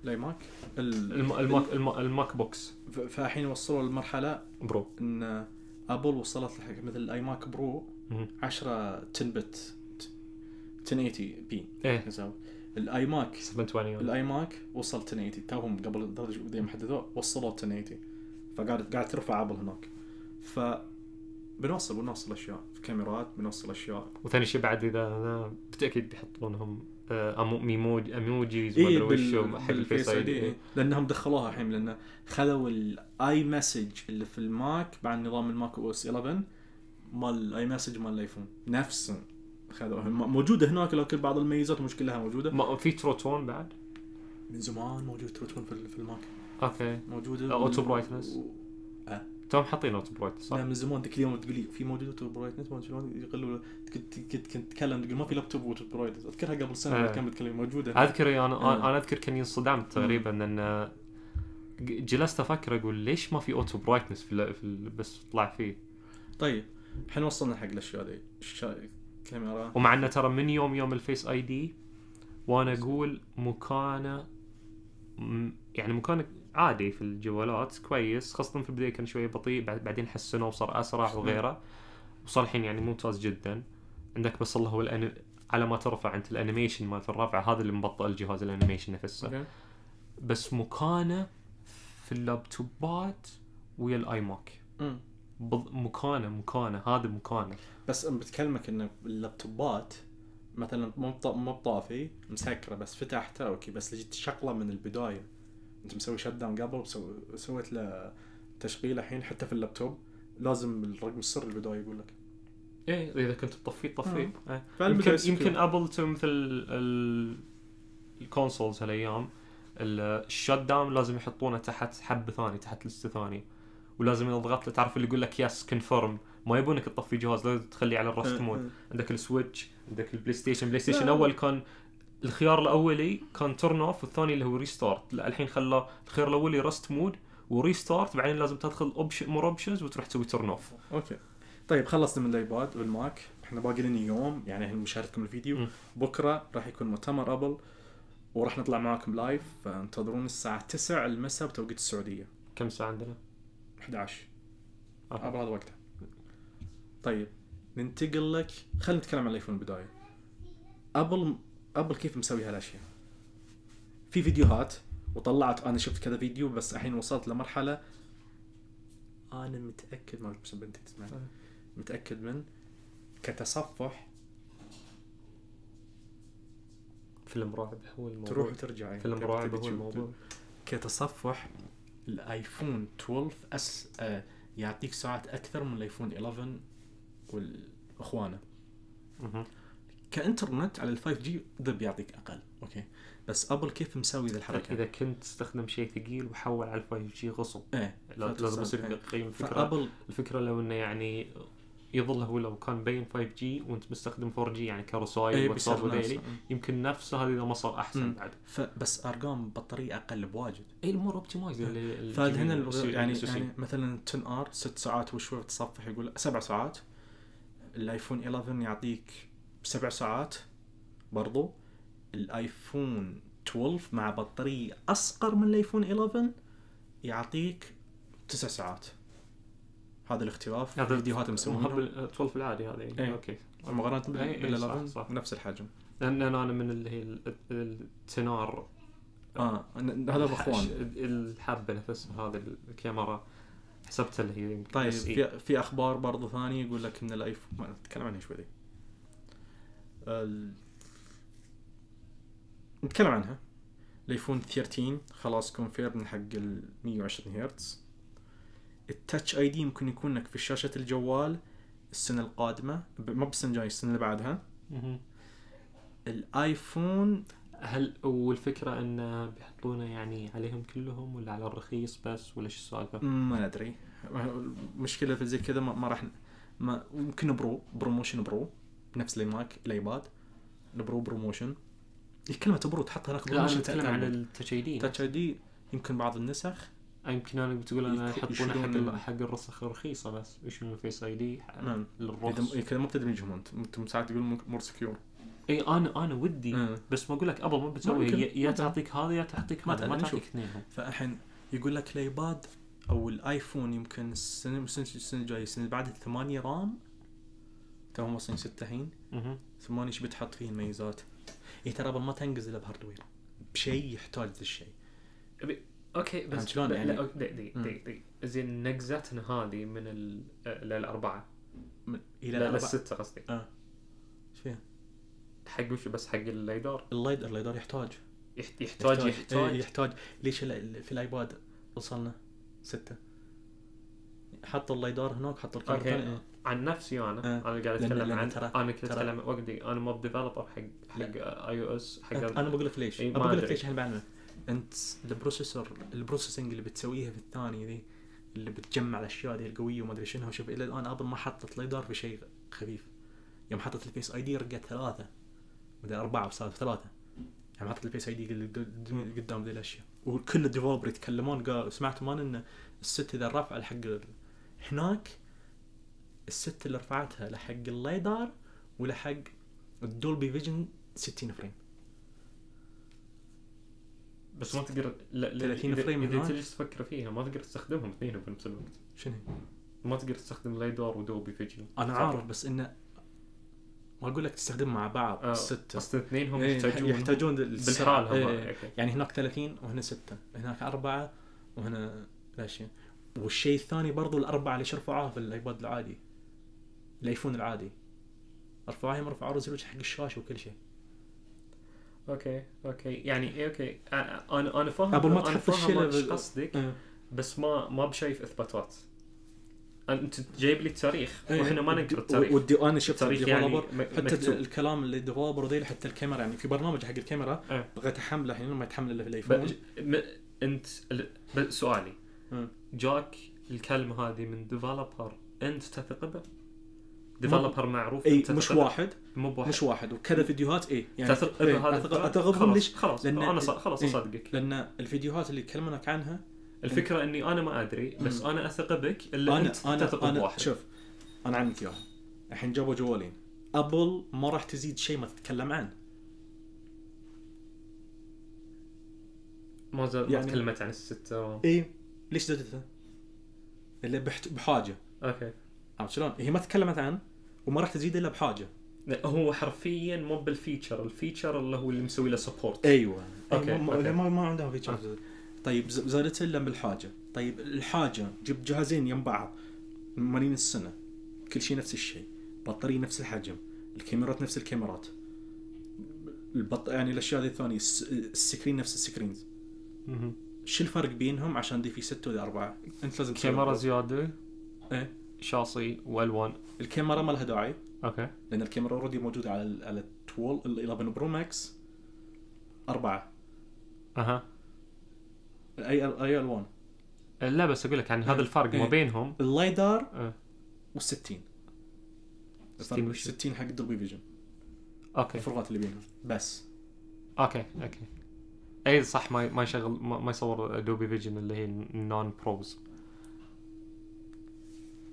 الاي ماك الماك الماك بوكس فالحين وصلوا لمرحله برو ان ابل وصلت لحق مثل الاي ماك برو 10 10 بت 1080 بي ايه الاي ماك 720 الاي ماك وصل 1080 توهم قبل الدرجه محددوه وصلوا 1080 فقاعد قاعد ترفع ابل هناك ف بنوصل بنوصل اشياء في كاميرات بنوصل اشياء وثاني شيء بعد اذا بالتاكيد بيحطونهم آه، ميموج اموجيز إيه ولا وشو حق الفيس اي دي لانهم دخلوها الحين لان خذوا الاي مسج اللي في الماك بعد نظام الماك او اس 11 مال الاي مسج مال الايفون نفسه خذوها موجوده هناك لكن بعض الميزات مش كلها موجوده ما في تروتون بعد من زمان موجود تروتون في الماك اوكي موجوده اوتو برايتنس توم حاطين اوتو برايتنس صح؟ لا نعم، من زمان ذاك اليوم تقول لي في موجود اوتو برايتنس ما شلون يقلوا كنت كنت تتكلم تقول ما في لابتوب اوتو برايتنس اذكرها قبل سنه أه. كان بتكلم موجوده اذكر يعني، انا أه. انا اذكر كاني انصدمت تقريبا ان آه، جلست افكر اقول ليش ما في اوتو برايتنس في, في بس طلع فيه طيب احنا وصلنا حق الاشياء ذي الكاميرا ومع انه ترى من يوم يوم الفيس اي دي وانا اقول مكانه يعني مكانه عادي في الجوالات كويس خاصه في البدايه كان شويه بطيء بعدين حسنوا وصار اسرع وغيره وصار الحين يعني ممتاز جدا عندك بس الله هو الأن... على ما ترفع انت الانيميشن مالت الرفعه هذا اللي مبطئ الجهاز الانيميشن نفسه بس مكانه في اللابتوبات ويا الاي ماك بض... مكانه مكانه هذا مكانه بس بتكلمك ان اللابتوبات مثلا مو مو بطافي مسكره بس فتحته اوكي بس جيت شقله من البدايه انت مسوي شت داون قبل سويت له تشغيل الحين حتى في اللابتوب لازم الرقم السري البدايه يقول لك ايه اذا كنت تطفيه تطفيه آه. إيه. يمكن يمكن ابل مثل الكونسولز هالايام الشت داون لازم يحطونه تحت حب ثاني تحت لسته ثانيه ولازم اذا ضغطت تعرف اللي يقول لك يس كونفيرم ما يبونك تطفي جهاز لازم تخليه على الرست مود آه، آه. عندك السويتش عندك البلاي ستيشن بلاي ستيشن اول كان الخيار الاولي كان ترن اوف والثاني اللي هو ريستارت لا الحين خلى الخيار الاولي رست مود وريستارت بعدين لازم تدخل اوبشن مور اوبشنز وتروح تسوي ترن اوف اوكي طيب خلصنا من الايباد والماك احنا باقي لنا يوم يعني مشاهدتكم الفيديو م. بكره راح يكون مؤتمر ابل وراح نطلع معاكم لايف فانتظرون الساعه 9 المساء بتوقيت السعوديه كم ساعه عندنا 11 ابل هذا وقتها طيب ننتقل لك خلينا نتكلم عن الايفون البدايه ابل ابل كيف مسوي هالاشياء في فيديوهات وطلعت انا شفت كذا فيديو بس الحين وصلت لمرحله انا متاكد ما بس بنتي تسمع آه. متاكد من كتصفح فيلم رعب هو الموضوع تروح وترجع يعني فيلم رعب هو الموضوع كتصفح الايفون 12 اس آه، يعطيك ساعات اكثر من الايفون 11 والاخوانه كانترنت على الفايف 5 جي ذا يعطيك اقل اوكي بس ابل كيف مساوي ذي الحركه؟ اذا كنت تستخدم شيء ثقيل وحول على الفايف 5 جي غصب ايه لازم يصير قيم الفكره فأبل... الفكره لو انه يعني يظل هو لو كان بين 5 جي وانت مستخدم 4 جي يعني كرسايل إيه، واتساب وذيلي إيه. يمكن نفسه هذا اذا ما صار احسن مم. بعد فبس ارقام بطاريه اقل بواجد اي الامور اوبتمايز فهنا يعني, يعني, يعني مثلا 10 ار ست ساعات وشوي تصفح يقول سبع ساعات الايفون 11 يعطيك بسبع ساعات برضو الايفون 12 مع بطارية أصغر من الايفون 11 يعطيك تسع ساعات هذا الاختلاف هذا اللي مسوينها 12 العادي هذا إيه. يعني اوكي مقارنة بال 11 إيه، إيه، نفس الحجم لان انا من اللي هي التنار اه هذا الاخوان الحبه نفسها هذه الكاميرا حسبتها اللي هي طيب في, في اخبار برضو ثانيه يقول لك ان الايفون نتكلم عنها شوي ال... نتكلم عنها الايفون 13 خلاص كونفيرم حق ال 120 هرتز التاتش اي دي ممكن يكون لك في شاشه الجوال السنه القادمه ما بالسنه الجايه السنه اللي بعدها الايفون هل والفكره انه بيحطونه يعني عليهم كلهم ولا على الرخيص بس ولا شو السالفه؟ ما ادري المشكلة في زي كذا ما, ما راح ما يمكن برو بروموشن برو نفس الايماك الايباد البرو بروموشن إيه، كلمة برو تحطها هناك لا انا اتكلم عن التاتش اي دي تاتش اي دي يمكن بعض النسخ يمكن انا بتقول انا يحطون حق حق الرسخ الرخيصه بس يشيلون الفيس اي دي نعم للرخص كذا ما بتدمجهم انت انتم ساعات تقول مور سكيور اي انا انا ودي مم. نعم. بس ما اقول لك ابل ما بتسوي يا تعطيك هذا يا تعطيك هذا ما تعطيك اثنينهم فالحين يقول لك الايباد او الايفون يمكن السنه السنه الجايه السنه اللي بعد 8 رام توهم موصلين ستة الحين ثمانية ايش بتحط فيه الميزات؟ هي إيه ترى ما تنقز الا بهاردوير بشيء يحتاج ذا الشيء اوكي بس شلون يعني دقيقة دقيقة زين نقزتنا هذه من للاربعة الى لا الستة قصدي اه ايش فيها؟ حق وش بس حق الليدار الليدار الليدار يحتاج يحتاج إيه، يحتاج يحتاج, إيه، يحتاج. ليش في الايباد وصلنا ستة حط الليدار هناك حط الكارت عن نفسي انا آه. انا قاعد اتكلم عن انا كنت اتكلم وقتي انا موب ديفلوبر حق حق اي او اس حق انا بقول لك ليش انا بقول لك ليش هالمعنى انت البروسيسور البروسيسنج اللي بتسويها في الثانيه ذي اللي بتجمع الاشياء ذي القويه وما ادري شنو شوف الى الان ابل ما حطت ليدر في شيء خفيف يوم حطت الفيس اي دي رقت ثلاثه مدري اربعه وصارت ثلاثه يعني حطت الفيس اي دي قدام ذي الاشياء وكل الديفلوبر يتكلمون قال سمعت مان ان الست اذا رفع الحق هناك الست اللي رفعتها لحق الليدار ولحق الدولبي فيجن 60 فريم بس ما تقدر لا 30 فريم اذا تجلس تفكر فيها ما تقدر تستخدمهم اثنين بنفس الوقت شنو؟ ما تقدر تستخدم ليدار ودوبي فيجن انا عارف بس انه ما اقول لك تستخدم مع بعض آه الستة بس الاثنين هم إيه، يحتاجون يحتاجون بالهرال إيه يعني هناك 30 وهنا 6 هناك أربعة وهنا لا شيء والشيء الثاني برضو الأربعة اللي شرفوا في الايباد العادي الايفون العادي ارفعها ارفع ريزولوشن حق الشاشه وكل شيء اوكي اوكي يعني إيه، اوكي انا انا فاهم قبل ما تحط قصدك إيه. بس ما ما بشايف اثباتات انت جايب لي التاريخ إيه. واحنا ما ننكر التاريخ ودي انا شفت التاريخ يعني حتى مكتوب. الكلام اللي ديفلوبر ذيل حتى الكاميرا يعني في برنامج حق الكاميرا أه. بغيت احمله الحين ما يتحمل الا في الايفون م... انت سؤالي أه. جاك الكلمه هذه من ديفلوبر انت تثق به؟ ديفلوبر معروف اي مش واحد مو بواحد مش واحد وكذا فيديوهات اي يعني تثق بهذا إيه، هذا اتغضب ليش؟ خلاص لأن انا خلاص اصدقك لأن, الفيديوهات اللي كلمناك عنها الفكره إن... اني انا ما ادري بس مم. انا اثق بك الا انا انت انا تثق بواحد شوف انا عندك اياها الحين جابوا جوالين ابل ما راح تزيد شيء ما تتكلم عنه ما زال يعني... ما تكلمت عن الستة و... اي ليش زادتها؟ الا بحاجه اوكي عرفت شلون؟ هي ما تكلمت عن وما راح تزيد الا بحاجه هو حرفيا مو بالفيتشر الفيتشر اللي هو اللي مسوي له سبورت ايوه اوكي, أوكي. ما, ما, عندهم فيتشر طيب زادت الا بالحاجه طيب الحاجه جيب جهازين يم بعض مالين السنه كل شيء نفس الشيء بطاريه نفس الحجم الكاميرات نفس الكاميرات البط... يعني الاشياء هذه الثانيه السكرين نفس السكرينز شو الفرق بينهم عشان دي في ستة ولا أربعة؟ أنت لازم كاميرا زيادة؟ إيه شاصي والوان الكاميرا ما لها داعي اوكي لان الكاميرا اوريدي موجوده على على 12 ال 11 برو ماكس اربعه اها اي اي الوان أه، لا بس اقول لك يعني هذا أه، الفرق ما أه، بينهم اللايدار و وال وال60 60 60 حق الدولبي فيجن اوكي الفروقات اللي بينهم بس اوكي اوكي اي صح ما ما يشغل ما يصور دوبي فيجن اللي هي النون بروز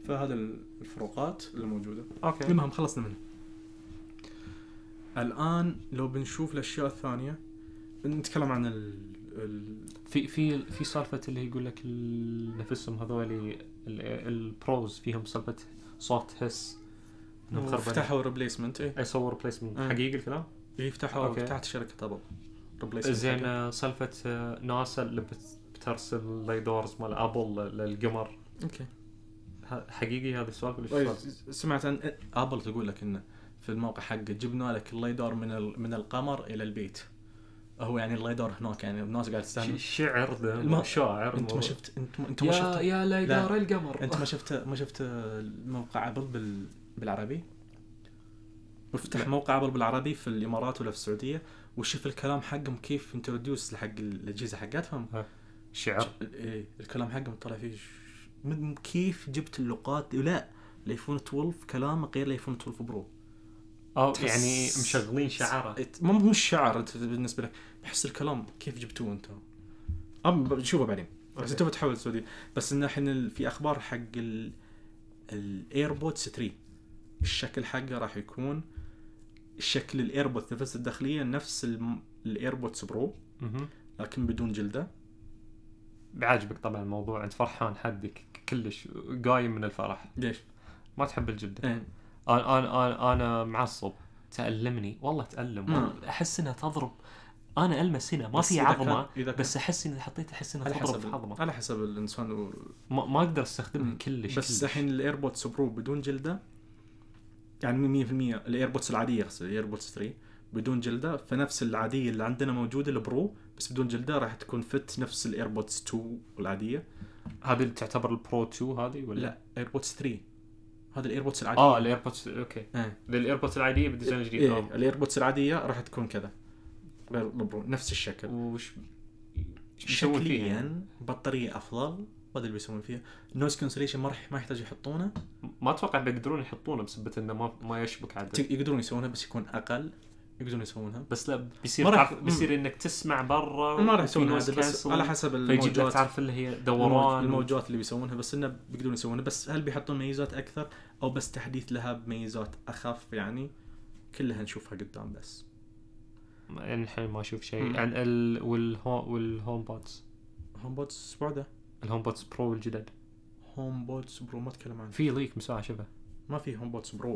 فهذا الفروقات الموجوده اوكي المهم خلصنا منها الان لو بنشوف الاشياء الثانيه نتكلم عن ال... في في في سالفه اللي يقول لك نفسهم هذول البروز فيهم سالفه صوت هس فتحوا ريبليسمنت اي سووا ريبليسمنت إيه. حقيقي الكلام؟ اي فتحوا فتحت شركه ابل ريبليسمنت زين آه، سالفه آه، ناسا اللي بترسل لي دورز مال ابل للقمر اوكي حقيقي هذا السؤال ولا طيب سمعت عن ابل تقول لك انه في الموقع حق جبنا لك الليدار من من القمر الى البيت هو يعني الليدار هناك يعني الناس قاعد تستعمل شعر ذا الم... شاعر انت ما شفت انت, انت ما شفت يا ليدار القمر انت ما شفت ما شفت موقع ابل بال... بالعربي؟ افتح موقع ابل بالعربي في الامارات ولا في السعوديه وشوف الكلام حقهم كيف انتروديوس حق الاجهزه حقتهم شعر ايه الكلام حقهم طلع فيه كيف جبت اللقاط لا الايفون 12 كلامه غير الايفون 12 برو او يعني مشغلين شعاره مو مش شعار انت بالنسبه لك بحس الكلام كيف جبتوه انتم ام نشوفه بعدين بس انت بتحاول السعوديه بس ان احنا في اخبار حق ال... الايربودز 3 الشكل حقه راح يكون شكل الايربودز نفس الداخليه نفس الايربودز برو لكن بدون جلده بعاجبك طبعا الموضوع انت فرحان حدك كلش قايم من الفرح ليش؟ ما تحب الجبده ايه. انا انا انا انا معصب تألمني والله تألم والله نعم. احس انها تضرب انا المس هنا ما في عظمه بس احس اني حطيت احس انها تضرب في عظمه على حسب الانسان و... ما, ما اقدر استخدمها كلش بس الحين الايربودز برو بدون جلده يعني 100% الايربودز العاديه اقصد الايربودز 3 بدون جلده فنفس العاديه اللي عندنا موجوده البرو بس بدون جلده راح تكون فت نفس الايربودز 2 العاديه هذه تعتبر البرو 2 هذه ولا لا ايربودز 3 هذا الايربودز العاديه اه الايربودز اوكي آه. ايه. الايربودز العاديه بالديزاين الجديد إيه. الايربودز العاديه راح تكون كذا غير نفس الشكل وش يسوون شكليا بطاريه افضل ما ادري بيسوون فيها نويز كونسليشن ما راح ما يحتاج يحطونه ما اتوقع بيقدرون يحطونه بسبب انه ما ما يشبك عدل يقدرون يسوونه بس يكون اقل يقدرون يسوونها بس لا بيصير مرح... بيصير انك تسمع برا ما راح يسوونها بس على حسب الموجات تعرف اللي هي دوران الموجات اللي بيسوونها بس انه بيقدرون يسوونها بس هل بيحطون ميزات اكثر او بس تحديث لها بميزات اخف يعني كلها نشوفها قدام بس يعني الحين ما اشوف شيء عن يعني ال... والهو... والهوم بودز هوم بودز بعده الهوم بودز برو الجدد هوم بودز برو ما تكلم عنه في ليك مساعة شبه ما في هوم بودز برو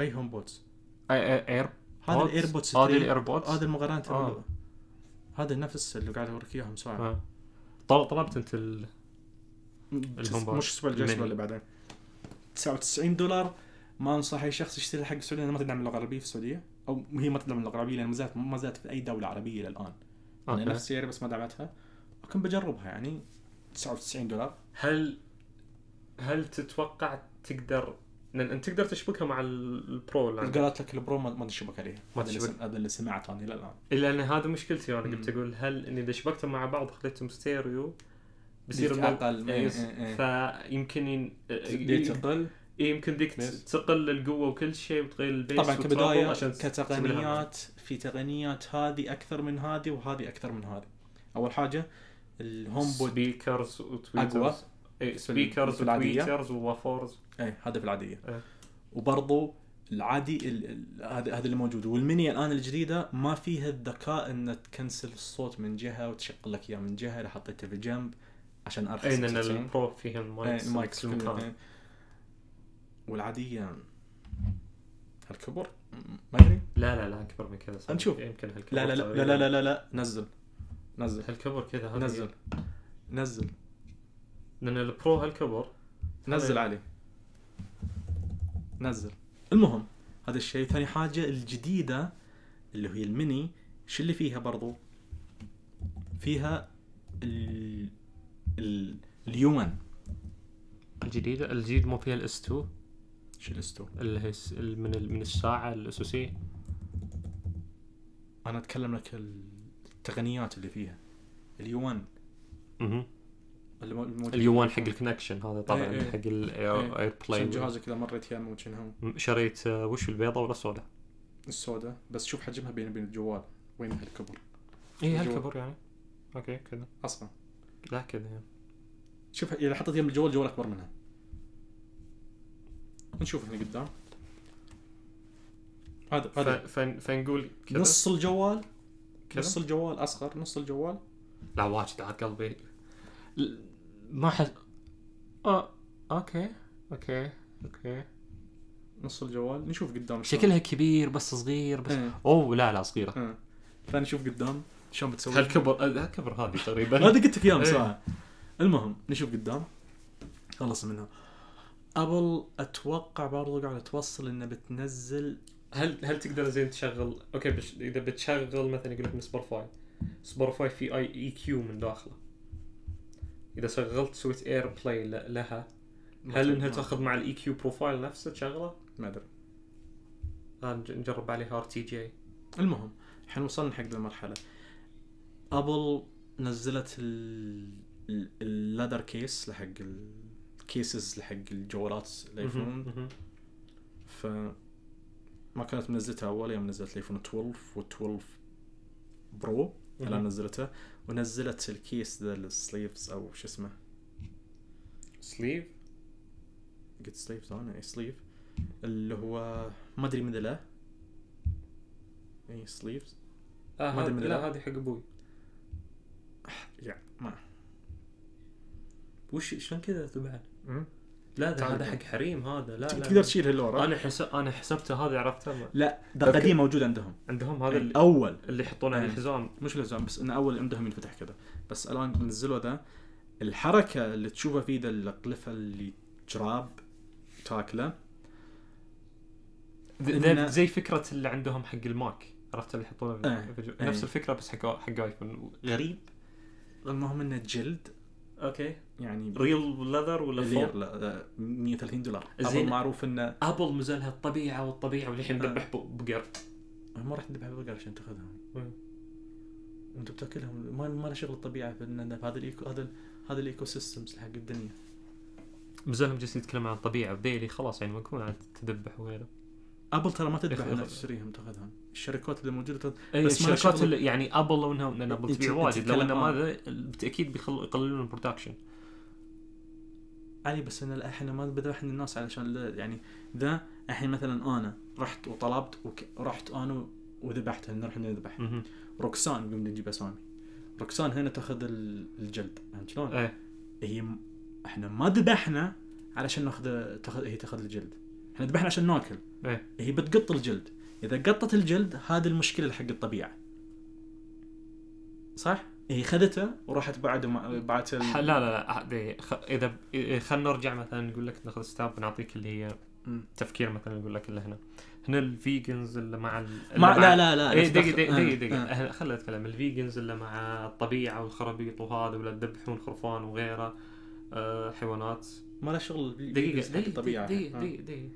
اي هوم بودز اير هذا الايربودز هذه الايربودز هذا المقارنه آه. هذا نفس اللي قاعد اوريك اياهم ساعه طلبت انت ال مش الاسبوع الجاي الاسبوع اللي بعدين 99 دولار ما انصح اي شخص يشتري حق السعوديه لان ما تدعم اللغه العربيه في السعوديه او هي ما تدعم اللغه العربيه لان ما زالت ما زالت في اي دوله عربيه الى الان انا نفس السياره بس ما دعمتها لكن بجربها يعني 99 دولار هل هل تتوقع تقدر لان انت تقدر تشبكها مع البرو اللي قالت لك البرو ما تشبك شبك عليها ما تشبك هذا اللي سمعته انا الى الان الا انا هذا مشكلتي انا قلت اقول هل اني اذا شبكتهم مع بعض خليتهم ستيريو بيصير اقل إيه إيه. إيه،, إيه. فيمكن إيه، تقل يمكن ذيك تقل القوه وكل شيء وتغير البيس طبعا كبدايه كتقنيات في تقنيات هذه اكثر من هذه وهذه اكثر من هذه اول حاجه الهوم بود سبيكرز اقوى سبيكرز وتويترز ووفرز اي هذا في العاديه وبرضه إيه. وبرضو العادي هذا هذا اللي موجود والمنيا الان الجديده ما فيها الذكاء ان تكنسل الصوت من جهه وتشغل لك اياه من جهه اذا حطيته في جنب عشان ارخص اي لان البرو فيها المايك والعاديه هل كبر؟ ما ادري لا لا لا اكبر من كذا نشوف يمكن هالكبر لا لا لا لا لا لا لا نزل نزل هالكبر كذا نزل نزل لان البرو هالكبر نزل عليه نزل المهم هذا الشيء ثاني حاجه الجديده اللي هي الميني شو اللي فيها برضو فيها ال... اليومن الجديده الجديد مو فيها الاس 2 شو الاس 2 اللي هي من من الساعه الاساسيه انا اتكلم لك التقنيات اللي فيها اليومن اها اليوان حق الكونكشن هذا إيه، طبعا ايه حق الاير بلاي جهازك اذا مريت فيها مو هم شريت آه، وش البيضه ولا السوداء؟ السوداء بس شوف حجمها بين بين الجوال وين هالكبر اي هالكبر يعني اوكي كذا اصلا لا كذا يعني شوف اذا حطيت يم الجوال جوال اكبر منها نشوف هنا قدام هذا هذا فنقول نص الجوال كده؟ نص الجوال اصغر نص الجوال لا واجد عاد قلبي ما حس اه اوكي اوكي اوكي نص الجوال نشوف قدام شكلها كبير بس صغير بس اه. اوه لا لا صغيره اه. فنشوف قدام شلون بتسوي هالكبر هالكبر هذه تقريبا هذا قلت لك اياها إيه. ساعه المهم نشوف قدام خلص منها ابل اتوقع برضو قاعده توصل انها بتنزل هل هل تقدر زين تشغل اوكي بش... اذا بتشغل مثلا يقول لك سبوتيفاي سبوتيفاي في اي اي كيو من داخله اذا شغلت سويت اير بلاي لها هل انها تاخذ مع الاي كيو بروفايل نفسه تشغله؟ ما ادري آه، نجرب عليها ار تي جي المهم احنا وصلنا حق المرحله ابل نزلت اللادر كيس لحق الكيسز لحق الجوالات الايفون ف ما كانت منزلتها اول يوم نزلت الايفون 12 و12 برو الان نزلته ونزلت الكيس ذا السليفز او شو اسمه سليف قلت سليفز انا اي سليف اللي هو ما ادري من له اي سليفز آه ما ادري من لا هذه حق ابوي يا ما وش شلون كذا تبعد؟ لا ده هذا حق حريم هذا لا لا تقدر تشيل هاللورا انا حس... انا حسبته هذا عرفته لا ده قديم موجود عندهم عندهم هذا يعني الاول اللي يحطونه على يعني الحزام مش الحزام بس انه اول عندهم ينفتح كذا بس الان نزلوا ذا الحركه اللي تشوفها فيه ذا القلفه اللي جراب تاكله إن... زي فكره اللي عندهم حق الماك عرفت اللي يحطونه في آه. نفس آه. إيه. نفس الفكره بس حق حق ايفون غريب المهم انه جلد اوكي يعني ريل لذر ولا فور؟ لا 130 آه، دولار ابل معروف انه ابل مزالها الطبيعه والطبيعه والحين آه. ذبح بقر ما راح تذبح بقر عشان تاخذها وانت بتاكلهم ما ما له شغل الطبيعه في هذا الايكو هذا هذا الايكو سيستمز حق الدنيا مازالهم جالسين يتكلمون عن الطبيعه وذيلي خلاص يعني مكون عن تذبح وغيره ابل ترى ما تذبح انها تشتريهم تاخذها الشركات اللي موجوده تد... أي بس الشركات اللي يعني ابل لو انها بتبيع ابل تبيع واجد لو انها ما بالتاكيد بيقللون البرودكشن علي بس انا احنا ما بذبح الناس علشان يعني ذا الحين مثلا انا رحت وطلبت ورحت انا وذبحت هنا رحنا نذبح روكسان قمت نجيب اسامي روكسان هنا تاخذ الجلد فهمت شلون؟ ايه هي احنا ما ذبحنا علشان ناخذ تاخذ هي تاخذ الجلد احنا ذبحنا عشان ناكل ايه هي بتقط الجلد اذا قطت الجلد هذه المشكله حق الطبيعه صح؟ هي خذته وراحت بعد ما بعت ال... لا لا لا اذا خلنا نرجع مثلا نقول لك ناخذ ستاب نعطيك اللي هي تفكير مثلا نقول لك اللي هنا هنا الفيجنز اللي مع ال... اللي مع... لا لا لا دقيقه دقيقه آه، دقيقه آه. خليني اتكلم الفيجنز اللي مع الطبيعه والخرابيط وهذا ولا تذبحون خرفان وغيره أه حيوانات ما له شغل آه. دقيقه دقيقه دقيقه دقيقه دقيقه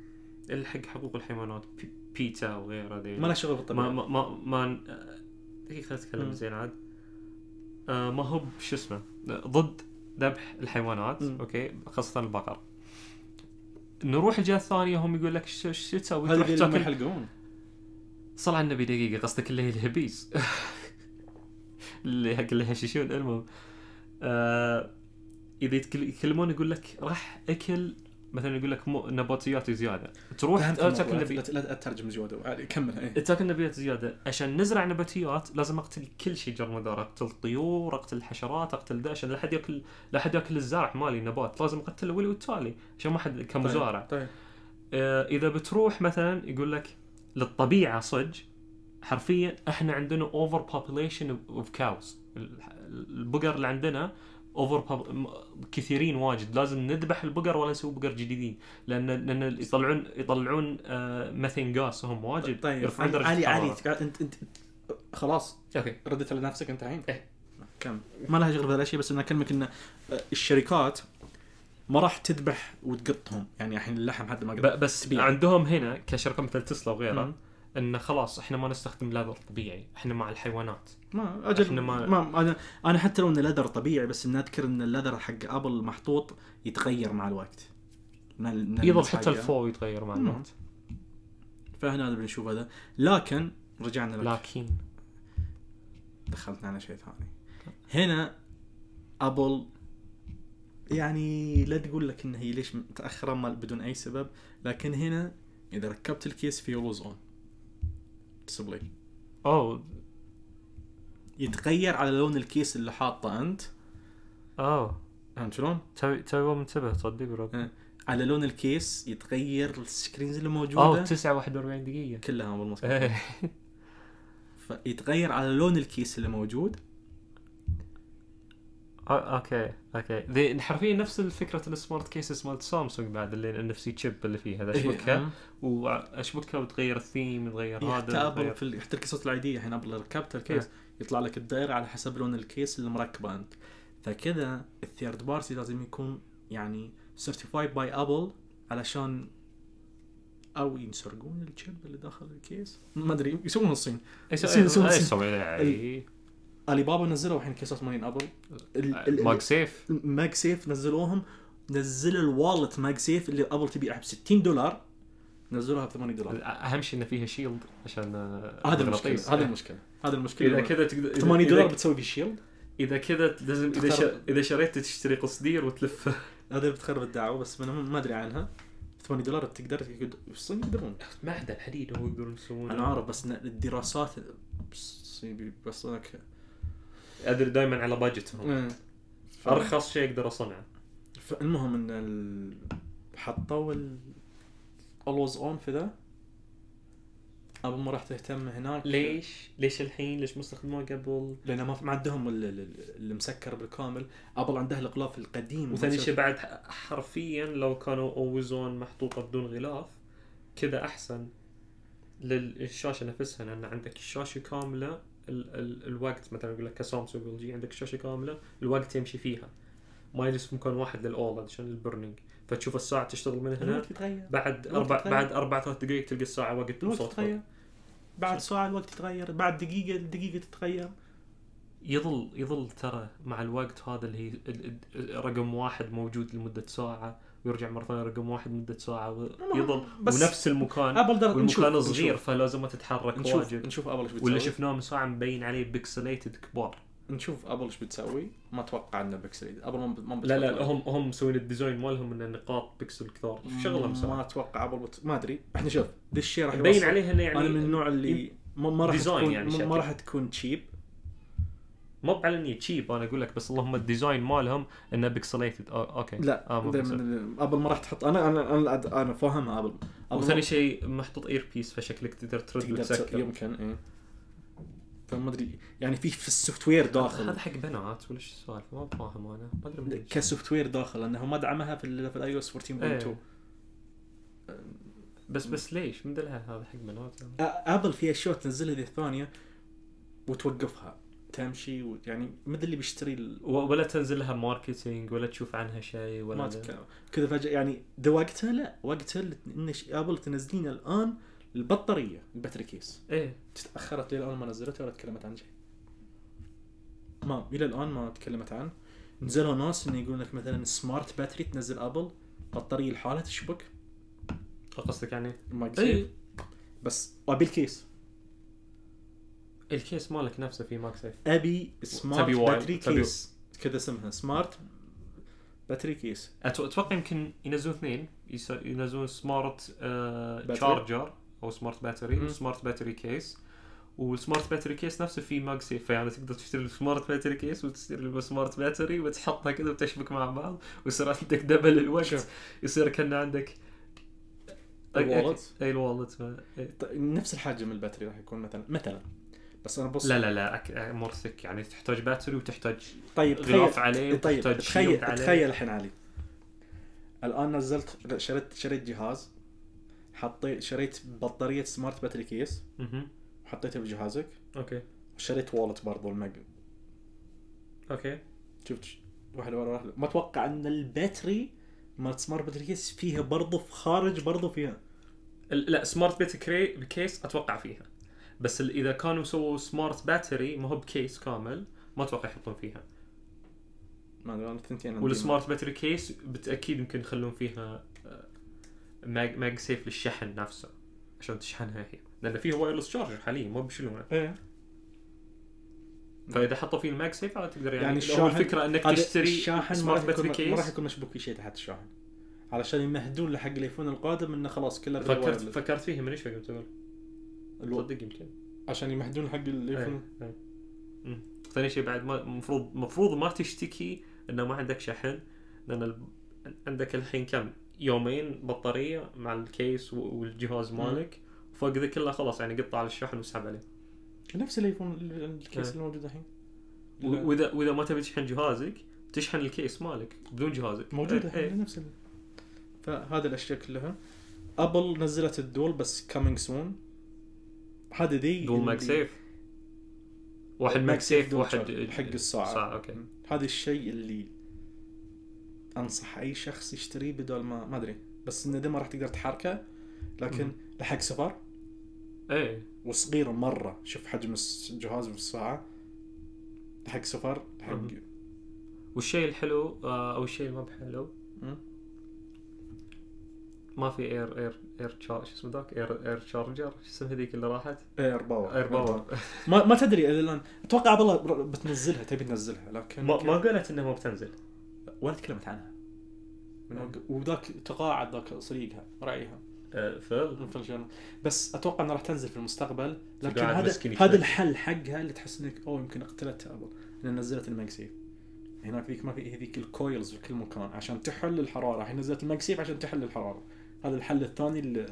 الحق حقوق الحيوانات بيتا وغيره ما له شغل بالطبيعه ما ما, ما... دقيقه خلنا نتكلم زين عاد آه، ما هو شو اسمه ضد ذبح الحيوانات م. اوكي خاصه البقر نروح الجهه الثانيه هم يقول لك شو تسوي تروح تاكل يحلقون صل على النبي دقيقه قصدك اللي هي الهبيس اللي حق هششون المهم آه اذا يتكلمون يقول لك راح اكل مثلا يقول لك مو نباتيات زياده تروح تاكل النبي لا اترجم زياده كمل ايه. تاكل النبيات زياده عشان نزرع نباتيات لازم اقتل كل شيء جرم دار اقتل الطيور اقتل الحشرات اقتل ده عشان لا حد ياكل لا حد ياكل الزرع مالي نبات لازم اقتل الاولي والتالي عشان ما حد كمزارع طيب, طيب. آه اذا بتروح مثلا يقول لك للطبيعه صج حرفيا احنا عندنا اوفر بوبيليشن اوف كاوز البقر اللي عندنا اوفر كثيرين واجد لازم نذبح البقر ولا نسوي بقر جديدين لان لان يطلعون يطلعون ميثين آه، جاس هم واجد طيب يرفعون درجه علي علي انت انت خلاص اوكي ردت على نفسك انت الحين إيه. كم ما لها شغل بهذا الشيء بس انا اكلمك ان آه، الشركات ما راح تذبح وتقطهم يعني الحين اللحم حد ما قط بس بيع. عندهم هنا كشركه مثل تسلا وغيرها انه خلاص احنا ما نستخدم لابر طبيعي احنا مع الحيوانات ما اجل ما, ما أنا, انا حتى لو ان اللذر طبيعي بس نذكر ان اللذر حق ابل محطوط يتغير مع الوقت يظل حتى الفو يتغير مع الوقت فهنا بنشوف هذا لكن رجعنا لك لكن دخلتنا على شيء ثاني هنا ابل يعني لا تقول لك ان هي ليش متاخره بدون اي سبب لكن هنا اذا ركبت الكيس في روز اون اوه يتغير على لون الكيس اللي حاطه انت اه فهمت شلون؟ توي توي منتبه تصدق بروك إيه. على لون الكيس يتغير السكرينز اللي موجوده اه 9 41 دقيقه كلها بالمص إيه. فيتغير على لون الكيس اللي موجود آه، اوكي اوكي حرفيا نفس الفكره السمارت كيسز مالت سامسونج بعد اللي ان سي تشيب اللي فيها هذا إيه، اشبكها آه. واشبكها وتغير الثيم تغير هذا حتى ابل في حتى الكيسات العاديه الحين ابل ركبت الكيس يطلع لك الدائرة على حسب لون الكيس اللي مركبه انت فكذا الثيرد بارتي لازم يكون يعني سيرتيفايد باي ابل علشان او ينسرقون الشيب اللي داخل الكيس ما ادري يسوون الصين يسوون الصين الي إيه. بابا نزلوا الحين كيسات مالين ابل ماج سيف ماج سيف نزلوهم نزل الوالت ماج سيف اللي ابل تبيعها ب 60 دولار نزلوها ب 8 دولار اهم شيء انه فيها شيلد عشان آه، هذا المشكله هذا المشكله هذا المشكله اذا كذا تقدر 8 دولار بتسوي فيه شيلد اذا كذا لازم اذا اذا شريت تشتري قصدير وتلفه هذا بتخرب الدعوه بس انا ما ادري عنها 8 دولار تقدر في الصين يقدرون معدن الحديد هو يقدرون يسوون انا عارف بس الدراسات الصين بيوصلك ادري دائما على باجتهم إيه. ارخص شيء اقدر اصنعه فالمهم ان حطوا اولويز اون في ذا ابل ما راح تهتم هناك ليش؟ ليش الحين؟ ليش مستخدموه قبل؟ لان ما ما عندهم المسكر بالكامل، ابل عندها الغلاف القديم وثاني شيء بعد حرفيا لو كانوا اوزون محطوطه بدون غلاف كذا احسن للشاشه نفسها لان عندك الشاشه كامله ال ال الوقت مثلا يقول لك كسامسونج جي عندك الشاشه كامله الوقت يمشي فيها ما يجلس في مكان واحد للاولد عشان البرنينج فتشوف الساعه تشتغل من هنا يتغير بعد اربع بعد اربع ثلاث دقائق تلقى الساعه وقت الوقت تتغير بعد ساعه الوقت يتغير بعد دقيقه الدقيقه تتغير يظل يظل ترى مع الوقت هذا اللي هي رقم واحد موجود لمده ساعه ويرجع مره ثانيه رقم واحد مده ساعه يظل بس ونفس المكان والمكان صغير فلازم تتحرك نشوف واجد نشوف ابل ولا شفناه من ساعه مبين عليه بيكسليتد كبار نشوف ابل ايش بتسوي ما اتوقع انه بيكسل ابل ما لا لا هم هم مسوين الديزاين مالهم ان النقاط بيكسل كثار شغله ما اتوقع ابل بت... ما ادري احنا شوف ذا الشيء راح يبين عليها انه يعني انا من النوع اللي ما راح تكون يعني ما راح تكون تشيب مو على اني تشيب انا اقول لك بس اللهم الديزاين مالهم انه بيكسليتد اوكي لا آه ابل ما راح تحط انا انا انا, أنا فاهم ابل وثاني شيء محطوط اير بيس فشكلك تقدر ترد وتسكر يمكن ايه ما ادري يعني في في السوفت وير داخل هذا حق بنات ولا ايش السالفه ما فاهم انا ما ادري كسوفت وير داخل انه ما دعمها في الاي او اس 14.2 ايه. بس بس ليش من دلها هذا حق بنات يعني. ابل في اشياء تنزلها ذي الثانيه وتوقفها تمشي ويعني يعني مثل اللي بيشتري ال... ولا تنزل لها ماركتينج ولا تشوف عنها شيء ولا ما تتكلم كذا فجاه يعني ده وقتها لا وقتها ابل تنزلين الان البطاريه الباتري كيس ايه تاخرت الى الان ما نزلتها ولا تكلمت عن شيء ما الى الان ما تكلمت عن نزلوا ناس انه يقولون لك مثلا سمارت باتري تنزل ابل بطاريه لحالها تشبك قصدك يعني المايك إيه. سيف بس ابي الكيس الكيس مالك نفسه في ماك سيف ابي سمارت باتري كيس كذا اسمها سمارت باتري كيس اتوقع يمكن ينزلون اثنين ينزلون سمارت آه تشارجر او سمارت باتري سمارت باتري كيس والسمارت باتري كيس نفسه فيه ماج سيف يعني تقدر تشتري السمارت باتري كيس وتشتري السمارت باتري وتحطها كذا وتشبك مع بعض ويصير عندك دبل الوقت يصير كان عندك الوالت اي الوالت إيه. نفس الحجم الباتري راح يكون مثلا مثلا بس انا بص لا لا لا أك... مور أه، ثك يعني تحتاج باتري وتحتاج طيب غلاف عليه طيب تخيل تخيل الحين علي الان نزلت شريت شريت جهاز حطيت شريت بطاريه سمارت باتري كيس وحطيتها في جهازك اوكي وشريت والت برضو المج اوكي شفت واحده ورا واحده ما اتوقع ان الباتري مال سمارت باتري كيس فيها برضو في خارج برضو فيها لا سمارت باتري كيس اتوقع فيها بس اذا كانوا سووا سمارت باتري ما هو بكيس كامل ما اتوقع يحطون فيها ما ادري والسمارت باتري كيس بالتاكيد يمكن يخلون فيها ماج ماج سيف للشحن نفسه عشان تشحنها هي لان فيها وايرلس شارجر حاليا مو بيشيلونه ايه فاذا حطوا فيه الماج سيف تقدر يعني, يعني الشاحن الفكره انك تشتري الشاحن ما راح يكون ما راح يكون مشبوك في شيء تحت الشاحن علشان يمهدون لحق الايفون القادم انه خلاص كله فكرت فكرت فيه من ايش كنت تقول؟ تصدق يمكن عشان يمهدون حق الايفون ايه. إيه. ثاني شيء بعد ما المفروض المفروض ما تشتكي انه ما عندك شحن لان ال... عندك الحين كم يومين بطاريه مع الكيس والجهاز مالك فوق ذا كله خلاص يعني قطع على الشحن وسحب عليه نفس الايفون الكيس إيه. اللي موجود الحين واذا واذا ما تبي تشحن جهازك تشحن الكيس مالك بدون جهازك موجود إيه. الحين ايه. نفس فهذه الاشياء كلها ابل نزلت الدول بس كامينج سون هذا ذي دول ماك سيف واحد ماك سيف واحد حق الساعه ساعة. اوكي هذا الشيء اللي انصح اي شخص يشتريه بدل ما ما ادري بس انه ما راح تقدر تحركه لكن لحق سفر ايه وصغير مره شوف حجم الجهاز الساعه لحق سفر لحق والشيء الحلو آه، او الشيء المو بحلو ما في اير اير اير تشارج شو اسمه ذاك اير اير تشارجر شو اسمه هذيك اللي راحت؟ اير باور اير باور ما ما تدري الى الان اتوقع الله بتنزلها تبي تنزلها لكن ما, ما قالت انها ما بتنزل ولا تكلمت عنها نعم. وذاك تقاعد ذاك صديقها رايها آه، فل بس اتوقع انها راح تنزل في المستقبل لكن هذا هذا الحل حقها اللي تحس انك اوه يمكن اقتلتها ابل لان نزلت المكسيف هناك ذيك ما في هذيك الكويلز في كل مكان عشان تحل الحراره الحين نزلت المكسيف عشان تحل الحراره هذا الحل الثاني اللي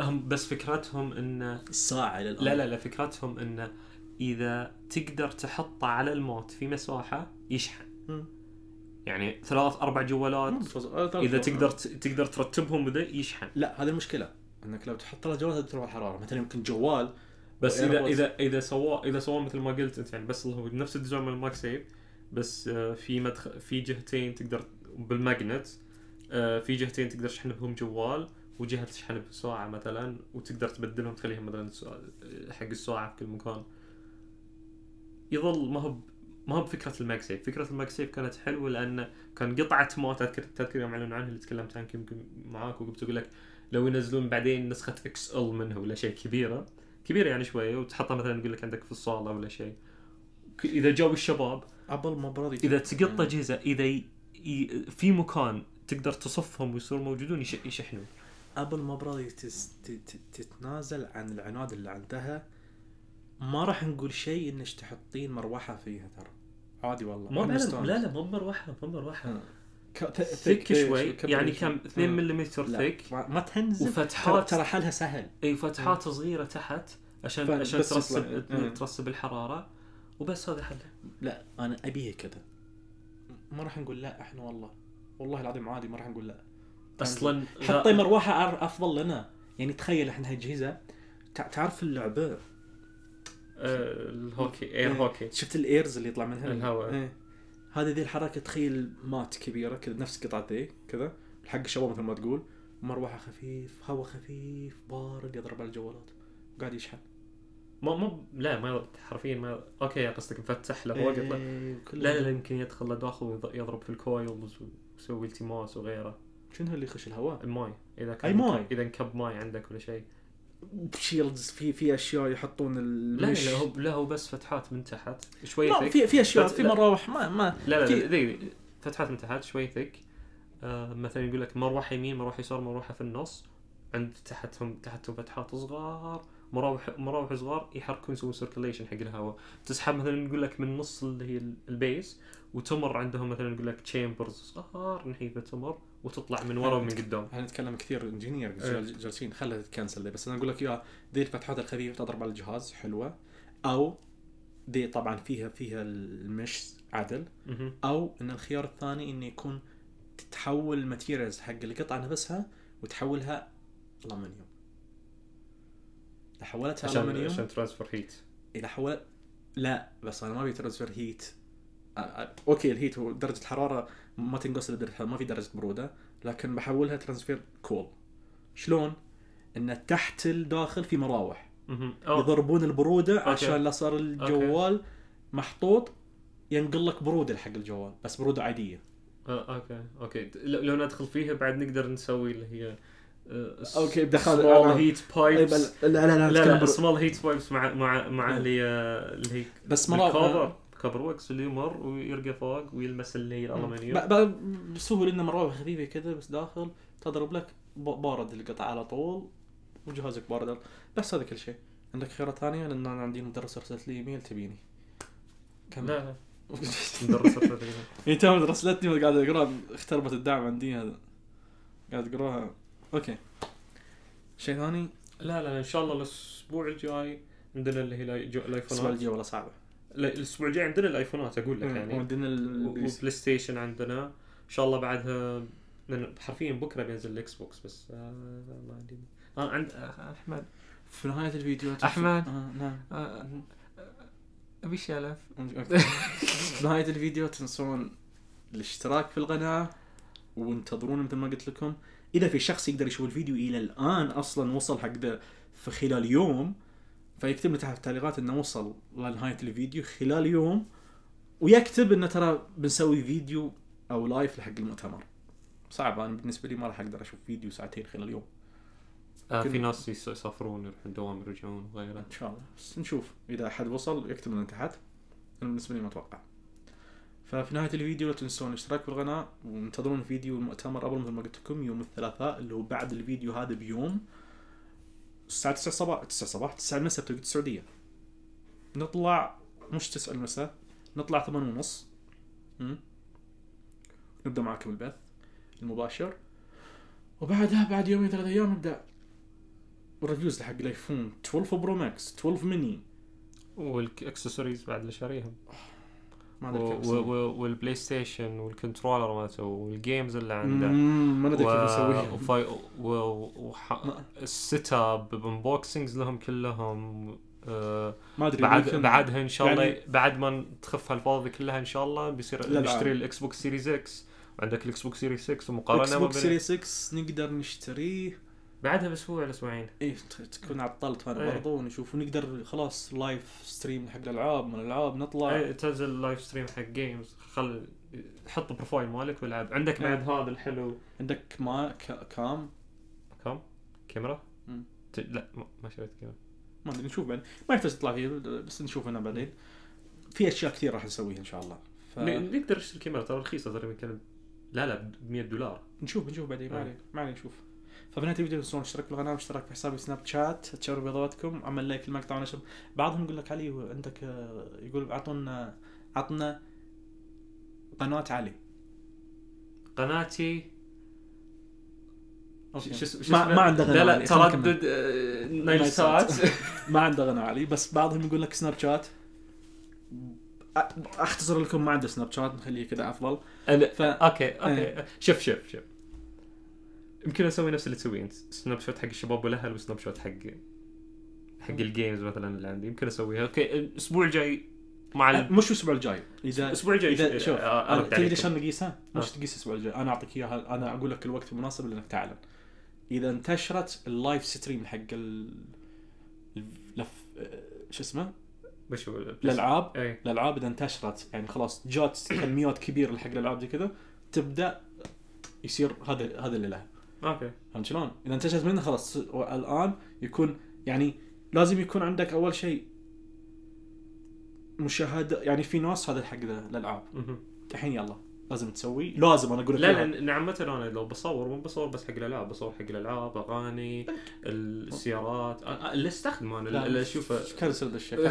هم بس فكرتهم انه الساعه للأرض. لا لا لا فكرتهم انه اذا تقدر تحطه على الموت في مساحه يشحن م. يعني ثلاث اربع جوالات آه، اذا تقدر تقدر ترتبهم بذا يشحن لا هذه المشكله انك لو تحط ثلاث جوالات ترفع الحراره مثلا يمكن جوال بس اذا اذا اذا سواه اذا سواه مثل ما قلت انت يعني بس هو نفس الديزاين مال الماك سيف بس آه، في مدخل في جهتين تقدر بالماجنت آه، في جهتين تقدر تشحن بهم جوال وجهه تشحن بساعه مثلا وتقدر تبدلهم تخليهم مثلا حق الساعه في كل مكان يظل ما هو ما هو بفكره الماكسيف فكره الماكسيف كانت حلوه لان كان قطعه موت اذكر تذكر يوم اعلنوا عنها اللي تكلمت عنك يمكن معاك وقلت اقول لك لو ينزلون بعدين نسخه اكس ال منها ولا شيء كبيره كبيره يعني شويه وتحطها مثلا يقول لك عندك في الصاله ولا شيء اذا جو الشباب ابل ما براضي اذا تقط اجهزه اذا ي... ي... في مكان تقدر تصفهم ويصيروا موجودون يش... يشحنون ابل ما براضي تس... ت... تتنازل عن العناد اللي عندها ما راح نقول شيء انك تحطين مروحه فيها ترى عادي والله ما لا لا مو بمروحه مو بمروحه آه. ثيك شوي يعني كم 2 آه. ملم ثيك ما تنزل وفتحات ترى حلها سهل اي فتحات آه. صغيره تحت عشان عشان ترسب ترسب الحراره وبس هذا حلها لا انا ابيها كذا ما راح نقول لا احنا والله والله العظيم عادي ما راح نقول لا اصلا يعني حطي مروحه افضل لنا يعني تخيل احنا هالجهزه تعرف اللعبه آه، الهوكي اير إيه. هوكي شفت الايرز اللي يطلع منها الهواء ايه هذه ذي الحركه تخيل مات كبيره كذا نفس قطعه ذي كذا حق الشباب مثل ما تقول مروحه خفيف هواء خفيف بارد يضرب على الجوالات قاعد يشحن ما مو لا ما حرفيا ما اوكي قصدك مفتح إيه، له فوق لا لا لا يمكن يدخل لداخل ويضرب في الكويلز ويسوي التماس وغيره شنو اللي يخش الهواء؟ الماي اذا كان اي ماي اذا انكب ماي عندك ولا شيء شيلدز في في اشياء يحطون المش لا لا هو لا هو بس فتحات من تحت شوي ثيك في في اشياء في مراوح ما ما لا لا, في... فتحات من تحت شوي ثيك آه مثلا يقول لك مروحه يمين مروحه يسار مروحه في النص عند تحتهم تحتهم فتحات صغار مراوح مراوح صغار يحركون يسوون سيركليشن حق الهواء تسحب مثلا يقول لك من نص اللي هي البيس وتمر عندهم مثلا يقول لك تشامبرز صغار نحيفه تمر وتطلع من ورا ومن قدام احنا نتكلم كثير انجينير إيه. جالسين خلها تكنسل بس انا اقول لك يا دي الفتحات الخفيفه تضرب على الجهاز حلوه او دي طبعا فيها فيها المش عدل او ان الخيار الثاني انه يكون تتحول الماتيريالز حق القطعه نفسها وتحولها الومنيوم اذا حولتها الومنيوم عشان ترانسفير هيت اذا حولت لا بس انا ما ابي ترانسفير هيت اوكي الهيت درجه الحراره ما تنقص لدرجه ما في درجه بروده لكن بحولها ترانسفير كول شلون؟ انه تحت الداخل في مراوح يضربون البروده عشان لا صار الجوال محطوط ينقل لك بروده حق الجوال بس بروده عاديه اوكي اوكي لو ندخل فيها بعد نقدر نسوي اللي هي اوكي بدخل سمول هيت بايبس لا لا لا لا, سمول هيت بايبس مع مع مع اللي هي بس مراوح كابروكس اللي يمر ويرقى فوق ويلمس اللي الالمنيوم بسهوله انه مروحه خفيفه كذا بس داخل تضرب لك بارد القطع على طول وجهازك بارد بس هذا كل شيء عندك خيارات ثانيه لان انا عندي مدرسه ارسلت لي ايميل تبيني كمل لا لا مدرسه ارسلت لي ايميل إيه، تمام ارسلت قاعد اقراها اختربت الدعم عندي هذا قاعد اقراها اوكي شيء ثاني لا لا ان شاء الله الاسبوع الجاي عندنا اللي هي الايفونات الاسبوع الجاي والله صعبه الاسبوع الجاي عندنا الايفونات اقول لك يعني وعندنا البلاي ستيشن عندنا ان شاء الله بعدها حرفيا بكره بينزل الاكس بوكس بس آه ما عندي آه عند آه, آه، احمد في نهايه الفيديو احمد آه نعم آه, آه، ابي شلف في نهايه الفيديو تنسون الاشتراك في القناه وانتظرونا مثل ما قلت لكم اذا في شخص يقدر يشوف الفيديو الى الان اصلا وصل حق ذا في خلال يوم فيكتب لي تحت التعليقات انه وصل لنهايه الفيديو خلال يوم ويكتب انه ترى بنسوي فيديو او لايف لحق المؤتمر صعب انا بالنسبه لي ما راح اقدر اشوف فيديو ساعتين خلال يوم آه في ناس يسافرون يروحون دوام يرجعون وغيره ان شاء الله بس نشوف اذا احد وصل يكتب لنا تحت انا بالنسبه لي ما اتوقع ففي نهايه الفيديو لا تنسون الاشتراك بالقناه وانتظرون فيديو المؤتمر قبل مثل ما قلت لكم يوم الثلاثاء اللي هو بعد الفيديو هذا بيوم الساعه 9 صباح 9 صباح 9 المساء بتوقيت السعوديه نطلع مش 9 المساء نطلع 8 ونص نبدا معاكم البث المباشر وبعدها بعد يومين ثلاثة ايام نبدا الريفيوز حق الايفون 12 برو ماكس 12 ميني والاكسسوارز بعد اللي شاريهم ما ادري كيف والبلاي ستيشن والكنترولر مالته والجيمز اللي عنده ما ادري كيف يسويها وفاي... و... وح... السيت اب بانبوكسنجز لهم كلهم آه، ما ادري بعد بعدها ان شاء الله يعني... بعد ما تخف هالفاضي كلها ان شاء الله بيصير نشتري الاكس بوكس سيريز اكس عندك الاكس بوكس سيريز 6 ومقارنه الاكس بوكس سيريز 6 نقدر نشتريه بعدها باسبوع ولا اسبوعين اي تكون عطلت انا أيه. برضو ونشوف ونقدر خلاص لايف ستريم حق الالعاب من الالعاب نطلع اي تنزل لايف ستريم حق جيمز خل حط بروفايل مالك والعب عندك أيه. بعد هذا الحلو عندك ما ك... كام كام كاميرا ت... لا ما, ما شريت كاميرا ما ادري نشوف بعدين ما يحتاج تطلع فيه بس نشوف انا بعدين في اشياء كثير راح نسويها ان شاء الله ف... نقدر نشتري كاميرا ترى رخيصه ترى يمكن لا لا ب 100 دولار نشوف نشوف بعدين ما إيه. عليك ما عليك نشوف فبنهايه الفيديو تنسون الاشتراك بالقناه واشترك في حسابي سناب شات تشاروا بيضاتكم عمل لايك المقطع ونشر بعضهم يقول لك علي عندك آه، يقول اعطونا عطنا قناه علي قناتي شو ما, ما عنده غنى لا لا تردد نجسات آه، ما عنده غنى علي بس بعضهم يقول لك سناب شات اختصر لكم ما عنده سناب شات نخليه كذا افضل ف... اوكي اوكي إيه. شوف شوف شوف يمكن اسوي نفس اللي تسويه انت سناب شوت حق الشباب والاهل وسناب شوت حق حق الجيمز مثلا اللي عندي يمكن اسويها اوكي الاسبوع الجاي مع ال... مش الاسبوع الجاي اذا الاسبوع الجاي اذا شوف آه، تدري شلون نقيسها؟ آه. مش تقيس الاسبوع الجاي انا اعطيك اياها انا اقول لك الوقت المناسب لانك تعلن اذا انتشرت اللايف ستريم حق ال لف... آه، شو اسمه؟ الالعاب إيه. الالعاب اذا انتشرت يعني خلاص جات كميات كبيره حق الالعاب زي كذا تبدا يصير هذا هذا اللي له اوكي فهمت شلون؟ اذا انتشرت منه خلاص الان يكون يعني لازم يكون عندك اول شيء مشاهده يعني في ناس هذا الحق الالعاب الحين يلا لازم تسوي لازم انا اقول لك لا لان عامه انا لو بصور مو بصور بس حق الالعاب بصور حق الالعاب اغاني السيارات اللي استخدمه انا اللي اشوفه كنسل ذا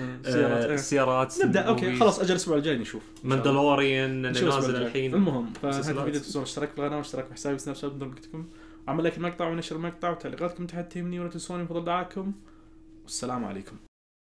آه، سيارات السيارات إيه. نبدا اوكي خلاص اجل الاسبوع الجاي نشوف ماندلوريان نازل الحين المهم فهذا الفيديو تنسون اشترك بالقناه واشترك بحسابي سناب شات بدون وقتكم عمل لك المقطع ونشر المقطع وتعليقاتكم تحت تهمني ولا تنسوني بفضل دعاكم والسلام عليكم